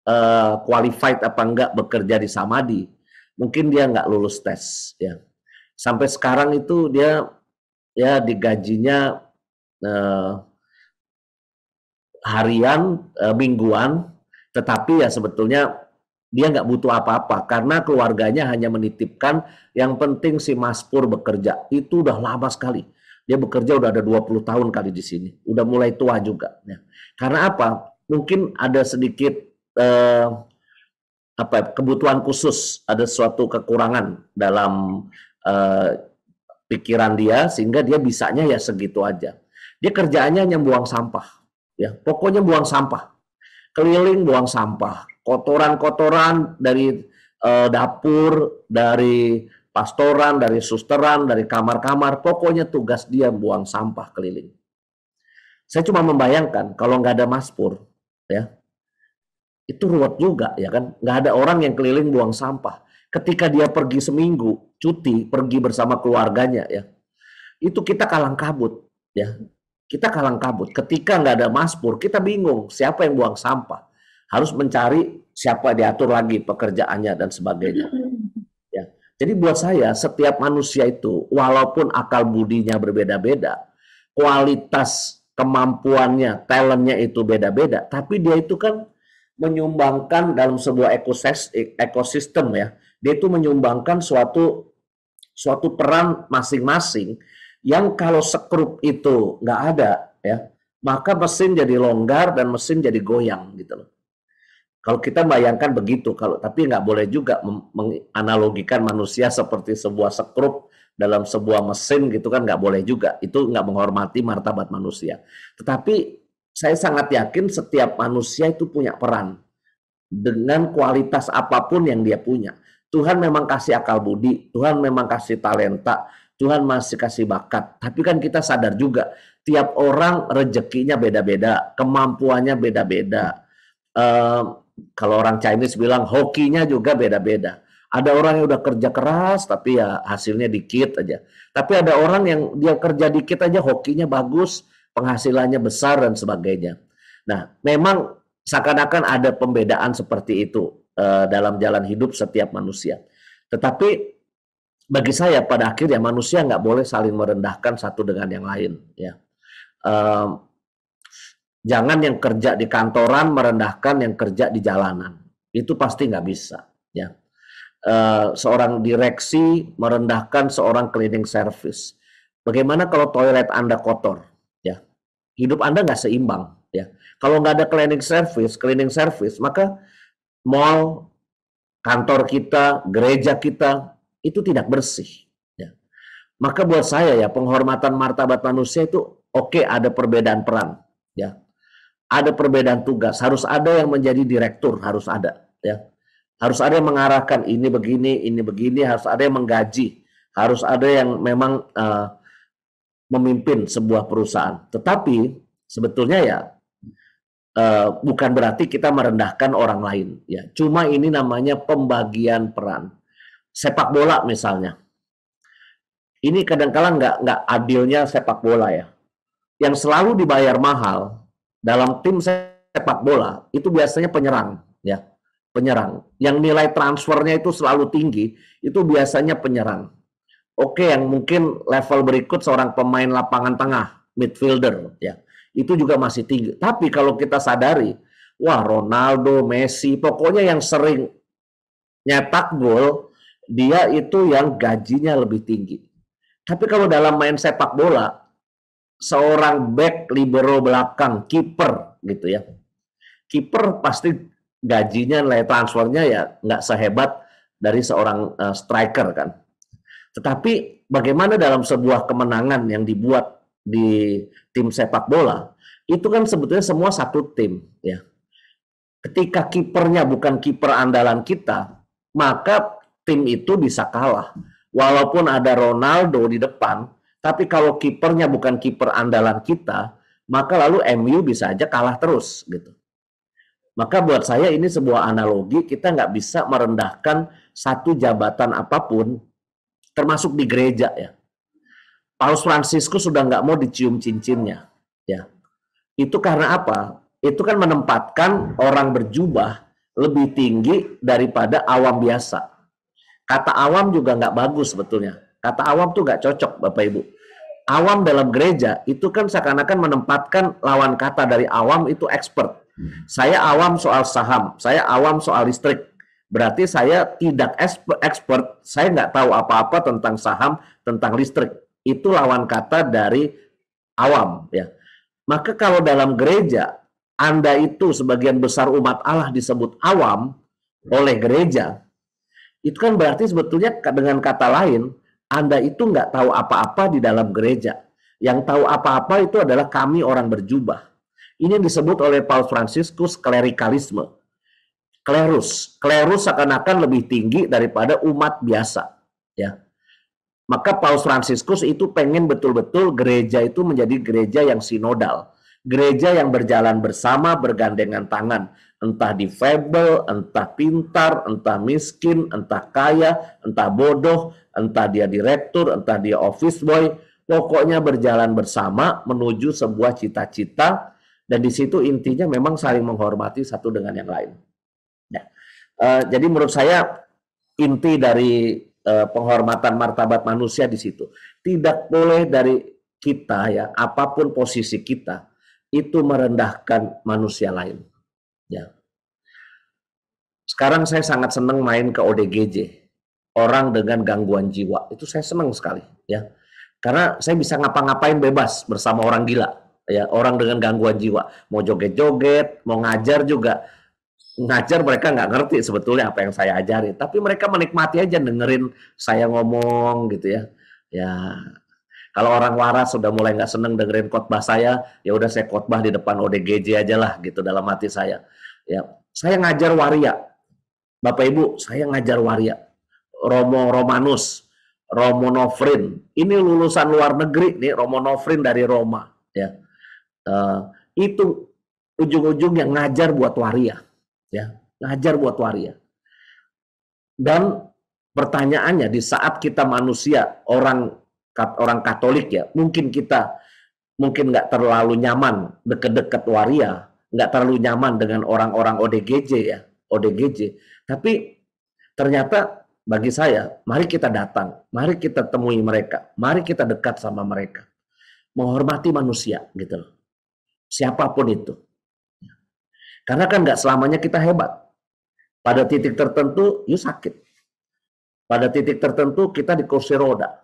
uh, qualified apa enggak bekerja di Samadi, mungkin dia enggak lulus tes ya. Sampai sekarang itu dia ya digajinya eh, harian, eh, mingguan, tetapi ya sebetulnya dia nggak butuh apa-apa karena keluarganya hanya menitipkan yang penting si Mas Pur bekerja. Itu udah lama sekali. Dia bekerja udah ada 20 tahun kali di sini. Udah mulai tua juga. Ya. Karena apa? Mungkin ada sedikit eh, apa ya, kebutuhan khusus, ada suatu kekurangan dalam eh, pikiran dia sehingga dia bisanya ya segitu aja. Dia kerjaannya hanya buang sampah. Ya, pokoknya buang sampah. Keliling buang sampah, kotoran-kotoran dari e, dapur, dari pastoran, dari susteran, dari kamar-kamar, pokoknya tugas dia buang sampah keliling. Saya cuma membayangkan kalau nggak ada maspur, ya itu ruwet juga ya kan, nggak ada orang yang keliling buang sampah ketika dia pergi seminggu cuti pergi bersama keluarganya ya itu kita kalang kabut ya kita kalang kabut ketika nggak ada maspur kita bingung siapa yang buang sampah harus mencari siapa diatur lagi pekerjaannya dan sebagainya ya jadi buat saya setiap manusia itu walaupun akal budinya berbeda-beda kualitas kemampuannya talentnya itu beda-beda tapi dia itu kan menyumbangkan dalam sebuah ekosistem ya dia itu menyumbangkan suatu suatu peran masing-masing yang kalau sekrup itu nggak ada ya maka mesin jadi longgar dan mesin jadi goyang gitu loh kalau kita bayangkan begitu, kalau tapi nggak boleh juga menganalogikan manusia seperti sebuah sekrup dalam sebuah mesin gitu kan nggak boleh juga. Itu nggak menghormati martabat manusia. Tetapi saya sangat yakin setiap manusia itu punya peran dengan kualitas apapun yang dia punya. Tuhan memang kasih akal budi, Tuhan memang kasih talenta, Tuhan masih kasih bakat. Tapi kan kita sadar juga, tiap orang rezekinya beda-beda, kemampuannya beda-beda. Uh, kalau orang Chinese bilang hokinya juga beda-beda. Ada orang yang udah kerja keras tapi ya hasilnya dikit aja. Tapi ada orang yang dia kerja dikit aja hokinya bagus, penghasilannya besar dan sebagainya. Nah, memang seakan-akan ada pembedaan seperti itu. Eh, dalam jalan hidup setiap manusia. Tetapi bagi saya pada akhirnya manusia nggak boleh saling merendahkan satu dengan yang lain. Ya. Uh, jangan yang kerja di kantoran merendahkan yang kerja di jalanan. Itu pasti nggak bisa. Ya. Uh, seorang direksi merendahkan seorang cleaning service. Bagaimana kalau toilet Anda kotor? Ya, hidup Anda nggak seimbang. Ya, kalau nggak ada cleaning service, cleaning service, maka mall, kantor kita, gereja kita, itu tidak bersih. Ya. Maka buat saya ya penghormatan martabat manusia itu oke okay, ada perbedaan peran. ya Ada perbedaan tugas, harus ada yang menjadi direktur, harus ada. ya Harus ada yang mengarahkan ini begini, ini begini, harus ada yang menggaji, harus ada yang memang uh, memimpin sebuah perusahaan. Tetapi sebetulnya ya Eh, bukan berarti kita merendahkan orang lain ya. Cuma ini namanya pembagian peran. Sepak bola misalnya. Ini kadang-kala nggak nggak adilnya sepak bola ya. Yang selalu dibayar mahal dalam tim sepak bola itu biasanya penyerang ya. Penyerang. Yang nilai transfernya itu selalu tinggi itu biasanya penyerang. Oke, yang mungkin level berikut seorang pemain lapangan tengah, midfielder ya itu juga masih tinggi. Tapi kalau kita sadari, wah Ronaldo, Messi, pokoknya yang sering nyetak gol, dia itu yang gajinya lebih tinggi. Tapi kalau dalam main sepak bola, seorang back, libero belakang, kiper gitu ya. Kiper pasti gajinya nilai transfernya ya nggak sehebat dari seorang eh, striker kan. Tetapi bagaimana dalam sebuah kemenangan yang dibuat di tim sepak bola itu kan sebetulnya semua satu tim ya. Ketika kipernya bukan kiper andalan kita, maka tim itu bisa kalah. Walaupun ada Ronaldo di depan, tapi kalau kipernya bukan kiper andalan kita, maka lalu MU bisa aja kalah terus gitu. Maka buat saya ini sebuah analogi kita nggak bisa merendahkan satu jabatan apapun, termasuk di gereja ya. Paus Fransiskus sudah nggak mau dicium cincinnya. Ya, itu karena apa? Itu kan menempatkan orang berjubah lebih tinggi daripada awam biasa. Kata awam juga nggak bagus sebetulnya. Kata awam tuh nggak cocok, Bapak Ibu. Awam dalam gereja itu kan seakan-akan menempatkan lawan kata dari awam itu expert. Saya awam soal saham, saya awam soal listrik, berarti saya tidak expert, saya nggak tahu apa-apa tentang saham, tentang listrik itu lawan kata dari awam ya. Maka kalau dalam gereja Anda itu sebagian besar umat Allah disebut awam oleh gereja, itu kan berarti sebetulnya dengan kata lain Anda itu nggak tahu apa-apa di dalam gereja. Yang tahu apa-apa itu adalah kami orang berjubah. Ini yang disebut oleh Paus Franciscus klerikalisme. Klerus, klerus seakan-akan lebih tinggi daripada umat biasa, ya. Maka Paus Fransiskus itu pengen betul-betul gereja itu menjadi gereja yang sinodal. Gereja yang berjalan bersama bergandengan tangan. Entah di febel, entah pintar, entah miskin, entah kaya, entah bodoh, entah dia direktur, entah dia office boy. Pokoknya berjalan bersama menuju sebuah cita-cita dan di situ intinya memang saling menghormati satu dengan yang lain. Nah, uh, jadi menurut saya inti dari Eh, penghormatan martabat manusia di situ. Tidak boleh dari kita ya, apapun posisi kita itu merendahkan manusia lain. Ya. Sekarang saya sangat senang main ke ODGJ. Orang dengan gangguan jiwa itu saya senang sekali ya. Karena saya bisa ngapa-ngapain bebas bersama orang gila ya, orang dengan gangguan jiwa. Mau joget-joget, mau ngajar juga ngajar mereka nggak ngerti sebetulnya apa yang saya ajari tapi mereka menikmati aja dengerin saya ngomong gitu ya ya kalau orang waras sudah mulai nggak seneng dengerin khotbah saya ya udah saya khotbah di depan ODGJ aja lah gitu dalam hati saya ya saya ngajar waria Bapak Ibu saya ngajar waria Romo Romanus Romo Novrin ini lulusan luar negeri nih Romo Novrin dari Roma ya uh, itu ujung ujung yang ngajar buat waria ya ngajar buat waria dan pertanyaannya di saat kita manusia orang orang Katolik ya mungkin kita mungkin nggak terlalu nyaman deket-deket waria nggak terlalu nyaman dengan orang-orang ODGJ ya ODGJ tapi ternyata bagi saya mari kita datang mari kita temui mereka mari kita dekat sama mereka menghormati manusia gitu loh siapapun itu karena kan nggak selamanya kita hebat. Pada titik tertentu, you sakit. Pada titik tertentu, kita di kursi roda.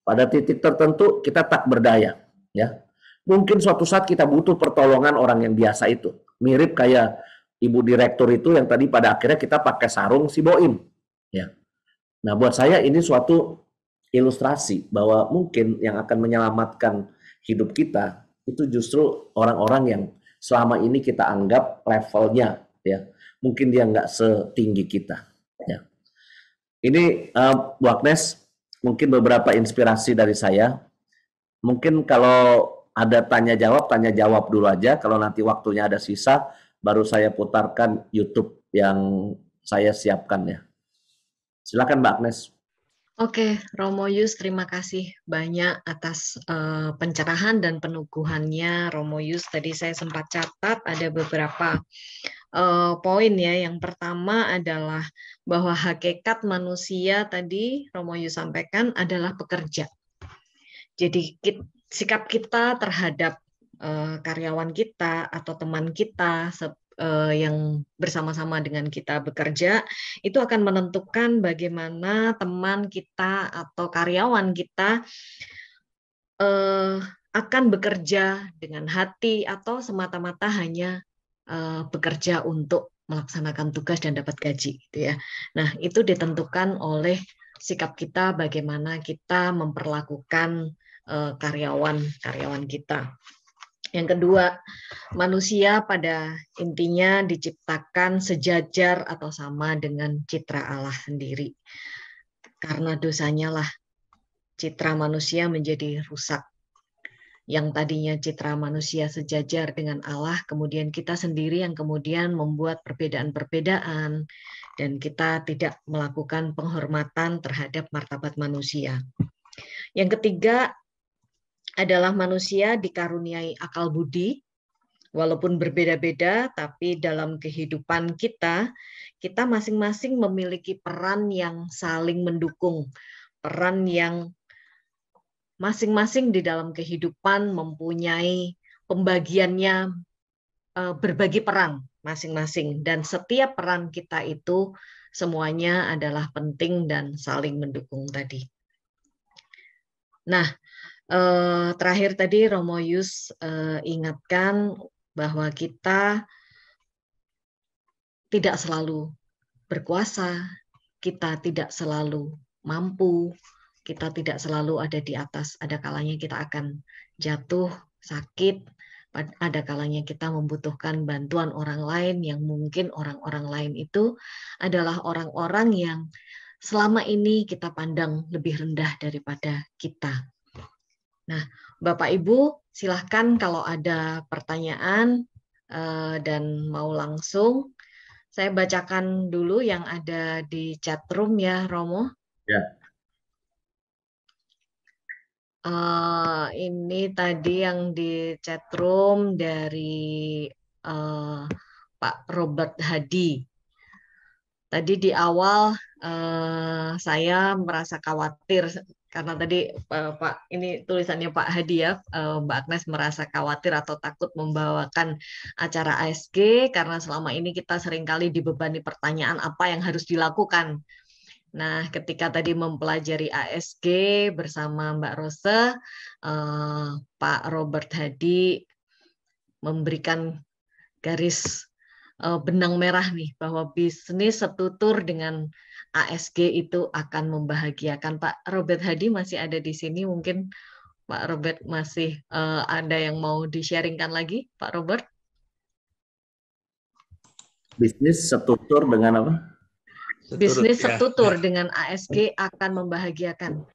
Pada titik tertentu, kita tak berdaya. Ya, Mungkin suatu saat kita butuh pertolongan orang yang biasa itu. Mirip kayak ibu direktur itu yang tadi pada akhirnya kita pakai sarung si Boim. Ya. Nah buat saya ini suatu ilustrasi bahwa mungkin yang akan menyelamatkan hidup kita itu justru orang-orang yang selama ini kita anggap levelnya ya mungkin dia nggak setinggi kita ya ini uh, eh, Bu mungkin beberapa inspirasi dari saya mungkin kalau ada tanya jawab tanya jawab dulu aja kalau nanti waktunya ada sisa baru saya putarkan YouTube yang saya siapkan ya silakan Mbak Agnes Oke, Romo Yus, terima kasih banyak atas uh, pencerahan dan penuguhannya. Romo Yus, tadi saya sempat catat ada beberapa uh, poin ya. Yang pertama adalah bahwa hakikat manusia tadi Romo Yus sampaikan adalah pekerja. Jadi sikap kita terhadap uh, karyawan kita atau teman kita uh, yang bersama-sama dengan kita bekerja itu akan menentukan bagaimana teman kita atau karyawan kita uh, akan bekerja dengan hati atau semata-mata hanya uh, bekerja untuk melaksanakan tugas dan dapat gaji gitu ya. Nah, itu ditentukan oleh sikap kita bagaimana kita memperlakukan karyawan-karyawan kita. Yang kedua, manusia pada intinya diciptakan sejajar atau sama dengan citra Allah sendiri. Karena dosanya lah citra manusia menjadi rusak. Yang tadinya citra manusia sejajar dengan Allah, kemudian kita sendiri yang kemudian membuat perbedaan-perbedaan dan kita tidak melakukan penghormatan terhadap martabat manusia. Yang ketiga, adalah manusia dikaruniai akal budi, walaupun berbeda-beda, tapi dalam kehidupan kita, kita masing-masing memiliki peran yang saling mendukung, peran yang masing-masing di dalam kehidupan mempunyai pembagiannya e, berbagi peran masing-masing dan setiap peran kita itu semuanya adalah penting dan saling mendukung tadi. Nah, uh, terakhir tadi Romo Yus uh, eh, ingatkan bahwa kita tidak selalu berkuasa, kita tidak selalu mampu, kita tidak selalu ada di atas. Ada kalanya kita akan jatuh, sakit, ada kalanya kita membutuhkan bantuan orang lain yang mungkin orang-orang lain itu adalah orang-orang yang selama ini kita pandang lebih rendah daripada kita. Nah, Bapak Ibu, silahkan kalau ada pertanyaan eh, dan mau langsung. Saya bacakan dulu yang ada di chat room ya, Romo. Ya. Uh, ini tadi yang di chat room dari uh, Pak Robert Hadi. Tadi di awal uh, saya merasa khawatir karena tadi uh, Pak ini tulisannya Pak ya, uh, Mbak Agnes merasa khawatir atau takut membawakan acara ASG karena selama ini kita seringkali dibebani pertanyaan apa yang harus dilakukan. Nah, ketika tadi mempelajari ASG bersama Mbak Rose, uh, Pak Robert Hadi memberikan garis benang merah nih bahwa bisnis setutur dengan ASG itu akan membahagiakan. Pak Robert Hadi masih ada di sini, mungkin Pak Robert masih uh, ada yang mau di-sharingkan lagi, Pak Robert? Bisnis setutur dengan apa? Bisnis ya. setutur (laughs) dengan ASG akan membahagiakan.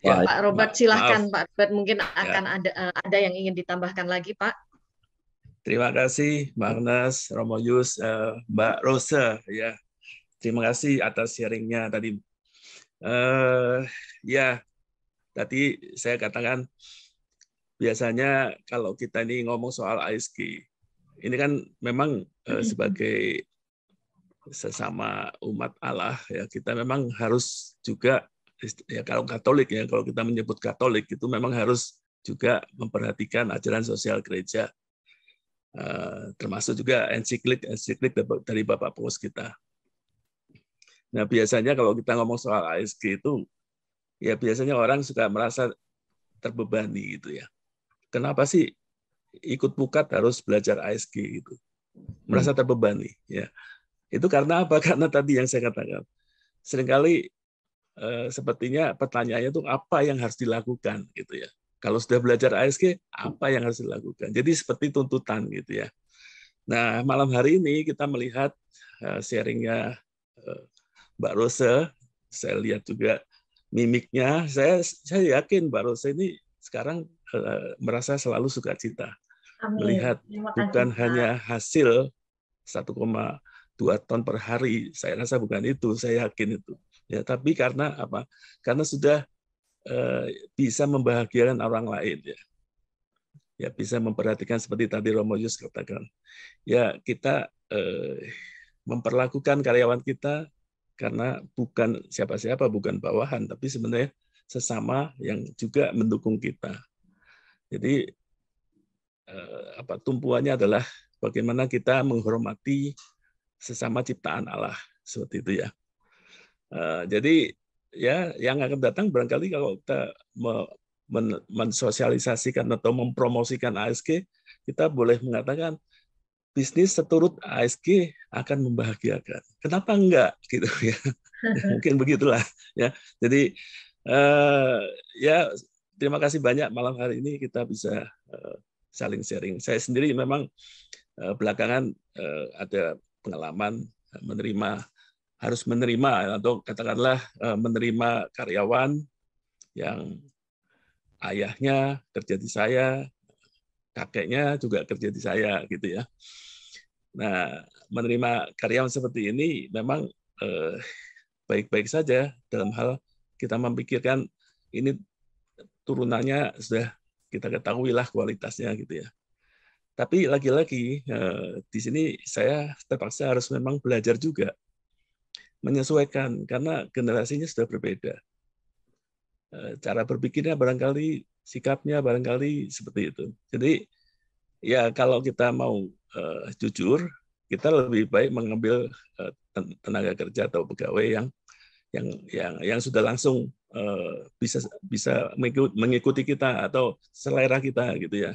Ya, Pak Robert silahkan Pak Robert mungkin ya. akan ya. ada eh, ada yang ingin ditambahkan lagi Pak. Terima kasih Bang Nas Romo Yus, eh, Mbak Rosa ya. Terima kasih atas sharingnya tadi. Uh, ya, tadi saya katakan biasanya kalau kita ini ngomong soal ASG, ini kan memang uh, sebagai sesama umat Allah ya kita memang harus juga ya kalau Katolik ya kalau kita menyebut Katolik itu memang harus juga memperhatikan ajaran sosial gereja uh, termasuk juga ensiklik ensiklik dari Bapak Paus kita Nah biasanya kalau kita ngomong soal ASG itu, ya biasanya orang suka merasa terbebani gitu ya. Kenapa sih ikut pukat harus belajar ASG itu Merasa hmm. terbebani ya. Itu karena apa? (laughs) Karena tadi yang saya katakan. Seringkali eh, sepertinya pertanyaannya itu apa yang harus dilakukan gitu ya. Kalau sudah belajar ASG, apa yang harus dilakukan? Jadi seperti tuntutan gitu ya. Nah, malam hari ini kita melihat eh, sharingnya eh, Mbak Rose, saya lihat juga mimiknya. Saya saya yakin Mbak Rose ini sekarang uh, merasa selalu suka cita cita melihat bukan hanya hasil 1,2 ton per hari. Saya rasa bukan itu, saya yakin itu. Ya, tapi karena apa? Karena sudah uh, bisa membahagiakan orang lain ya. Ya, bisa memperhatikan seperti tadi Romo Yus katakan. Ya, kita uh, memperlakukan karyawan kita karena bukan siapa-siapa, bukan bawahan, tapi sebenarnya sesama yang juga mendukung kita. Jadi eh, apa tumpuannya adalah bagaimana kita menghormati sesama ciptaan Allah seperti itu ya. Eh, jadi ya yang akan datang barangkali kalau kita mensosialisasikan atau mempromosikan ASG, kita boleh mengatakan bisnis seturut ASG akan membahagiakan. Kenapa enggak (laughs) gitu ya. ya? Mungkin begitulah ya. Jadi uh, ya terima kasih banyak malam hari ini kita bisa uh, saling sharing. Saya sendiri memang uh, belakangan uh, ada pengalaman menerima harus menerima atau katakanlah uh, menerima karyawan yang ayahnya kerja di saya, kakeknya juga kerja di saya gitu ya. Nah, menerima karyawan seperti ini memang baik eh, baik-baik saja dalam hal kita memikirkan ini turunannya sudah kita ketahui lah kualitasnya gitu ya. Tapi lagi-lagi eh, di sini saya terpaksa harus memang belajar juga menyesuaikan karena generasinya sudah berbeda. Eh, cara berpikirnya barangkali sikapnya barangkali seperti itu. Jadi ya kalau kita mau uh, jujur, kita lebih baik mengambil uh, tenaga kerja atau pegawai yang yang yang yang sudah langsung uh, bisa bisa mengikuti kita atau selera kita gitu ya.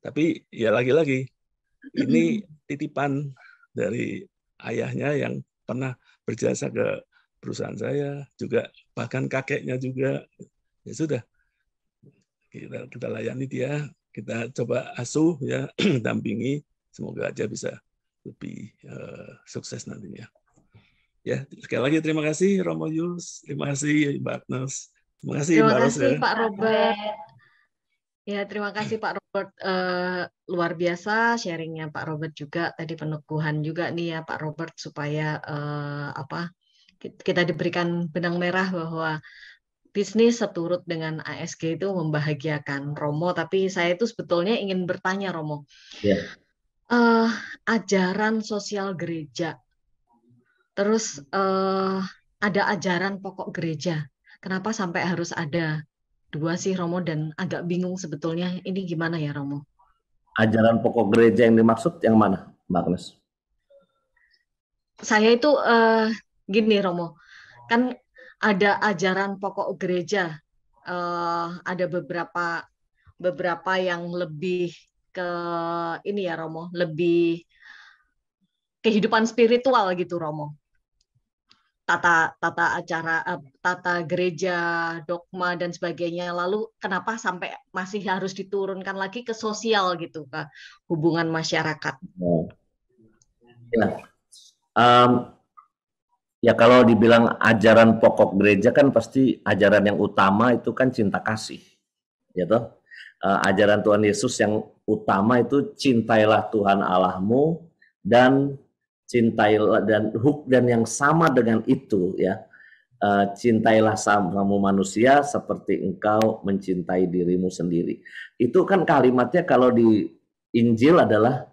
Tapi ya lagi-lagi ini titipan dari ayahnya yang pernah berjasa ke perusahaan saya juga bahkan kakeknya juga ya sudah kita kita layani dia kita coba asuh ya (clears throat) dampingi semoga aja bisa lebih uh, sukses nantinya ya sekali lagi terima kasih Romo Yus terima kasih Mbak Agnes terima kasih terima Mbak kasih ya. Pak Robert ya terima kasih Pak Robert uh, luar biasa sharingnya Pak Robert juga tadi peneguhan juga nih ya Pak Robert supaya uh, apa kita diberikan benang merah bahwa bisnis seturut dengan ASG itu membahagiakan Romo, tapi saya itu sebetulnya ingin bertanya Romo. Yeah. Ya. Uh, ajaran sosial gereja, terus uh, ada ajaran pokok gereja. Kenapa sampai harus ada dua sih Romo dan agak bingung sebetulnya ini gimana ya Romo? Ajaran pokok gereja yang dimaksud yang mana, Mbak Saya itu uh, gini Romo, kan ada ajaran pokok gereja uh, ada beberapa beberapa yang lebih ke ini ya Romo lebih kehidupan spiritual gitu Romo tata tata acara eh, tata gereja dogma dan sebagainya lalu kenapa sampai masih harus diturunkan lagi ke sosial gitu ke hubungan masyarakat ya um, Ya kalau dibilang ajaran pokok gereja kan pasti ajaran yang utama itu kan cinta kasih. Ya toh? Eh, ajaran Tuhan Yesus yang utama itu cintailah Tuhan Allahmu dan cintailah dan huk dan yang sama dengan itu ya. Eh, cintailah samamu manusia seperti engkau mencintai dirimu sendiri. Itu kan kalimatnya kalau di Injil adalah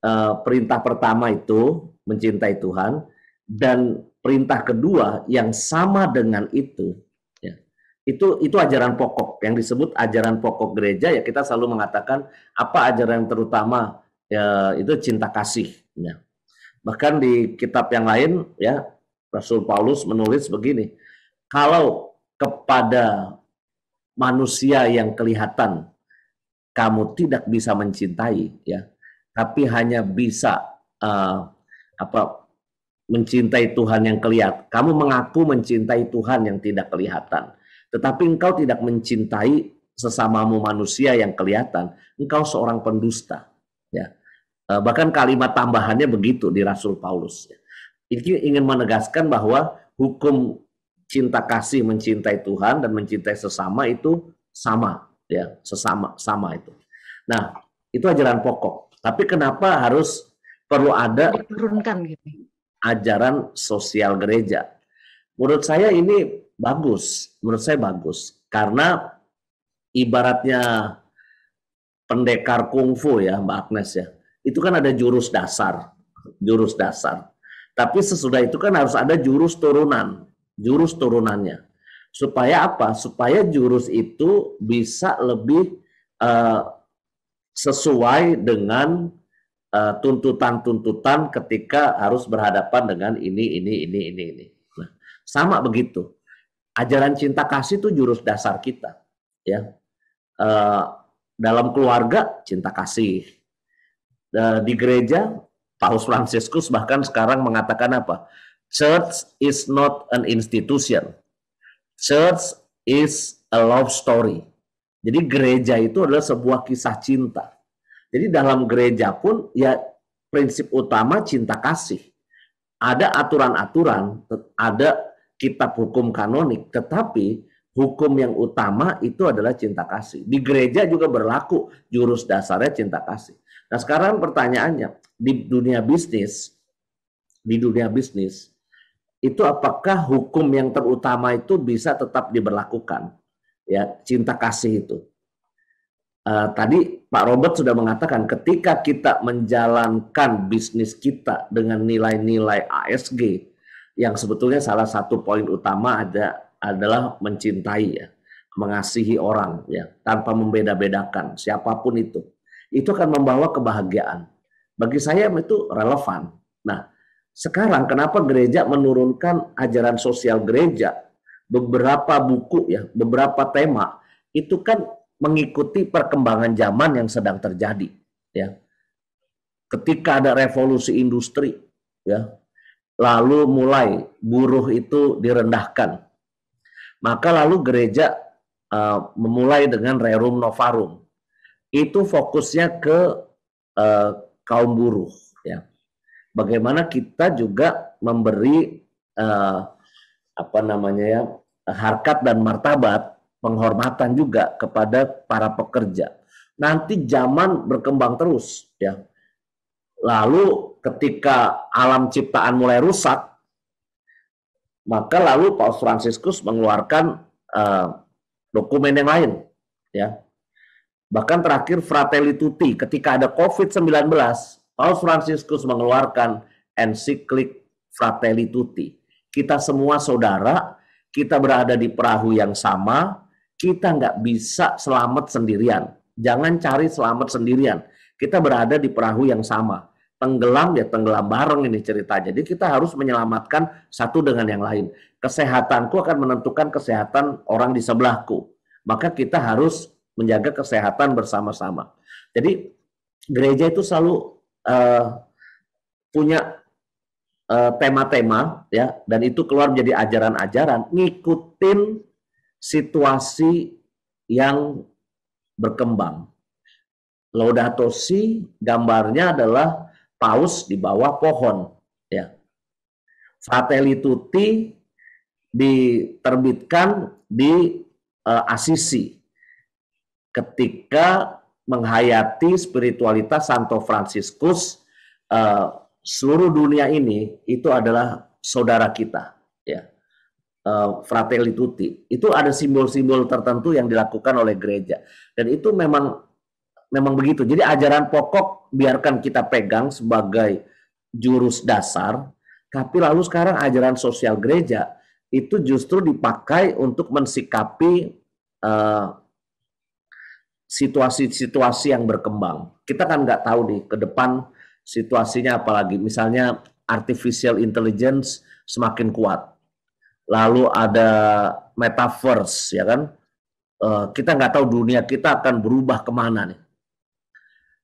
eh, perintah pertama itu mencintai Tuhan dan perintah kedua yang sama dengan itu ya, itu itu ajaran pokok yang disebut ajaran pokok gereja ya kita selalu mengatakan apa ajaran terutama ya, itu cinta kasih ya. bahkan di kitab yang lain ya Rasul Paulus menulis begini kalau kepada manusia yang kelihatan kamu tidak bisa mencintai ya tapi hanya bisa uh, apa mencintai Tuhan yang kelihatan. Kamu mengaku mencintai Tuhan yang tidak kelihatan. Tetapi engkau tidak mencintai sesamamu manusia yang kelihatan. Engkau seorang pendusta. Ya. Eh, bahkan kalimat tambahannya begitu di Rasul Paulus. Ya. Ini ingin menegaskan bahwa hukum cinta kasih mencintai Tuhan dan mencintai sesama itu sama. Ya, sesama sama itu. Nah, itu ajaran pokok. Tapi kenapa harus perlu ada diturunkan gitu ajaran sosial gereja. Menurut saya ini bagus, menurut saya bagus karena ibaratnya pendekar kungfu ya Mbak Agnes ya. Itu kan ada jurus dasar, jurus dasar. Tapi sesudah itu kan harus ada jurus turunan, jurus turunannya. Supaya apa? Supaya jurus itu bisa lebih uh, sesuai dengan Eh, tuntutan-tuntutan uh, ketika harus berhadapan dengan ini, ini, ini, ini, ini. Nah, sama begitu. Ajaran cinta kasih itu jurus dasar kita. Ya, uh, dalam keluarga cinta kasih. Uh, di gereja, Paus Fransiskus bahkan sekarang mengatakan apa? Church is not an institution. Church is a love story. Jadi gereja itu adalah sebuah kisah cinta jadi dalam gereja pun ya prinsip utama cinta kasih. Ada aturan-aturan, ada kitab hukum kanonik, tetapi hukum yang utama itu adalah cinta kasih. Di gereja juga berlaku jurus dasarnya cinta kasih. Nah sekarang pertanyaannya, di dunia bisnis, di dunia bisnis, itu apakah hukum yang terutama itu bisa tetap diberlakukan? Ya, cinta kasih itu. Uh, tadi Pak Robert sudah mengatakan ketika kita menjalankan bisnis kita dengan nilai-nilai ASG yang sebetulnya salah satu poin utama ada adalah mencintai ya, mengasihi orang ya tanpa membeda-bedakan siapapun itu. Itu akan membawa kebahagiaan. Bagi saya itu relevan. Nah, sekarang kenapa gereja menurunkan ajaran sosial gereja beberapa buku ya, beberapa tema itu kan mengikuti perkembangan zaman yang sedang terjadi ya ketika ada revolusi industri ya lalu mulai buruh itu direndahkan maka lalu gereja uh, memulai dengan rerum novarum itu fokusnya ke uh, kaum buruh ya bagaimana kita juga memberi uh, apa namanya ya harkat dan martabat penghormatan juga kepada para pekerja. Nanti zaman berkembang terus ya. Lalu ketika alam ciptaan mulai rusak, maka lalu Paus Fransiskus mengeluarkan uh, dokumen yang lain ya. Bahkan terakhir Fratelli Tutti ketika ada COVID-19, Paus Fransiskus mengeluarkan ensiklik Fratelli Tutti. Kita semua saudara, kita berada di perahu yang sama, kita nggak bisa selamat sendirian. Jangan cari selamat sendirian. Kita berada di perahu yang sama. Tenggelam ya tenggelam bareng ini cerita. Jadi kita harus menyelamatkan satu dengan yang lain. Kesehatanku akan menentukan kesehatan orang di sebelahku. Maka kita harus menjaga kesehatan bersama-sama. Jadi gereja itu selalu uh, punya eh, tema-tema uh, ya dan itu keluar menjadi ajaran-ajaran ngikutin situasi yang berkembang. Laudato si gambarnya adalah paus di bawah pohon. Ya. Fratelli Tutti diterbitkan di uh, eh, Asisi ketika menghayati spiritualitas Santo Fransiskus uh, eh, seluruh dunia ini itu adalah saudara kita uh, Fratelli Tutti. Itu ada simbol-simbol tertentu yang dilakukan oleh gereja. Dan itu memang memang begitu. Jadi ajaran pokok biarkan kita pegang sebagai jurus dasar, tapi lalu sekarang ajaran sosial gereja itu justru dipakai untuk mensikapi eh, situasi-situasi uh, yang berkembang. Kita kan nggak tahu nih ke depan situasinya apalagi misalnya artificial intelligence semakin kuat lalu ada metaverse ya kan uh, kita nggak tahu dunia kita akan berubah kemana nih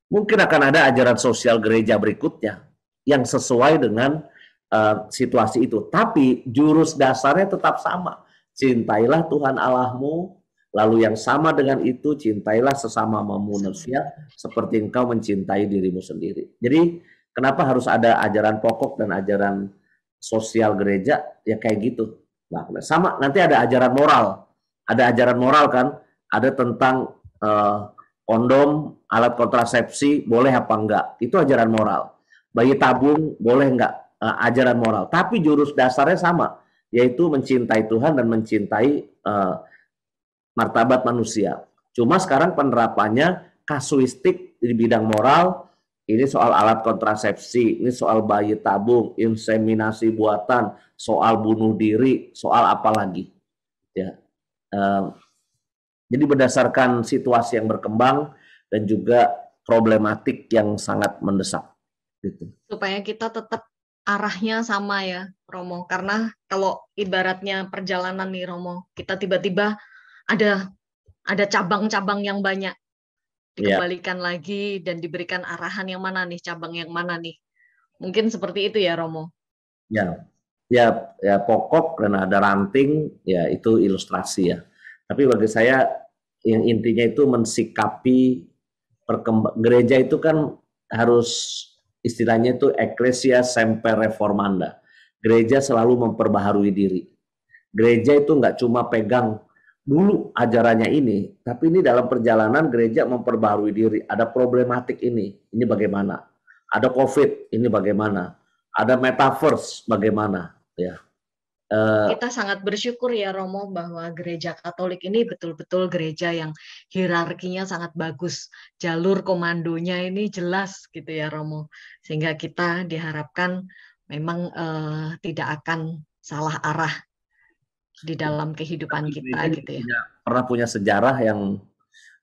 mungkin akan ada ajaran sosial gereja berikutnya yang sesuai dengan uh, situasi itu tapi jurus dasarnya tetap sama cintailah Tuhan Allahmu Lalu yang sama dengan itu, cintailah sesama manusia seperti engkau mencintai dirimu sendiri. Jadi kenapa harus ada ajaran pokok dan ajaran sosial gereja? Ya kayak gitu. Nah, sama nanti ada ajaran moral. Ada ajaran moral kan, ada tentang uh, kondom, alat kontrasepsi boleh apa enggak. Itu ajaran moral. Bayi tabung boleh enggak uh, ajaran moral. Tapi jurus dasarnya sama, yaitu mencintai Tuhan dan mencintai uh, martabat manusia. Cuma sekarang penerapannya kasuistik di bidang moral ini soal alat kontrasepsi, ini soal bayi tabung, inseminasi buatan, soal bunuh diri, soal apa lagi. Ya. jadi berdasarkan situasi yang berkembang dan juga problematik yang sangat mendesak. Gitu. Supaya kita tetap arahnya sama ya, Romo. Karena kalau ibaratnya perjalanan nih, Romo, kita tiba-tiba ada ada cabang-cabang yang banyak Iya. dikembalikan yeah. lagi dan diberikan arahan yang mana nih cabang yang mana nih mungkin seperti itu ya Romo ya ya ya pokok dan ada ranting ya itu ilustrasi ya tapi bagi saya yang intinya itu mensikapi perkembang gereja itu kan harus istilahnya itu ecclesia semper reformanda gereja selalu memperbaharui diri gereja itu nggak cuma pegang dulu ajarannya ini, tapi ini dalam perjalanan gereja memperbarui diri. Ada problematik ini, ini bagaimana? Ada COVID, ini bagaimana? Ada metaverse, bagaimana? Ya. Eh, kita sangat bersyukur ya Romo bahwa gereja Katolik ini betul-betul gereja yang hierarkinya sangat bagus, jalur komandonya ini jelas gitu ya Romo, sehingga kita diharapkan memang uh, tidak akan salah arah di dalam kehidupan kita gitu ya. pernah punya sejarah yang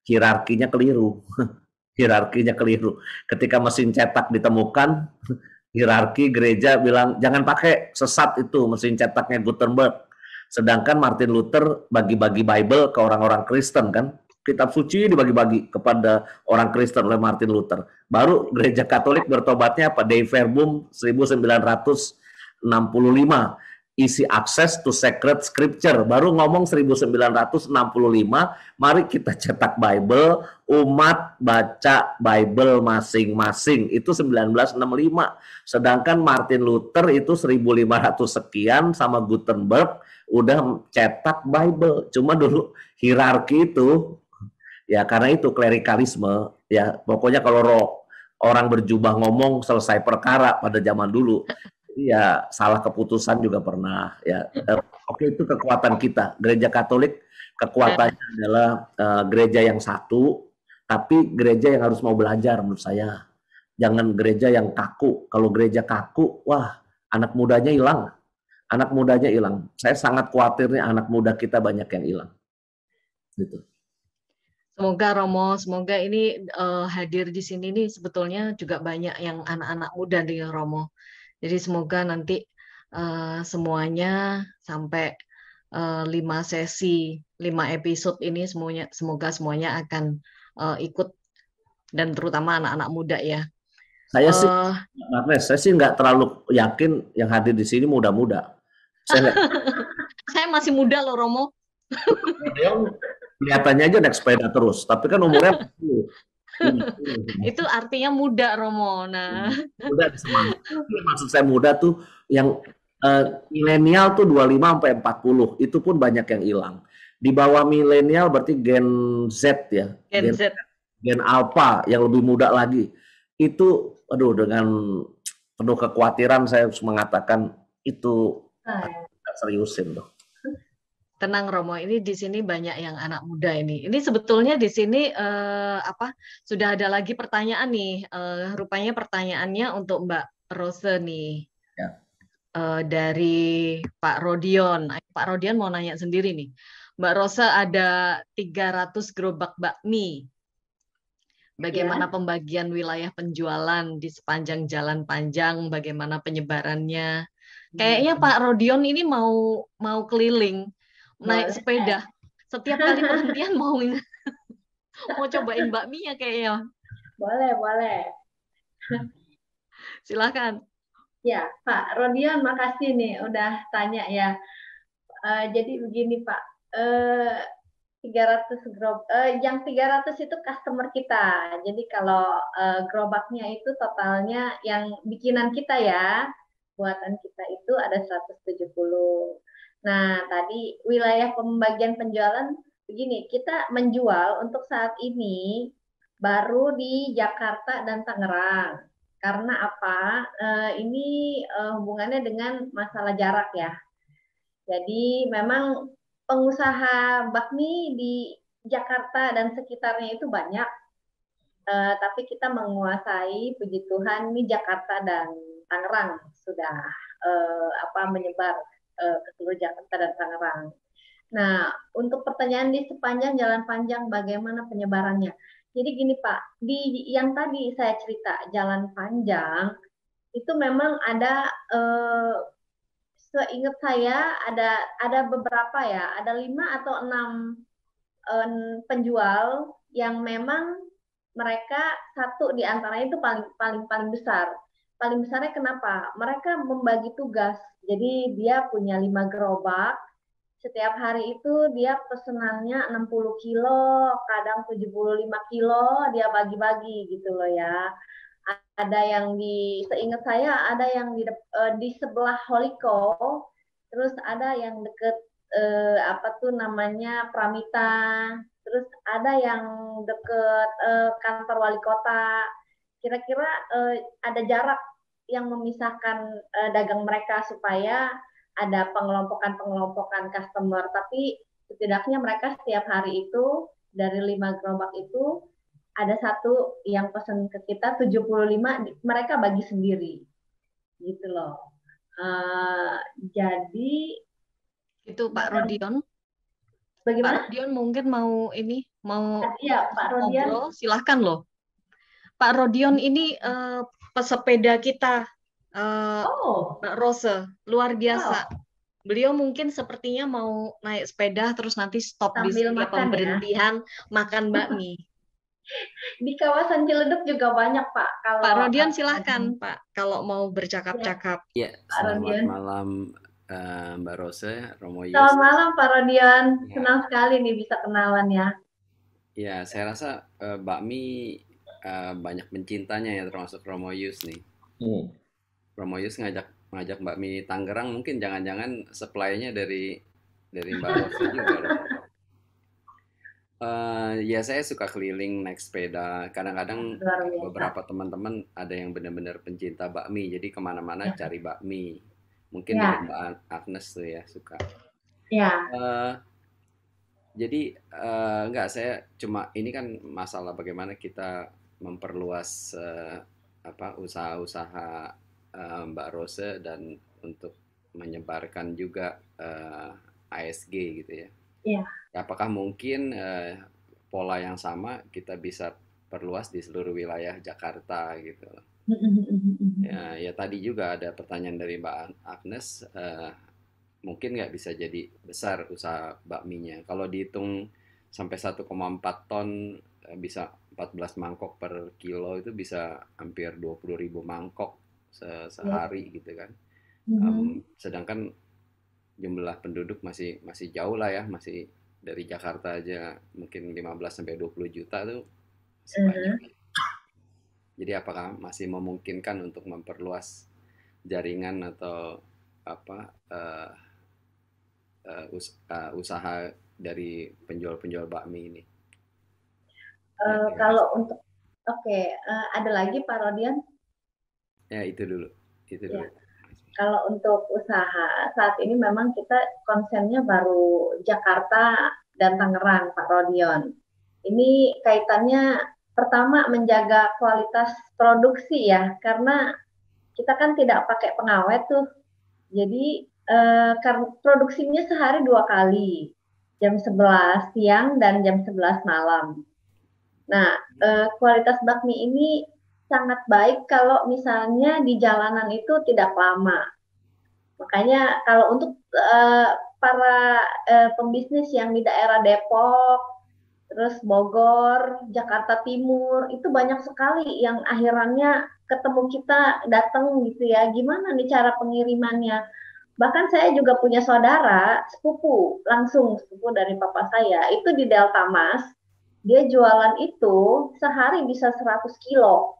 hierarkinya keliru. (laughs) hierarkinya keliru. Ketika mesin cetak ditemukan, (laughs) hierarki gereja bilang jangan pakai sesat itu mesin cetaknya Gutenberg. Sedangkan Martin Luther bagi-bagi Bible ke orang-orang Kristen kan. Kitab suci dibagi-bagi kepada orang Kristen oleh Martin Luther. Baru gereja Katolik bertobatnya apa? Dei Verbum 1965 isi akses to sacred scripture. Baru ngomong 1965, mari kita cetak Bible, umat baca Bible masing-masing. Itu 1965. Sedangkan Martin Luther itu 1500 sekian sama Gutenberg udah cetak Bible. Cuma dulu hierarki itu ya karena itu klerikalisme ya pokoknya kalau roh orang berjubah ngomong selesai perkara pada zaman dulu jadi ya salah keputusan juga pernah ya. Eh, Oke itu kekuatan kita. Gereja Katolik kekuatannya adalah uh, gereja yang satu, tapi gereja yang harus mau belajar menurut saya. Jangan gereja yang kaku. Kalau gereja kaku, wah anak mudanya hilang. Anak mudanya hilang. Saya sangat khawatir nih anak muda kita banyak yang hilang. Gitu. Semoga Romo, semoga ini uh, hadir di sini nih sebetulnya juga banyak yang anak-anak muda nih Romo jadi semoga nanti uh, semuanya sampai uh, eh, 5 sesi, lima episode ini semuanya semoga semuanya akan uh, ikut dan terutama anak-anak muda ya. Saya uh, sih, Agnes, saya sih nggak terlalu yakin yang hadir di sini muda-muda. Saya, (laughs) saya masih muda loh Romo. kelihatannya aja naik sepeda terus, tapi kan umurnya (laughs) itu artinya muda Romo. Nah, hmm, muda maksud saya muda tuh yang uh, milenial tuh 25 sampai 40 itu pun banyak yang hilang. Di bawah milenial berarti gen Z ya. Gen, gen Z. Gen alpha yang lebih muda lagi. Itu aduh dengan penuh kekhawatiran saya harus mengatakan itu nah, ya. seriusin tuh Tenang Romo, ini di sini banyak yang anak muda ini. Ini sebetulnya di sini eh, apa sudah ada lagi pertanyaan nih. Eh, rupanya pertanyaannya untuk Mbak Rose nih. Ya. Eh, dari Pak Rodion. Eh, Pak Rodion mau nanya sendiri nih. Mbak Rosa ada 300 gerobak bakmi. Bagaimana ya. pembagian wilayah penjualan di sepanjang jalan panjang? Bagaimana penyebarannya? Hmm. Kayaknya Pak Rodion ini mau mau keliling naik sepeda. Setiap kali perhentian (laughs) mau mau cobain bakmi ya kayaknya. Boleh, boleh. Silakan. Ya, Pak Rodion, makasih nih udah tanya ya. Uh, jadi begini Pak, eh, tiga uh, ratus gerobak, uh, eh, yang 300 itu customer kita. Jadi kalau uh, gerobaknya itu totalnya yang bikinan kita ya, buatan kita itu ada 170. Nah, tadi wilayah pembagian penjualan begini, kita menjual untuk saat ini baru di Jakarta dan Tangerang. Karena apa? Eh, ini eh, hubungannya dengan masalah jarak ya. Jadi memang pengusaha bakmi di Jakarta dan sekitarnya itu banyak. Eh, tapi kita menguasai puji Tuhan ini Jakarta dan Tangerang sudah apa menyebar uh, ke seluruh Jakarta dan Tangerang. Nah, untuk pertanyaan di sepanjang jalan panjang bagaimana penyebarannya? Jadi gini Pak, di yang tadi saya cerita jalan panjang itu memang ada eh, seingat saya ada ada beberapa ya, ada lima atau enam eh, penjual yang memang mereka satu di antaranya itu paling paling paling besar. Paling besarnya kenapa? Mereka membagi tugas jadi dia punya lima gerobak. Setiap hari itu dia pesenannya 60 kilo, kadang 75 kilo dia bagi-bagi gitu loh ya. Ada yang di seingat saya ada yang di eh, di sebelah Holiko, terus ada yang deket eh, apa tuh namanya Pramita, terus ada yang deket eh, kantor wali kota. Kira-kira eh, ada jarak yang memisahkan uh, dagang mereka supaya ada pengelompokan-pengelompokan customer, tapi setidaknya mereka setiap hari itu dari lima gerobak itu ada satu yang pesan ke kita 75 mereka bagi sendiri gitu loh uh, jadi itu Pak Rodion bagaimana Pak Rodion mungkin mau ini mau iya Pak Rodion silahkan loh Pak Rodion ini uh, pesepeda kita uh, oh. Mbak Rose luar biasa. Oh. Beliau mungkin sepertinya mau naik sepeda terus nanti stop Sambil di setiap makan, pemberhentian ya. makan ya? bakmi. (laughs) Di kawasan Ciledug juga banyak Pak. Kalau Pak Rodian silahkan Pak kalau mau bercakap-cakap. Ya, ya selamat Rodian. malam uh, Mbak Rose, Romo Yus. Selamat malam Pak Rodian, ya. senang sekali nih bisa kenalan ya. Ya, saya rasa uh, eh, Mi. Eh, banyak pencintanya ya termasuk Romo Yus nih. Hmm. Romo Yus ngajak ngajak Mbak Mi Tangerang mungkin jangan-jangan supply-nya dari dari Mbak (laughs) Rosi juga. Uh, ya saya suka keliling naik sepeda. Kadang-kadang beberapa teman-teman ada yang benar-benar pencinta bakmi, jadi kemana-mana ya. cari bakmi. Mungkin ya. Mbak Agnes tuh ya suka. Ya. Uh, jadi uh, enggak saya cuma ini kan masalah bagaimana kita memperluas uh, apa usaha-usaha uh, Mbak Rose dan untuk menyebarkan juga uh, eh, ASG gitu ya. Iya. Ya, apakah mungkin uh, pola yang sama kita bisa perluas di seluruh wilayah Jakarta gitu? Mm-hmm. ya, ya tadi juga ada pertanyaan dari Mbak Agnes, uh, mungkin nggak bisa jadi besar usaha bakminya. Kalau dihitung sampai 1,4 ton bisa 14 mangkok per kilo itu bisa hampir 20 ribu mangkok se sehari yeah. gitu kan. Mm -hmm. um, sedangkan jumlah penduduk masih masih jauh lah ya, masih dari Jakarta aja mungkin 15 sampai 20 juta itu sebanyak. Mm -hmm. Jadi apakah masih memungkinkan untuk memperluas jaringan atau apa uh, uh, us uh, usaha dari penjual-penjual bakmi ini? Eh, iya. kalau untuk oke okay, uh, eh, ada lagi Pak Rodian ya itu dulu itu ya. dulu ya. kalau untuk usaha saat ini memang kita konsennya baru Jakarta dan Tangerang Pak Rodion ini kaitannya pertama menjaga kualitas produksi ya karena kita kan tidak pakai pengawet tuh jadi eh, produksinya sehari dua kali jam 11 siang dan jam 11 malam Nah, iya. eh, kualitas bakmi ini sangat baik kalau misalnya di jalanan itu tidak lama. Makanya kalau untuk eh, para eh, pembisnis yang di daerah Depok, terus Bogor, Jakarta Timur, itu banyak sekali yang akhirannya ketemu kita datang gitu ya. Gimana nih cara pengirimannya? Bahkan saya juga punya saudara, sepupu, langsung sepupu dari papa saya, itu di Delta Mas, dia jualan itu sehari bisa 100 kilo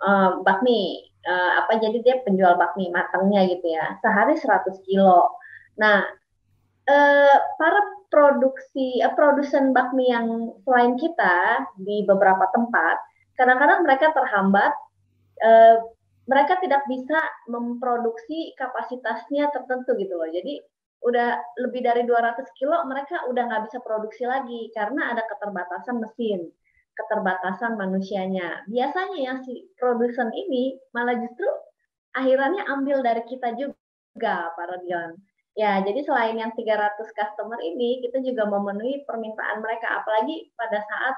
uh, bakmi uh, apa jadi dia penjual bakmi matangnya gitu ya sehari 100 kilo nah uh, para produksi uh, produsen bakmi yang selain kita di beberapa tempat kadang-kadang mereka terhambat uh, mereka tidak bisa memproduksi kapasitasnya tertentu gitu loh jadi udah lebih dari 200 kilo mereka udah nggak bisa produksi lagi karena ada keterbatasan mesin, keterbatasan manusianya. Biasanya yang si produsen ini malah justru akhirnya ambil dari kita juga pak Dion. Ya, jadi selain yang 300 customer ini, kita juga memenuhi permintaan mereka apalagi pada saat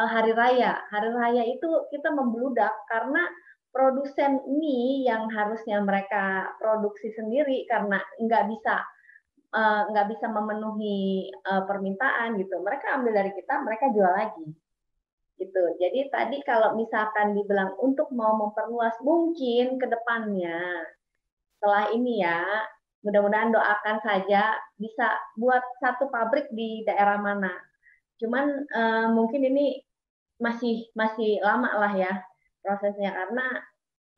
eh, hari raya. Hari raya itu kita membludak karena produsen mie yang harusnya mereka produksi sendiri karena nggak bisa Eh, nggak uh, bisa memenuhi uh, permintaan gitu mereka ambil dari kita mereka jual lagi gitu jadi tadi kalau misalkan dibilang untuk mau memperluas mungkin ke depannya setelah ini ya mudah-mudahan doakan saja bisa buat satu pabrik di daerah mana cuman uh, mungkin ini masih masih lama lah ya prosesnya karena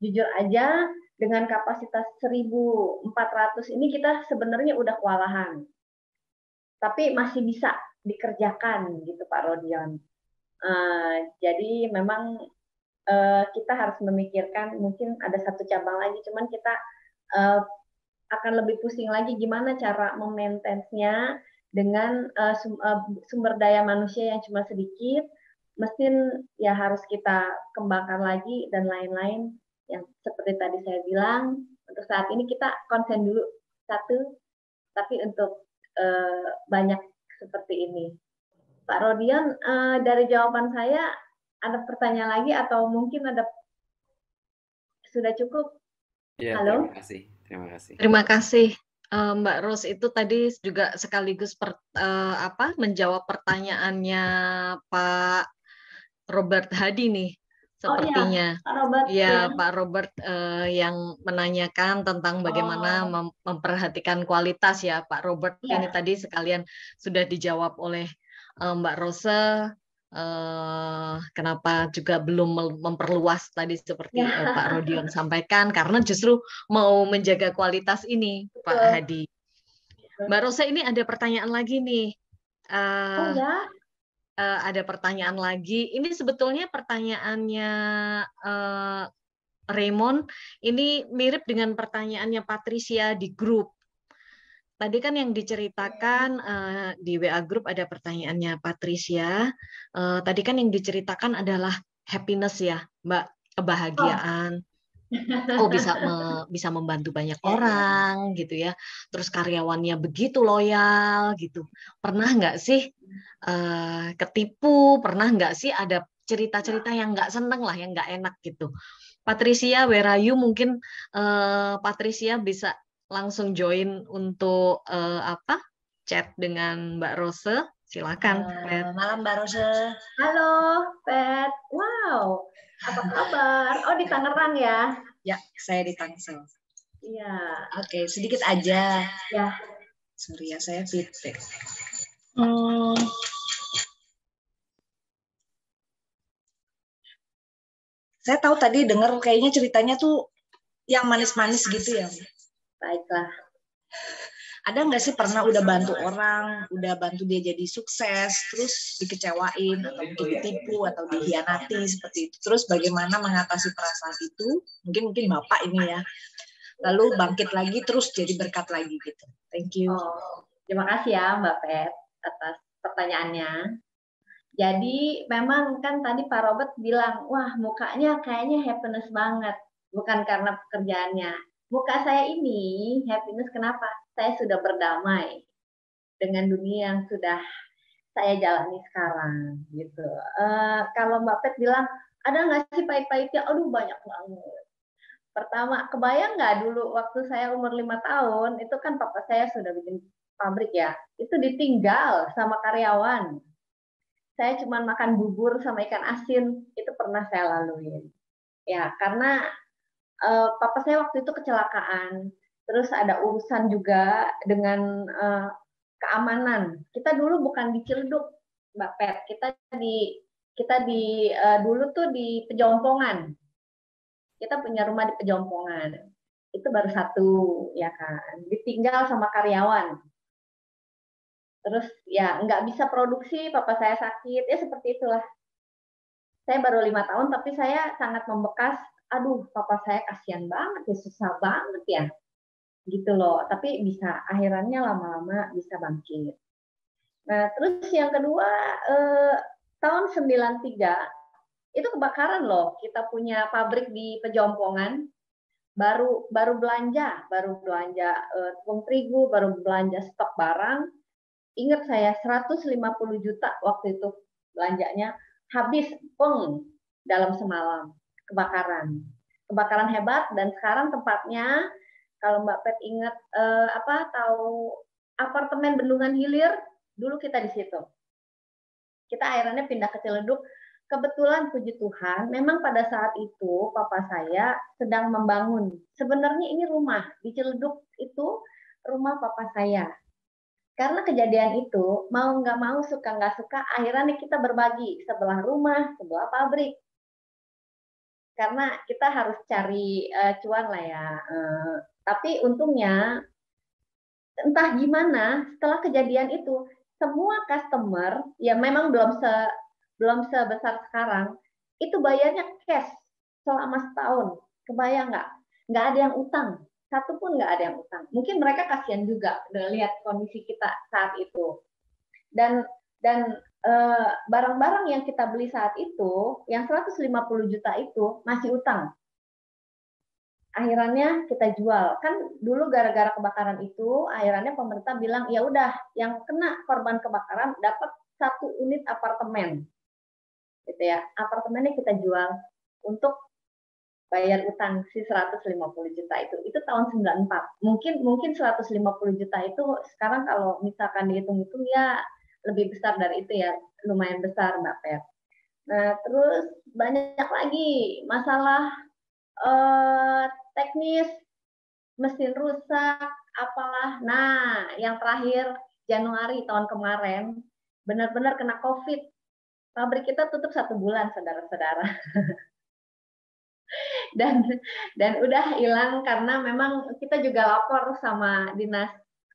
jujur aja dengan kapasitas 1.400 ini kita sebenarnya udah kewalahan. Tapi masih bisa dikerjakan gitu Pak Rodion. Uh, jadi memang uh, kita harus memikirkan mungkin ada satu cabang lagi, cuman kita uh, akan lebih pusing lagi gimana cara memaintensinya dengan uh, sum, uh, sumber daya manusia yang cuma sedikit, mesin ya harus kita kembangkan lagi dan lain-lain yang seperti tadi saya bilang untuk saat ini kita konsen dulu satu tapi untuk uh, banyak seperti ini Pak Rodian uh, eh, dari jawaban saya ada pertanyaan lagi atau mungkin ada sudah cukup ya, halo terima kasih terima kasih terima kasih eh, Mbak Ros itu tadi juga sekaligus per, uh, apa menjawab pertanyaannya Pak Robert Hadi nih Oh, iya. sepertinya. Oh, ya, Pak Robert. Ya, Pak Robert uh, yang menanyakan tentang bagaimana oh. mem memperhatikan kualitas ya, Pak Robert. Ya. Ini tadi sekalian sudah dijawab oleh uh, Mbak Rosa. Uh, eh, kenapa juga belum memperluas tadi seperti ya. uh, Pak Rodion sampaikan karena justru mau menjaga kualitas ini, Betul. Pak Hadi. Betul. Mbak Rosa ini ada pertanyaan lagi nih. Uh, oh ya uh, ada pertanyaan lagi. Ini sebetulnya pertanyaannya uh, Raymond ini mirip dengan pertanyaannya Patricia di grup. Tadi kan yang diceritakan uh, di WA grup ada pertanyaannya Patricia. Uh, tadi kan yang diceritakan adalah happiness ya, Mbak, kebahagiaan. Oh oh bisa me, bisa membantu banyak iya, iya. orang gitu ya terus karyawannya begitu loyal gitu pernah nggak sih Eh, ketipu pernah nggak sih ada cerita-cerita yang nggak seneng lah yang nggak enak gitu Patricia Werayu mungkin uh, Patricia bisa langsung join untuk uh, apa chat dengan Mbak Rose silakan uh, malam Mbak Rose halo Pet wow apa kabar oh di Tangerang ya ya saya di Tangsel iya oke okay, sedikit aja ya Surya saya feedback hmm saya tahu tadi dengar kayaknya ceritanya tuh yang manis-manis gitu ya. Baiklah. Ada nggak sih pernah udah bantu orang, udah bantu dia jadi sukses, terus dikecewain atau mungkin ditipu atau dikhianati seperti itu. Terus bagaimana mengatasi perasaan itu? Mungkin mungkin bapak ini ya. Lalu bangkit lagi, terus jadi berkat lagi gitu. Thank you. Oh, terima kasih ya Mbak Pet atas pertanyaannya. Jadi memang kan tadi Pak Robert bilang, wah mukanya kayaknya happiness banget. Bukan karena pekerjaannya. Muka saya ini happiness kenapa? Saya sudah berdamai dengan dunia yang sudah saya jalani sekarang gitu. Uh, kalau Mbak Pet bilang ada nggak sih pahit-pahitnya? Aduh banyak banget. Pertama, kebayang nggak dulu waktu saya umur lima tahun itu kan papa saya sudah bikin pabrik ya, itu ditinggal sama karyawan saya cuma makan bubur sama ikan asin itu pernah saya lalui ya karena uh, papa saya waktu itu kecelakaan terus ada urusan juga dengan uh, keamanan kita dulu bukan di Ciledug Mbak Pet kita di kita di uh, dulu tuh di Pejompongan kita punya rumah di Pejompongan itu baru satu ya kan ditinggal sama karyawan terus ya nggak bisa produksi papa saya sakit ya seperti itulah saya baru lima tahun tapi saya sangat membekas aduh papa saya kasihan banget ya susah banget ya gitu loh tapi bisa akhirannya lama-lama bisa bangkit nah terus yang kedua eh, tahun 93 itu kebakaran loh kita punya pabrik di Pejompongan baru baru belanja baru belanja eh, tepung terigu baru belanja stok barang ingat saya 150 juta waktu itu belanjanya habis peng dalam semalam kebakaran kebakaran hebat dan sekarang tempatnya kalau Mbak Pet ingat eh, apa tahu apartemen Bendungan Hilir dulu kita di situ kita akhirnya pindah ke Ciledug kebetulan puji Tuhan memang pada saat itu papa saya sedang membangun sebenarnya ini rumah di Ciledug itu rumah papa saya karena kejadian itu, mau nggak mau, suka nggak suka, akhirnya nih kita berbagi sebelah rumah, sebelah pabrik. Karena kita harus cari uh, cuan lah ya. Uh, tapi untungnya, entah gimana, setelah kejadian itu, semua customer, ya memang belum se belum sebesar sekarang, itu bayarnya cash selama setahun. Kebayang nggak? Nggak ada yang utang satu pun nggak ada yang utang. Mungkin mereka kasihan juga lihat kondisi kita saat itu. Dan dan eh, barang-barang e, yang kita beli saat itu, yang 150 juta itu masih utang. Akhirnya kita jual. Kan dulu gara-gara kebakaran itu, akhirnya pemerintah bilang ya udah, yang kena korban kebakaran dapat satu unit apartemen, gitu ya. Apartemennya kita jual untuk bayar utang si 150 juta itu itu tahun 94 mungkin mungkin 150 juta itu sekarang kalau misalkan dihitung-hitung ya lebih besar dari itu ya lumayan besar Mbak Per. Nah terus banyak lagi masalah eh, teknis mesin rusak apalah. Nah yang terakhir Januari tahun kemarin benar-benar kena COVID. Pabrik kita tutup satu bulan, saudara-saudara. (laughs) (laughs) dan dan udah hilang karena memang kita juga lapor sama dinas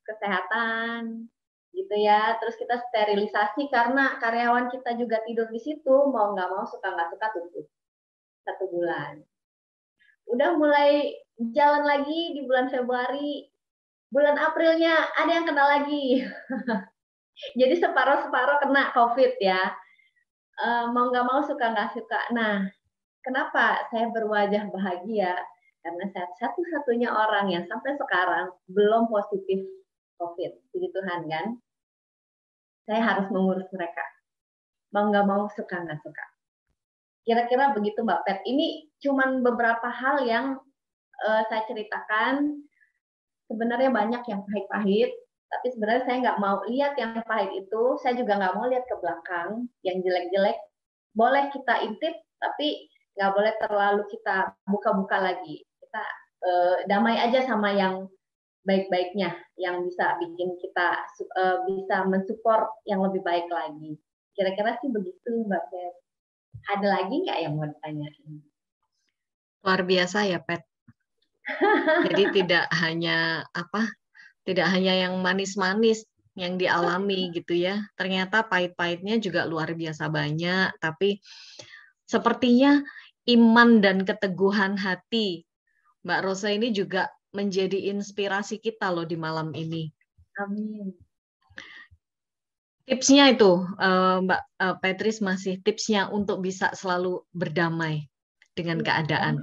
kesehatan gitu ya. Terus kita sterilisasi karena karyawan kita juga tidur di situ, mau nggak mau suka nggak suka tutup satu bulan. Udah mulai jalan lagi di bulan Februari, bulan Aprilnya ada yang kena lagi. (laughs) Jadi separuh separuh kena COVID ya. Eh, mau nggak mau suka nggak suka. Nah Kenapa saya berwajah bahagia? Karena saya satu-satunya orang yang sampai sekarang belum positif COVID. Puji Tuhan kan? Saya harus mengurus mereka. Mau nggak mau, suka nggak suka. Kira-kira begitu Mbak Pet. Ini cuman beberapa hal yang uh, saya ceritakan. Sebenarnya banyak yang pahit-pahit, tapi sebenarnya saya nggak mau lihat yang pahit itu saya juga nggak mau lihat ke belakang yang jelek-jelek boleh kita intip tapi nggak boleh terlalu kita buka-buka lagi kita uh, damai aja sama yang baik-baiknya yang bisa bikin kita uh, bisa mensupport yang lebih baik lagi kira-kira sih begitu mbak Pet ada lagi nggak yang mau ditanyain luar biasa ya Pet (laughs) jadi tidak hanya apa tidak hanya yang manis-manis yang dialami (laughs) gitu ya ternyata pahit-pahitnya juga luar biasa banyak tapi sepertinya iman dan keteguhan hati. Mbak Rosa ini juga menjadi inspirasi kita loh di malam ini. Amin. Tipsnya itu, eh, Mbak eh, Petris masih tipsnya untuk bisa selalu berdamai dengan iya. keadaan.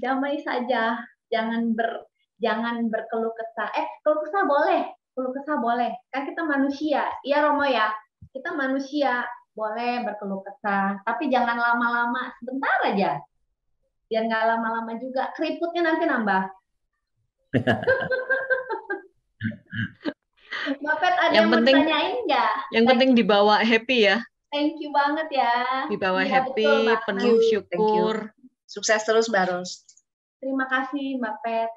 Damai saja, jangan ber jangan berkeluh kesah. Eh, keluh kesah boleh, keluh kesah boleh. Kan kita manusia, ya Romo ya. Kita manusia, boleh berkeluh kesah, tapi jangan lama-lama, sebentar aja. Biar nggak lama-lama juga, keriputnya nanti nambah. (laughs) Bapak ada yang, yang penting, bertanyain nggak? Yang penting dibawa happy ya. Thank you banget ya. Dibawa ya, happy, betul, penuh syukur. Sukses terus Mbak Terima kasih Mbak Pet.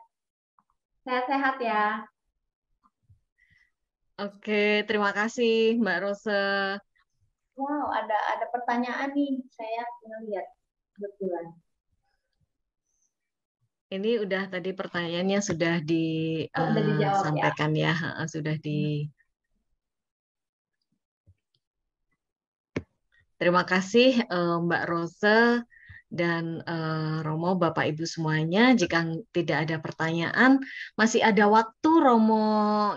Sehat-sehat ya. Oke, terima kasih Mbak Rose wow ada ada pertanyaan nih saya melihat kebetulan ini udah tadi pertanyaannya sudah disampaikan oh, eh, ya. ya sudah di hmm. terima kasih eh, Mbak Rose dan uh, Romo, Bapak Ibu semuanya. Jika tidak ada pertanyaan, masih ada waktu Romo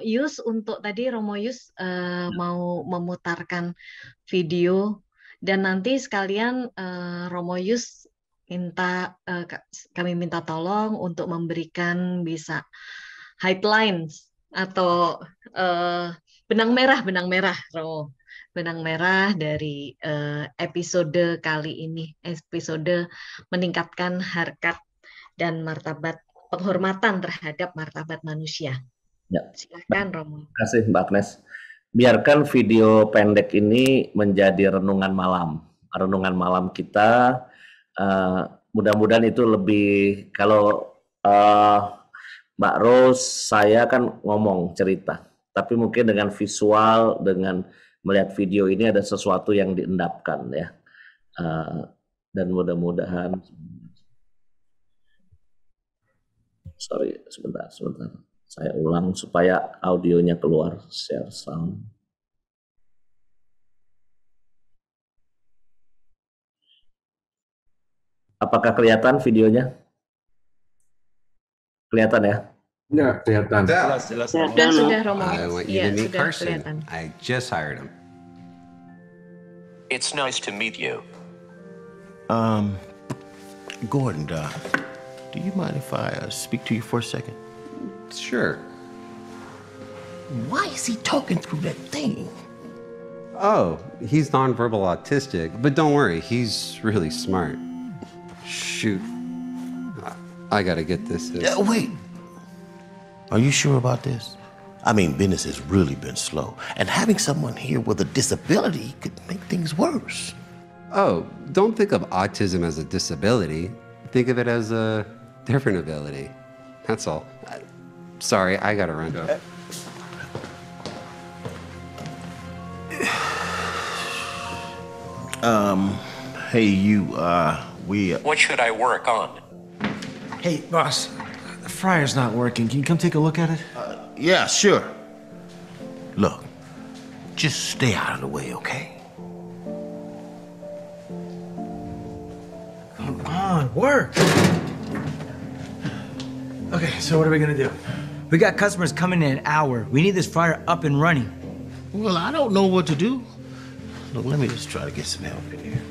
Yus untuk tadi Romo Yus uh, mau memutarkan video dan nanti sekalian uh, Romo Yus minta uh, kami minta tolong untuk memberikan bisa headlines atau uh, benang merah benang merah Romo benang merah dari uh, episode kali ini, episode meningkatkan harkat dan martabat penghormatan terhadap martabat manusia. Ya. Silakan Romo. Terima kasih Mbak Agnes. Biarkan video pendek ini menjadi renungan malam. Renungan malam kita uh, mudah-mudahan itu lebih kalau uh, Mbak Rose saya kan ngomong cerita, tapi mungkin dengan visual dengan melihat video ini ada sesuatu yang diendapkan ya. Eh, dan mudah-mudahan sorry sebentar sebentar saya ulang supaya audionya keluar share sound apakah kelihatan videonya kelihatan ya Yeah, they have done. That. I want you yeah, to meet Carson. I just hired him. It's nice to meet you. Um, Gordon, uh, do you mind if I uh, speak to you for a second? Sure. Why is he talking through that thing? Oh, he's nonverbal autistic, but don't worry, he's really smart. Shoot. I, I gotta get this. Uh, wait, are you sure about this? I mean, business has really been slow, and having someone here with a disability could make things worse. Oh, don't think of autism as a disability. Think of it as a different ability. That's all. I, sorry, I gotta run. Uh, Go. (sighs) Um, hey, you, uh, we. Uh... What should I work on? Hey, boss, fryer's not working. Can you come take a look at it? Uh, yeah, sure. Look, just stay out of the way, okay? Come on, work. Okay, so what are we gonna do? We got customers coming in an hour. We need this fryer up and running. Well, I don't know what to do. Look, let me just try to get some help in here.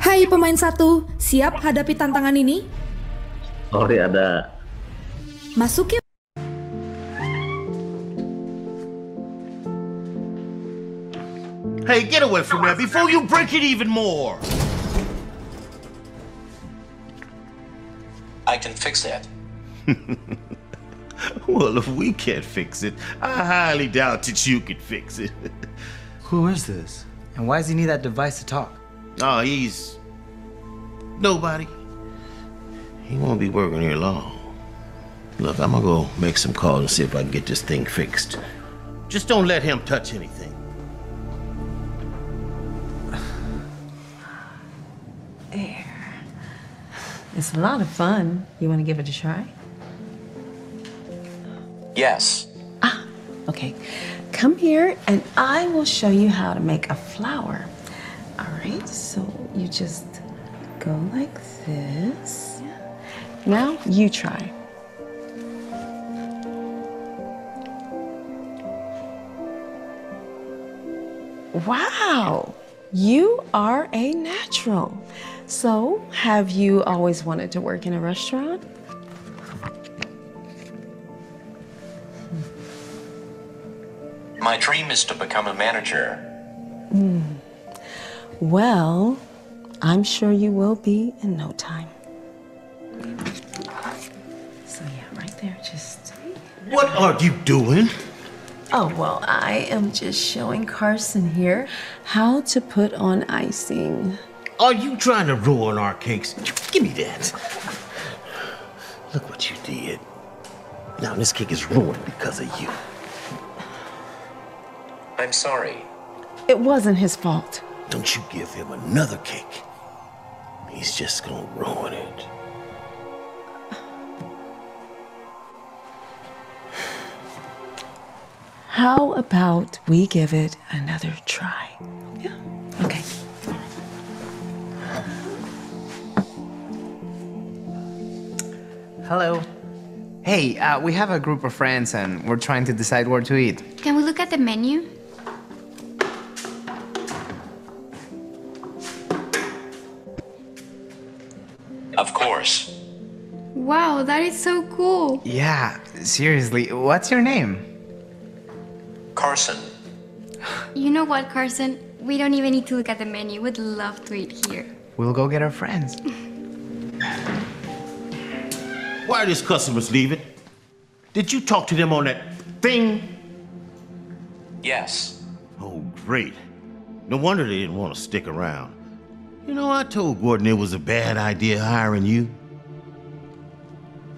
Hai pemain satu, siap hadapi tantangan ini? sorry ada masuknya Hey, get away from there before you break it even more! I can fix that. (laughs) well, if we can't fix it, I highly doubt that you can fix it. (laughs) Who is this? And why does he need that device to talk? Oh, he's. nobody. He won't be working here long. Look, I'm gonna go make some calls and see if I can get this thing fixed. Just don't let him touch anything. (sighs) There. It's a lot of fun. You wanna give it a try? Yes. Ah, okay. Come here and I will show you how to make a flower. All right, so you just go like this. Now you try. Wow, you are a natural. So, have you always wanted to work in a restaurant? My dream is to become a manager. Mm. Well, I'm sure you will be in no time. So yeah, right there, just. What are you doing? Oh, well, I am just showing Carson here how to put on icing. Are you trying to ruin our cakes? Give me that. Look what you did. Now this cake is ruined because of you. I'm sorry. It wasn't his fault. Don't you give him another cake. He's just gonna ruin it. how about we give it another try? Yeah. Okay. Hello. Hey, uh, we have a group of friends and we're trying to decide where to eat. Can we look at the menu? Of course. Wow, that is so cool. Yeah, seriously. What's your name? Carson. You know what, Carson? We don't even need to look at the menu. We'd love to eat here. We'll go get our friends. Why are these customers leaving? Did you talk to them on that thing? Yes. Oh, great. No wonder they didn't want to stick around. You know, I told Gordon it was a bad idea hiring you.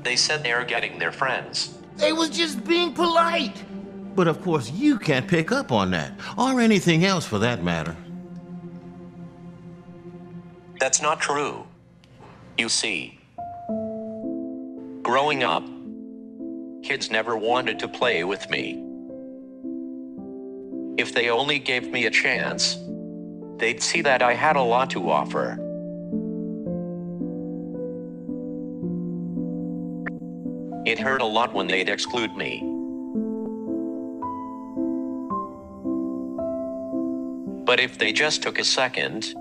They said they were getting their friends. They was just being polite. But of course, you can't pick up on that, or anything else for that matter. That's not true. You see, growing up, kids never wanted to play with me. If they only gave me a chance, they'd see that I had a lot to offer. It hurt a lot when they'd exclude me. But if they just took a second,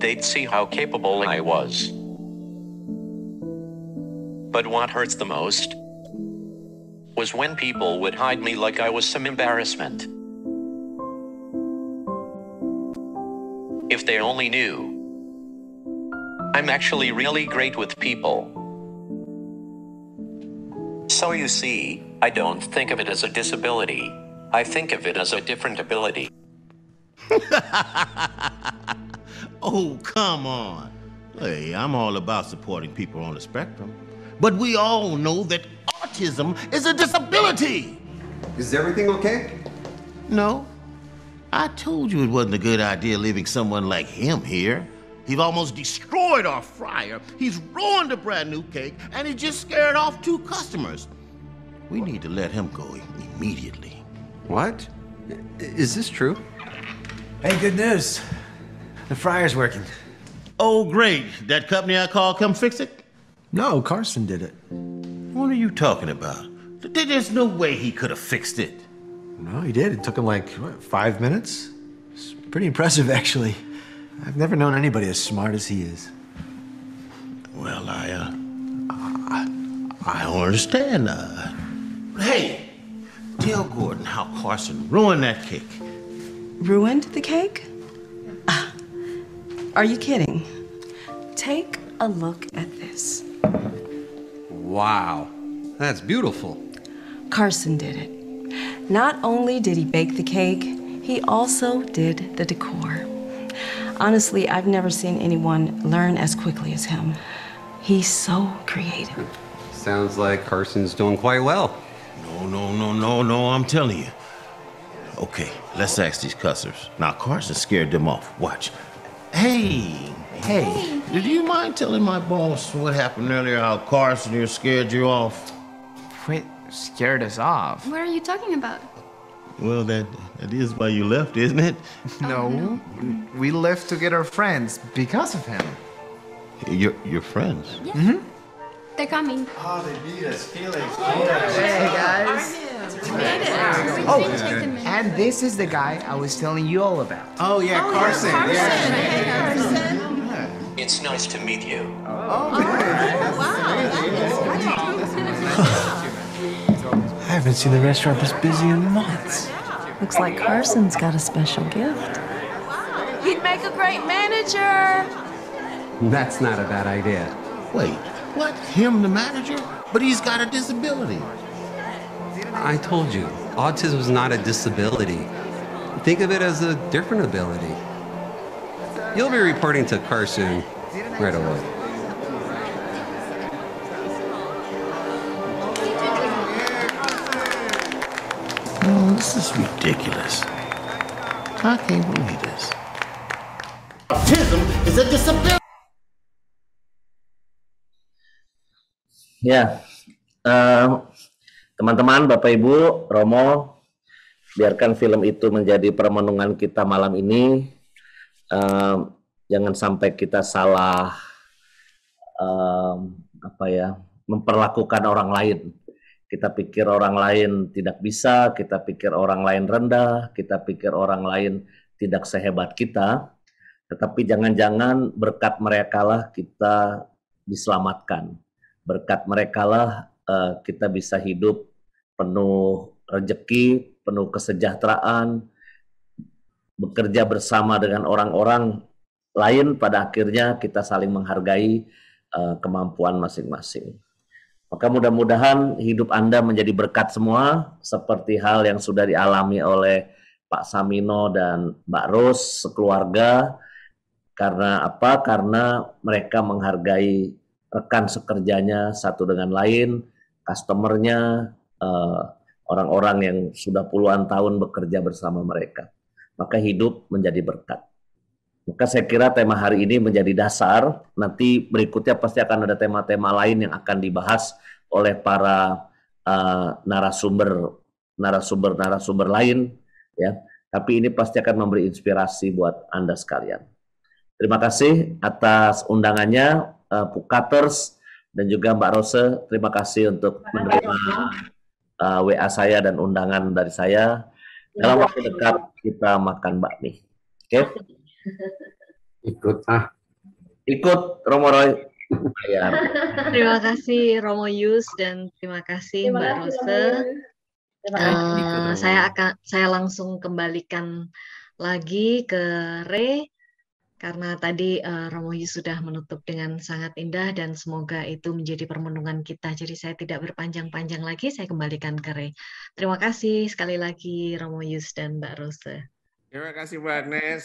they'd see how capable I was. But what hurts the most was when people would hide me like I was some embarrassment. If they only knew. I'm actually really great with people. So you see, I don't think of it as a disability. I think of it as a different ability. (laughs) oh, come on. Hey, I'm all about supporting people on the spectrum. But we all know that autism is a disability. Is everything okay? No. I told you it wasn't a good idea leaving someone like him here. He's almost destroyed our fryer. He's ruined a brand new cake, and he just scared off two customers. We need to let him go immediately. What? Is this true? Hey, good news. The fryer's working. Oh, great. That company I called, come fix it? No, Carson did it. What are you talking about? There's no way he could have fixed it. No, he did. It took him like, what, five minutes? It's pretty impressive, (laughs) actually. I've never known anybody as smart as he is. Well, I, uh, I, I don't understand. Uh, hey, tell Gordon how Carson ruined that cake ruined the cake? Uh, are you kidding? Take a look at this. Wow, that's beautiful. Carson did it. Not only did he bake the cake, he also did the decor. Honestly, I've never seen anyone learn as quickly as him. He's so creative. Sounds like Carson's doing quite well. No, no, no, no, no, I'm telling you. Okay, let's ask these cussers. Now, Carson scared them off. Watch. Hey, hey, hey. do you mind telling my boss what happened earlier, how Carson here scared you off? Quit scared us off? What are you talking about? Well, that, that is why you left, isn't it? (laughs) no, oh, no. we left to get our friends because of him. Your, your friends? Yes. Mm-hmm. They're coming. Oh, they beat us. Felix. Hey, guys. Oh, and this is the guy I was telling you all about. Oh, yeah, oh, Carson. Yeah, Hey, Carson. It's nice to meet you. Oh, oh wow. I haven't seen the restaurant this busy in months. Looks like Carson's got a special gift. He'd make a great manager. That's not a bad idea. Wait, what? Him the manager? But he's got a disability. I told you, autism is not a disability. Think of it as a different ability. You'll be reporting to Carson right away. Oh, this is ridiculous. I can't believe this. Autism is a disability. Yeah. Uh, Teman-teman, Bapak Ibu, Romo, biarkan film itu menjadi permenungan kita malam ini. Um, jangan sampai kita salah um, apa ya memperlakukan orang lain. Kita pikir orang lain tidak bisa, kita pikir orang lain rendah, kita pikir orang lain tidak sehebat kita. Tetapi jangan-jangan berkat mereka lah kita diselamatkan. Berkat mereka lah uh, kita bisa hidup penuh rejeki, penuh kesejahteraan, bekerja bersama dengan orang-orang lain pada akhirnya kita saling menghargai uh, kemampuan masing-masing. Maka mudah-mudahan hidup Anda menjadi berkat semua seperti hal yang sudah dialami oleh Pak Samino dan Mbak Ros sekeluarga karena apa? Karena mereka menghargai rekan sekerjanya satu dengan lain, customernya, eh, orang-orang yang sudah puluhan tahun bekerja bersama mereka. Maka hidup menjadi berkat. Maka saya kira tema hari ini menjadi dasar. Nanti berikutnya pasti akan ada tema-tema lain yang akan dibahas oleh para uh, narasumber, narasumber, narasumber lain, ya. Tapi ini pasti akan memberi inspirasi buat anda sekalian. Terima kasih atas undangannya, uh, Pukaters dan juga Mbak Rose, terima kasih untuk menerima uh, WA saya dan undangan dari saya. Dalam waktu dekat kita makan bakmi. Oke? Okay? (laughs) Ikut ah. Ikut Romo Roy. (laughs) Terima kasih Romo Yus dan terima kasih terima Mbak Rose. Uh, saya akan saya langsung kembalikan lagi ke Re karena tadi uh, eh, Yus sudah menutup dengan sangat indah dan semoga itu menjadi permenungan kita. Jadi saya tidak berpanjang-panjang lagi, saya kembalikan ke Rey. Terima kasih sekali lagi Romo Yus dan Mbak Rose. Terima kasih Mbak Agnes.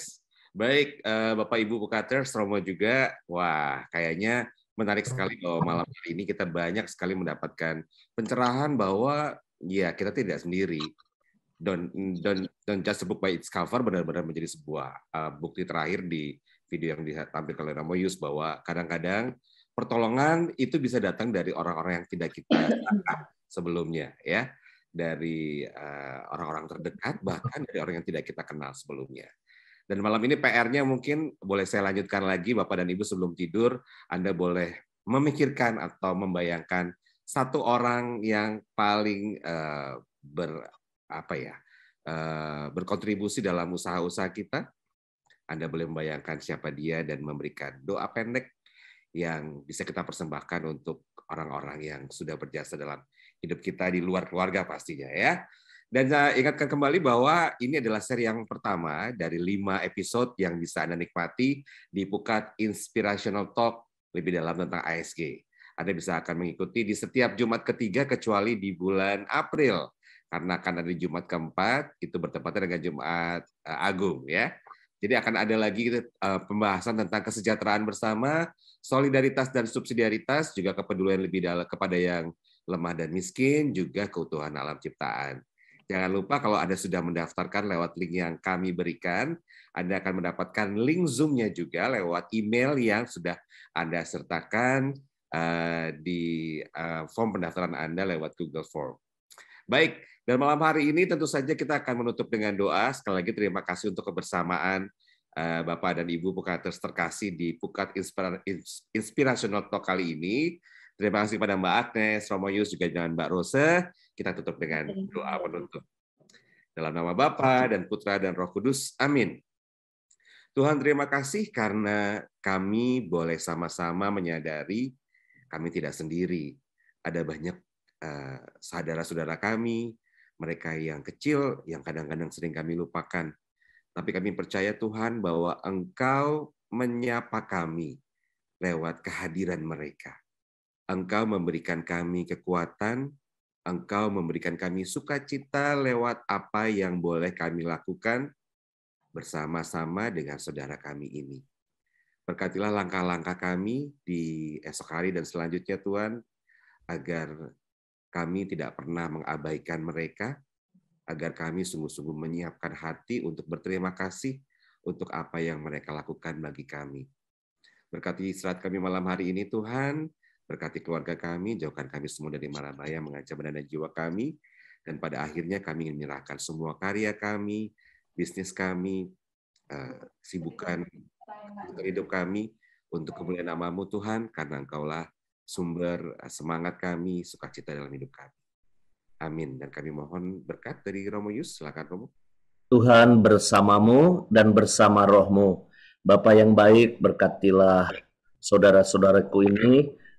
Baik, uh, Bapak Ibu Bukater, Romo juga. Wah, kayaknya menarik sekali bahwa malam hari ini kita banyak sekali mendapatkan pencerahan bahwa ya kita tidak sendiri don't don't don't just a book by its cover benar-benar menjadi sebuah uh, bukti terakhir di video yang ditampilkan oleh Ramoyus bahwa kadang-kadang pertolongan itu bisa datang dari orang-orang yang tidak kita kenal sebelumnya ya dari uh, orang-orang uh, terdekat bahkan dari orang yang tidak kita kenal sebelumnya. Dan malam ini PR-nya mungkin boleh saya lanjutkan lagi Bapak dan Ibu sebelum tidur Anda boleh memikirkan atau membayangkan satu orang yang paling uh, ber apa ya eh, berkontribusi dalam usaha-usaha kita. Anda boleh membayangkan siapa dia dan memberikan doa pendek yang bisa kita persembahkan untuk orang-orang yang sudah berjasa dalam hidup kita di luar keluarga pastinya ya. Dan saya ingatkan kembali bahwa ini adalah seri yang pertama dari lima episode yang bisa Anda nikmati di Pukat Inspirational Talk lebih dalam tentang ASG. Anda bisa akan mengikuti di setiap Jumat ketiga kecuali di bulan April karena akan ada di Jumat keempat itu bertepatan dengan Jumat eh, Agung ya. Jadi akan ada lagi eh, pembahasan tentang kesejahteraan bersama, solidaritas dan subsidiaritas, juga kepedulian lebih dalam kepada yang lemah dan miskin, juga keutuhan alam ciptaan. Jangan lupa kalau Anda sudah mendaftarkan lewat link yang kami berikan, Anda akan mendapatkan link Zoom-nya juga lewat email yang sudah Anda sertakan eh, di form pendaftaran Anda lewat Google Form. Baik, dan malam hari ini tentu saja kita akan menutup dengan doa. Sekali lagi terima kasih untuk kebersamaan eh, Bapak dan Ibu Pukaters terkasih di Pukat Inspirational Talk kali ini. Terima kasih pada Mbak Agnes, Romo Yus, juga jangan Mbak Rose. Kita tutup dengan doa penutup. Dalam nama Bapa dan Putra dan Roh Kudus. Amin. Tuhan terima kasih karena kami boleh sama-sama menyadari kami tidak sendiri. Ada banyak Eh, saudara-saudara kami, mereka yang kecil yang kadang-kadang sering kami lupakan. Tapi kami percaya Tuhan bahwa Engkau menyapa kami lewat kehadiran mereka. Engkau memberikan kami kekuatan, Engkau memberikan kami sukacita lewat apa yang boleh kami lakukan bersama-sama dengan saudara kami ini. Berkatilah langkah-langkah kami di esok hari dan selanjutnya Tuhan, agar kami tidak pernah mengabaikan mereka, agar kami sungguh-sungguh menyiapkan hati untuk berterima kasih untuk apa yang mereka lakukan bagi kami. Berkati istirahat kami malam hari ini, Tuhan. Berkati keluarga kami, jauhkan kami semua dari Malam bahaya, mengancam badan dan jiwa kami. Dan pada akhirnya kami ingin menyerahkan semua karya kami, bisnis kami, eh, sibukan hidup kami untuk kemuliaan namamu Tuhan, karena Engkaulah sumber eh, semangat kami, sukacita dalam hidup kami. Amin. Dan kami mohon berkat dari Romo Yus. Silakan Romo. Tuhan bersamamu dan bersama rohmu. Bapak yang baik, berkatilah saudara-saudaraku ini,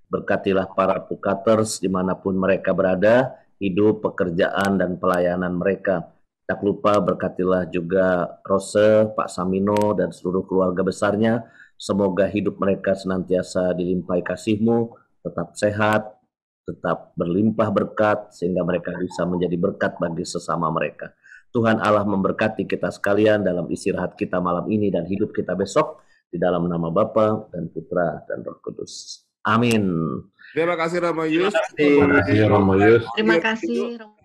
berkatilah para pukaters dimanapun mereka berada, hidup, pekerjaan, dan pelayanan mereka. Tak lupa berkatilah juga Rose, Pak Samino, dan seluruh keluarga besarnya. Semoga hidup mereka senantiasa dilimpai kasihmu, tetap sehat, tetap berlimpah berkat sehingga mereka bisa menjadi berkat bagi sesama mereka. Tuhan Allah memberkati kita sekalian dalam istirahat kita malam ini dan hidup kita besok di dalam nama Bapa dan Putra dan Roh Kudus. Amin. Terima kasih Ramayus. Terima kasih Ramayus. Terima kasih. Terima kasih.